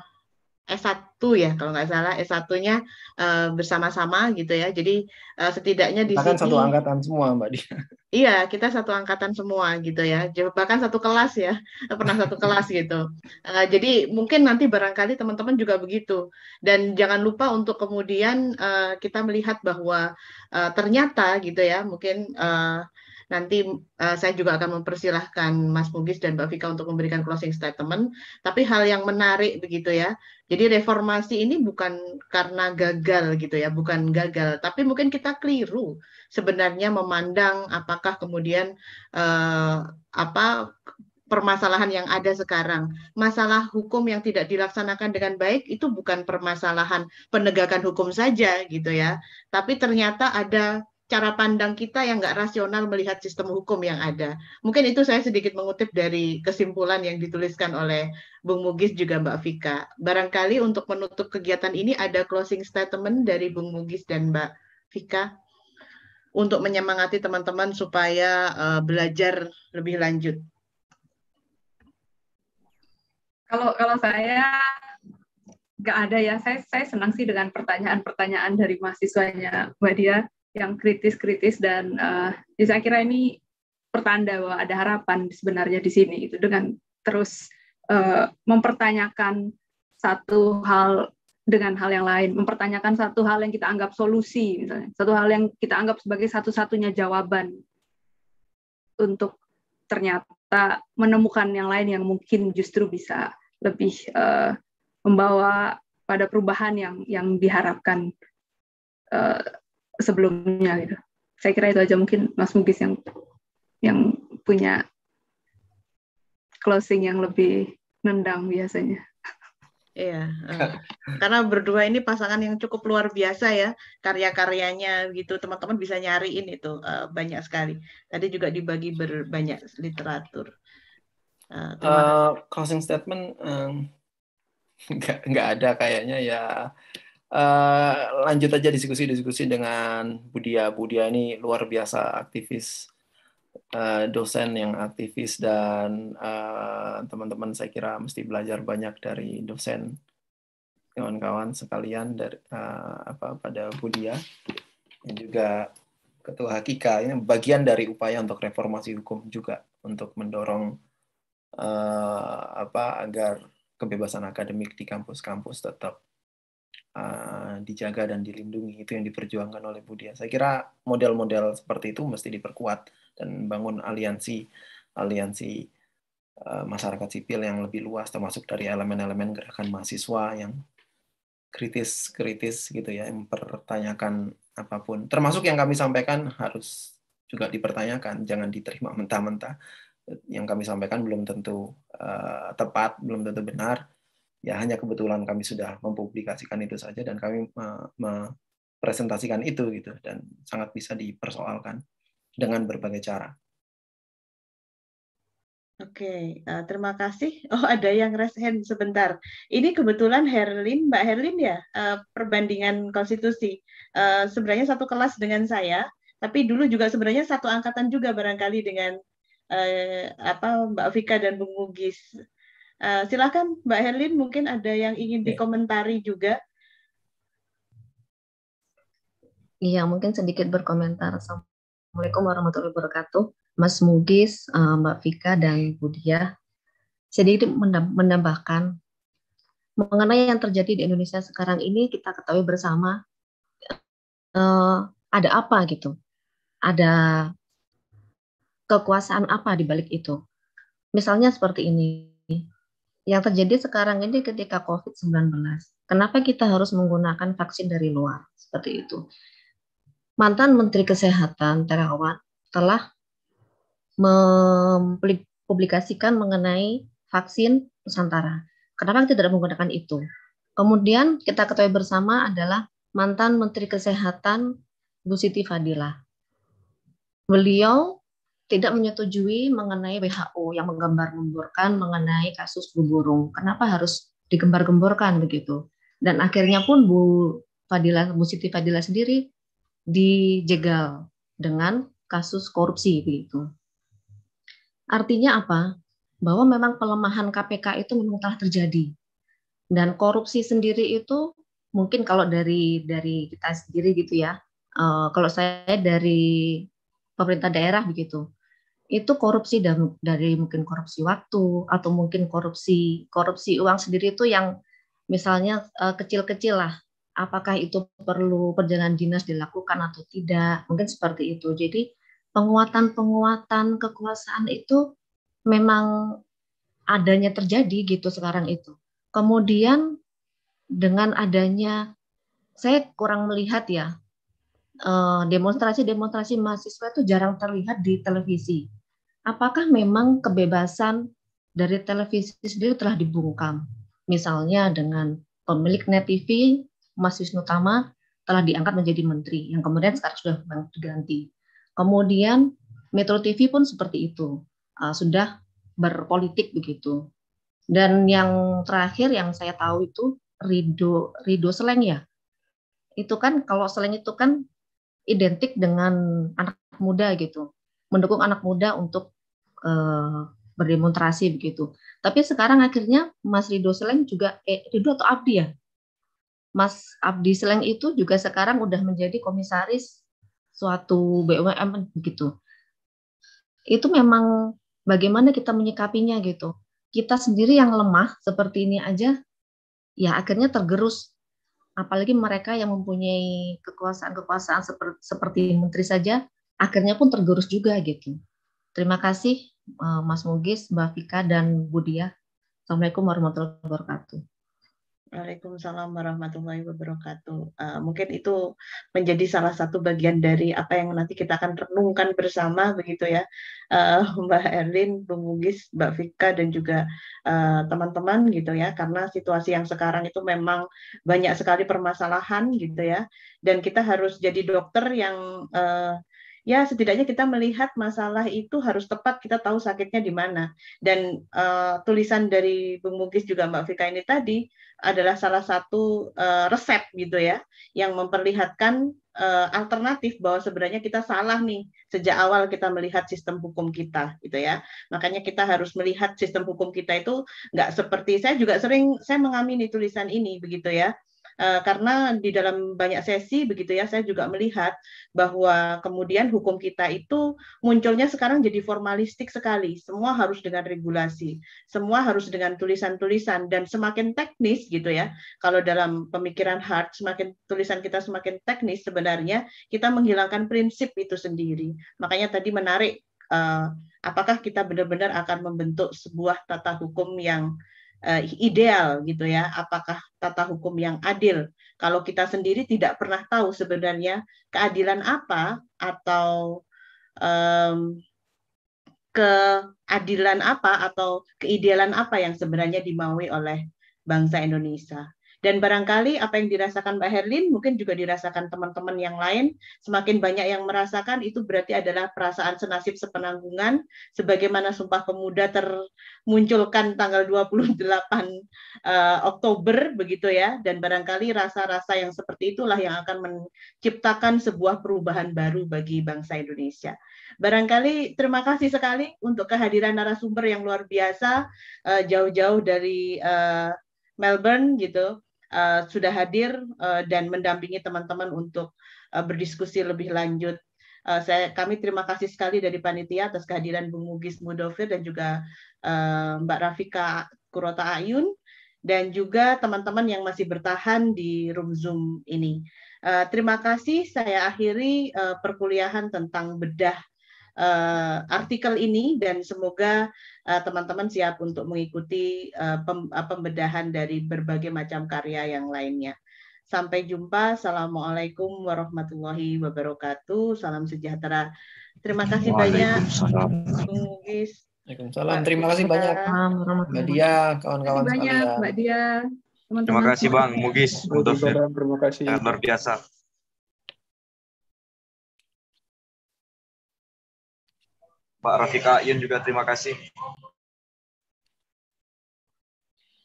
Speaker 1: S1 ya kalau nggak salah S1-nya uh, eh, bersama-sama gitu ya. Jadi uh, setidaknya
Speaker 2: di kita kan satu angkatan semua Mbak Dia.
Speaker 1: Iya, kita satu angkatan semua gitu ya. Bahkan satu kelas ya. Pernah satu kelas gitu. Uh, jadi mungkin nanti barangkali teman-teman juga begitu. Dan jangan lupa untuk kemudian uh, kita melihat bahwa uh, ternyata gitu ya, mungkin uh, Nanti uh, saya juga akan mempersilahkan Mas Mugis dan Mbak Vika untuk memberikan closing statement. Tapi hal yang menarik begitu ya. Jadi reformasi ini bukan karena gagal gitu ya, bukan gagal. Tapi mungkin kita keliru sebenarnya memandang apakah kemudian uh, apa permasalahan yang ada sekarang. Masalah hukum yang tidak dilaksanakan dengan baik itu bukan permasalahan penegakan hukum saja gitu ya, tapi ternyata ada cara pandang kita yang nggak rasional melihat sistem hukum yang ada. Mungkin itu saya sedikit mengutip dari kesimpulan yang dituliskan oleh Bung Mugis juga Mbak Vika. Barangkali untuk menutup kegiatan ini ada closing statement dari Bung Mugis dan Mbak Vika untuk menyemangati teman-teman supaya uh, belajar lebih lanjut.
Speaker 4: Kalau kalau saya nggak ada ya, saya saya senang sih dengan pertanyaan-pertanyaan dari mahasiswanya Mbak Dia yang kritis-kritis dan uh, ya saya kira ini pertanda bahwa ada harapan sebenarnya di sini itu dengan terus uh, mempertanyakan satu hal dengan hal yang lain, mempertanyakan satu hal yang kita anggap solusi misalnya, satu hal yang kita anggap sebagai satu-satunya jawaban untuk ternyata menemukan yang lain yang mungkin justru bisa lebih uh, membawa pada perubahan yang yang diharapkan sebelumnya gitu. Saya kira itu aja mungkin Mas Mugis yang yang punya closing yang lebih nendang biasanya. Iya, eh,
Speaker 1: karena berdua ini pasangan yang cukup luar biasa ya karya-karyanya gitu teman-teman bisa nyariin itu eh, banyak sekali. Tadi juga dibagi berbanyak literatur.
Speaker 2: Eh, closing statement um, nggak nggak ada kayaknya ya Eh, lanjut aja diskusi-diskusi dengan Budia. Budia ini luar biasa aktivis, eh, dosen yang aktivis dan eh, teman-teman uh, saya kira mesti belajar banyak dari dosen kawan-kawan sekalian dari uh, apa pada Budia dan juga Ketua Hakika ini ya, bagian dari upaya untuk reformasi hukum juga untuk mendorong uh, apa agar kebebasan akademik di kampus-kampus tetap uh, dijaga dan dilindungi itu yang diperjuangkan oleh Budia. Saya kira model-model seperti itu mesti diperkuat dan bangun aliansi aliansi uh, masyarakat sipil yang lebih luas termasuk dari elemen-elemen gerakan mahasiswa yang kritis-kritis gitu ya mempertanyakan apapun termasuk yang kami sampaikan harus juga dipertanyakan jangan diterima mentah-mentah yang kami sampaikan belum tentu uh, tepat belum tentu benar Ya hanya kebetulan kami sudah mempublikasikan itu saja dan kami mempresentasikan itu gitu dan sangat bisa dipersoalkan dengan berbagai cara.
Speaker 1: Oke, okay. uh, eh, terima kasih. Oh, ada yang raise hand sebentar. Ini kebetulan Herlin, Mbak Herlin ya, uh, perbandingan konstitusi. Uh, sebenarnya satu kelas dengan saya, tapi dulu juga sebenarnya satu angkatan juga barangkali dengan uh, apa Mbak Vika dan Bung Mugis. Eh, silakan silahkan Mbak Herlin, mungkin ada yang ingin dikomentari juga.
Speaker 9: Iya, mungkin sedikit berkomentar. Assalamualaikum warahmatullahi wabarakatuh. Mas Mugis, eh, Mbak Vika, dan Budia. Sedikit menambahkan mengenai yang terjadi di Indonesia sekarang ini kita ketahui bersama uh, ada apa gitu ada kekuasaan apa di balik itu misalnya seperti ini yang terjadi sekarang ini ketika COVID-19. Kenapa kita harus menggunakan vaksin dari luar? Seperti itu. Mantan Menteri Kesehatan Terawan telah mempublikasikan mengenai vaksin Nusantara. Kenapa kita tidak menggunakan itu? Kemudian kita ketahui bersama adalah mantan Menteri Kesehatan Bu Siti Fadila. Beliau tidak menyetujui mengenai WHO yang menggambar-gemborkan mengenai kasus flu burung. Kenapa harus digembar-gemborkan begitu? Dan akhirnya pun Bu Fadila, Bu Siti Fadila sendiri dijegal dengan kasus korupsi begitu. Artinya apa? Bahwa memang pelemahan KPK itu memang telah terjadi. Dan korupsi sendiri itu mungkin kalau dari dari kita sendiri gitu ya. Uh, kalau saya dari pemerintah daerah begitu itu korupsi dari, dari mungkin korupsi waktu atau mungkin korupsi korupsi uang sendiri itu yang misalnya eh, kecil-kecil lah apakah itu perlu perjalanan dinas dilakukan atau tidak mungkin seperti itu jadi penguatan-penguatan kekuasaan itu memang adanya terjadi gitu sekarang itu kemudian dengan adanya saya kurang melihat ya demonstrasi-demonstrasi eh, mahasiswa itu jarang terlihat di televisi. Apakah memang kebebasan dari televisi sendiri telah dibungkam? Misalnya dengan pemilik Net TV, Mas Wisnu Tama, telah diangkat menjadi menteri, yang kemudian sekarang sudah diganti. Kemudian Metro TV pun seperti itu, ah, sudah berpolitik begitu. Dan yang terakhir yang saya tahu itu Rido Rido Seleng ya, itu kan kalau Seleng itu kan identik dengan anak muda gitu, mendukung anak muda untuk uh, berdemonstrasi begitu. Tapi sekarang akhirnya Mas Rido Seleng juga eh, Rido atau Abdi ya? Mas Abdi Seleng itu juga sekarang udah menjadi komisaris suatu BUMN begitu. Itu memang bagaimana kita menyikapinya gitu. Kita sendiri yang lemah seperti ini aja ya akhirnya tergerus apalagi mereka yang mempunyai kekuasaan-kekuasaan seperti, seperti menteri saja akhirnya pun tergerus juga gitu. Terima kasih eh, Mas Mugis, Mbak Fika dan Budia. Ya. Assalamualaikum warahmatullahi wabarakatuh.
Speaker 1: Waalaikumsalam warahmatullahi wabarakatuh. Uh, mungkin itu menjadi salah satu bagian dari apa yang nanti kita akan renungkan bersama, begitu ya, uh, Mbak Erlin, Bung Mugis, Mbak Vika, dan juga eh, teman-teman, uh, gitu ya, karena situasi yang sekarang itu memang banyak sekali permasalahan, gitu ya, dan kita harus jadi dokter yang uh, ya setidaknya kita melihat masalah itu harus tepat kita tahu sakitnya di mana dan uh, tulisan dari Bung Mugis juga Mbak Vika ini tadi adalah salah satu uh, resep gitu ya yang memperlihatkan uh, alternatif bahwa sebenarnya kita salah nih sejak awal kita melihat sistem hukum kita gitu ya makanya kita harus melihat sistem hukum kita itu nggak seperti saya juga sering saya mengamini tulisan ini begitu ya Eh, karena di dalam banyak sesi begitu ya saya juga melihat bahwa kemudian hukum kita itu munculnya sekarang jadi formalistik sekali semua harus dengan regulasi semua harus dengan tulisan-tulisan dan semakin teknis gitu ya kalau dalam pemikiran hard, semakin tulisan kita semakin teknis sebenarnya kita menghilangkan prinsip itu sendiri makanya tadi menarik eh, apakah kita benar-benar akan membentuk sebuah tata hukum yang uh, ideal gitu ya, apakah tata hukum yang adil. Kalau kita sendiri tidak pernah tahu sebenarnya keadilan apa atau um, keadilan apa atau keidealan apa yang sebenarnya dimaui oleh bangsa Indonesia. Dan barangkali apa yang dirasakan Mbak Herlin mungkin juga dirasakan teman-teman yang lain. Semakin banyak yang merasakan itu berarti adalah perasaan senasib sepenanggungan sebagaimana Sumpah Pemuda termunculkan tanggal 28 uh, eh, Oktober begitu ya. Dan barangkali rasa-rasa yang seperti itulah yang akan menciptakan sebuah perubahan baru bagi bangsa Indonesia. Barangkali terima kasih sekali untuk kehadiran narasumber yang luar biasa eh, jauh-jauh dari eh, Melbourne gitu uh, sudah hadir uh, dan mendampingi teman-teman untuk uh, berdiskusi lebih lanjut. Uh, saya kami terima kasih sekali dari panitia atas kehadiran Bung Mugis Mudofir dan juga uh, Mbak Rafika Kurota Ayun dan juga teman-teman yang masih bertahan di room Zoom ini. Uh, terima kasih. Saya akhiri uh, perkuliahan tentang bedah uh, artikel ini dan semoga eh, teman-teman uh, siap untuk mengikuti uh, pem pembedahan dari berbagai macam karya yang lainnya. Sampai jumpa. Assalamualaikum warahmatullahi wabarakatuh. Salam sejahtera. Terima kasih banyak.
Speaker 7: Salam.
Speaker 2: Terima kasih banyak. Mbak Dia, kawan-kawan sekalian.
Speaker 3: Mbak Dia. Teman
Speaker 1: Terima
Speaker 7: kasih Bang Mugis untuk terima kasih. luar biasa.
Speaker 3: Pak Rafika Yun juga terima kasih.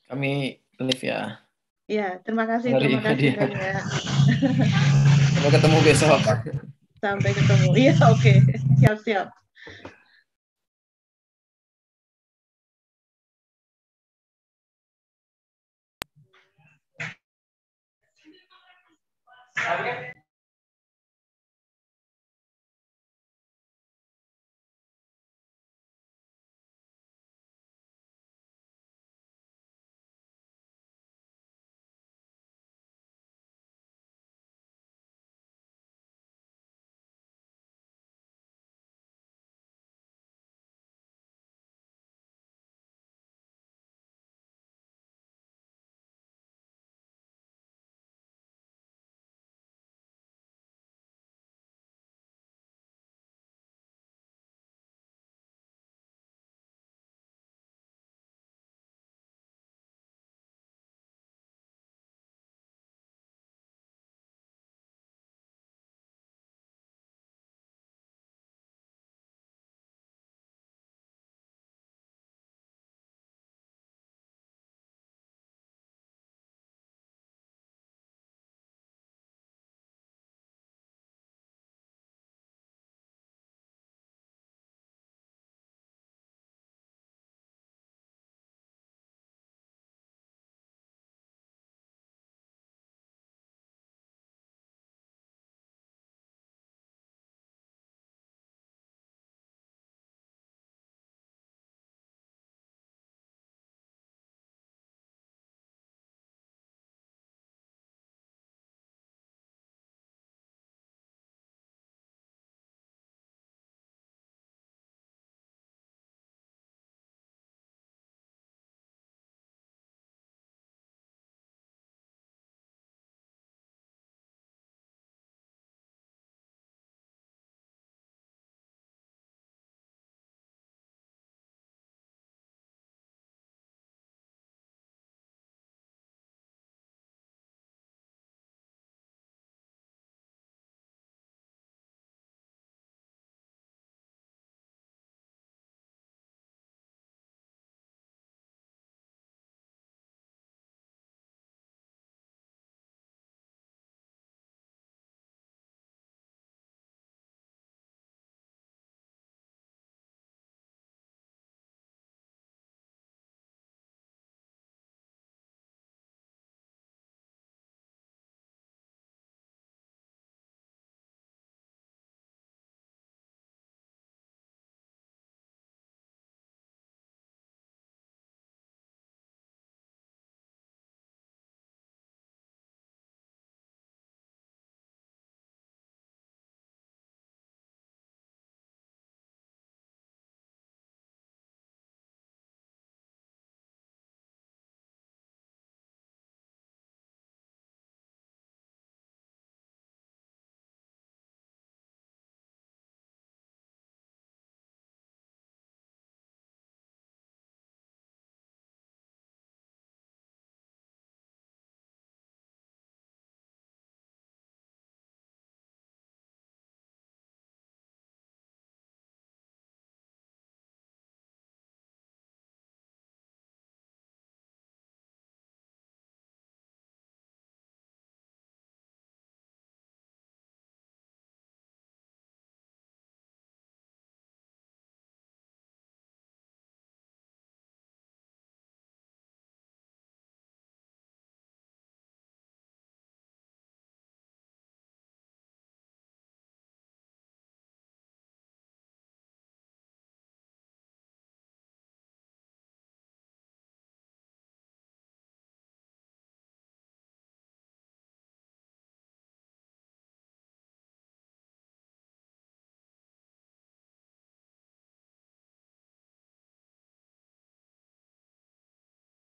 Speaker 2: Kami live ya.
Speaker 3: Ya, terima kasih.
Speaker 2: Hari terima kasih Sampai ketemu besok.
Speaker 1: Sampai ketemu. Iya, oke. Okay.
Speaker 3: Siap-siap. Okay.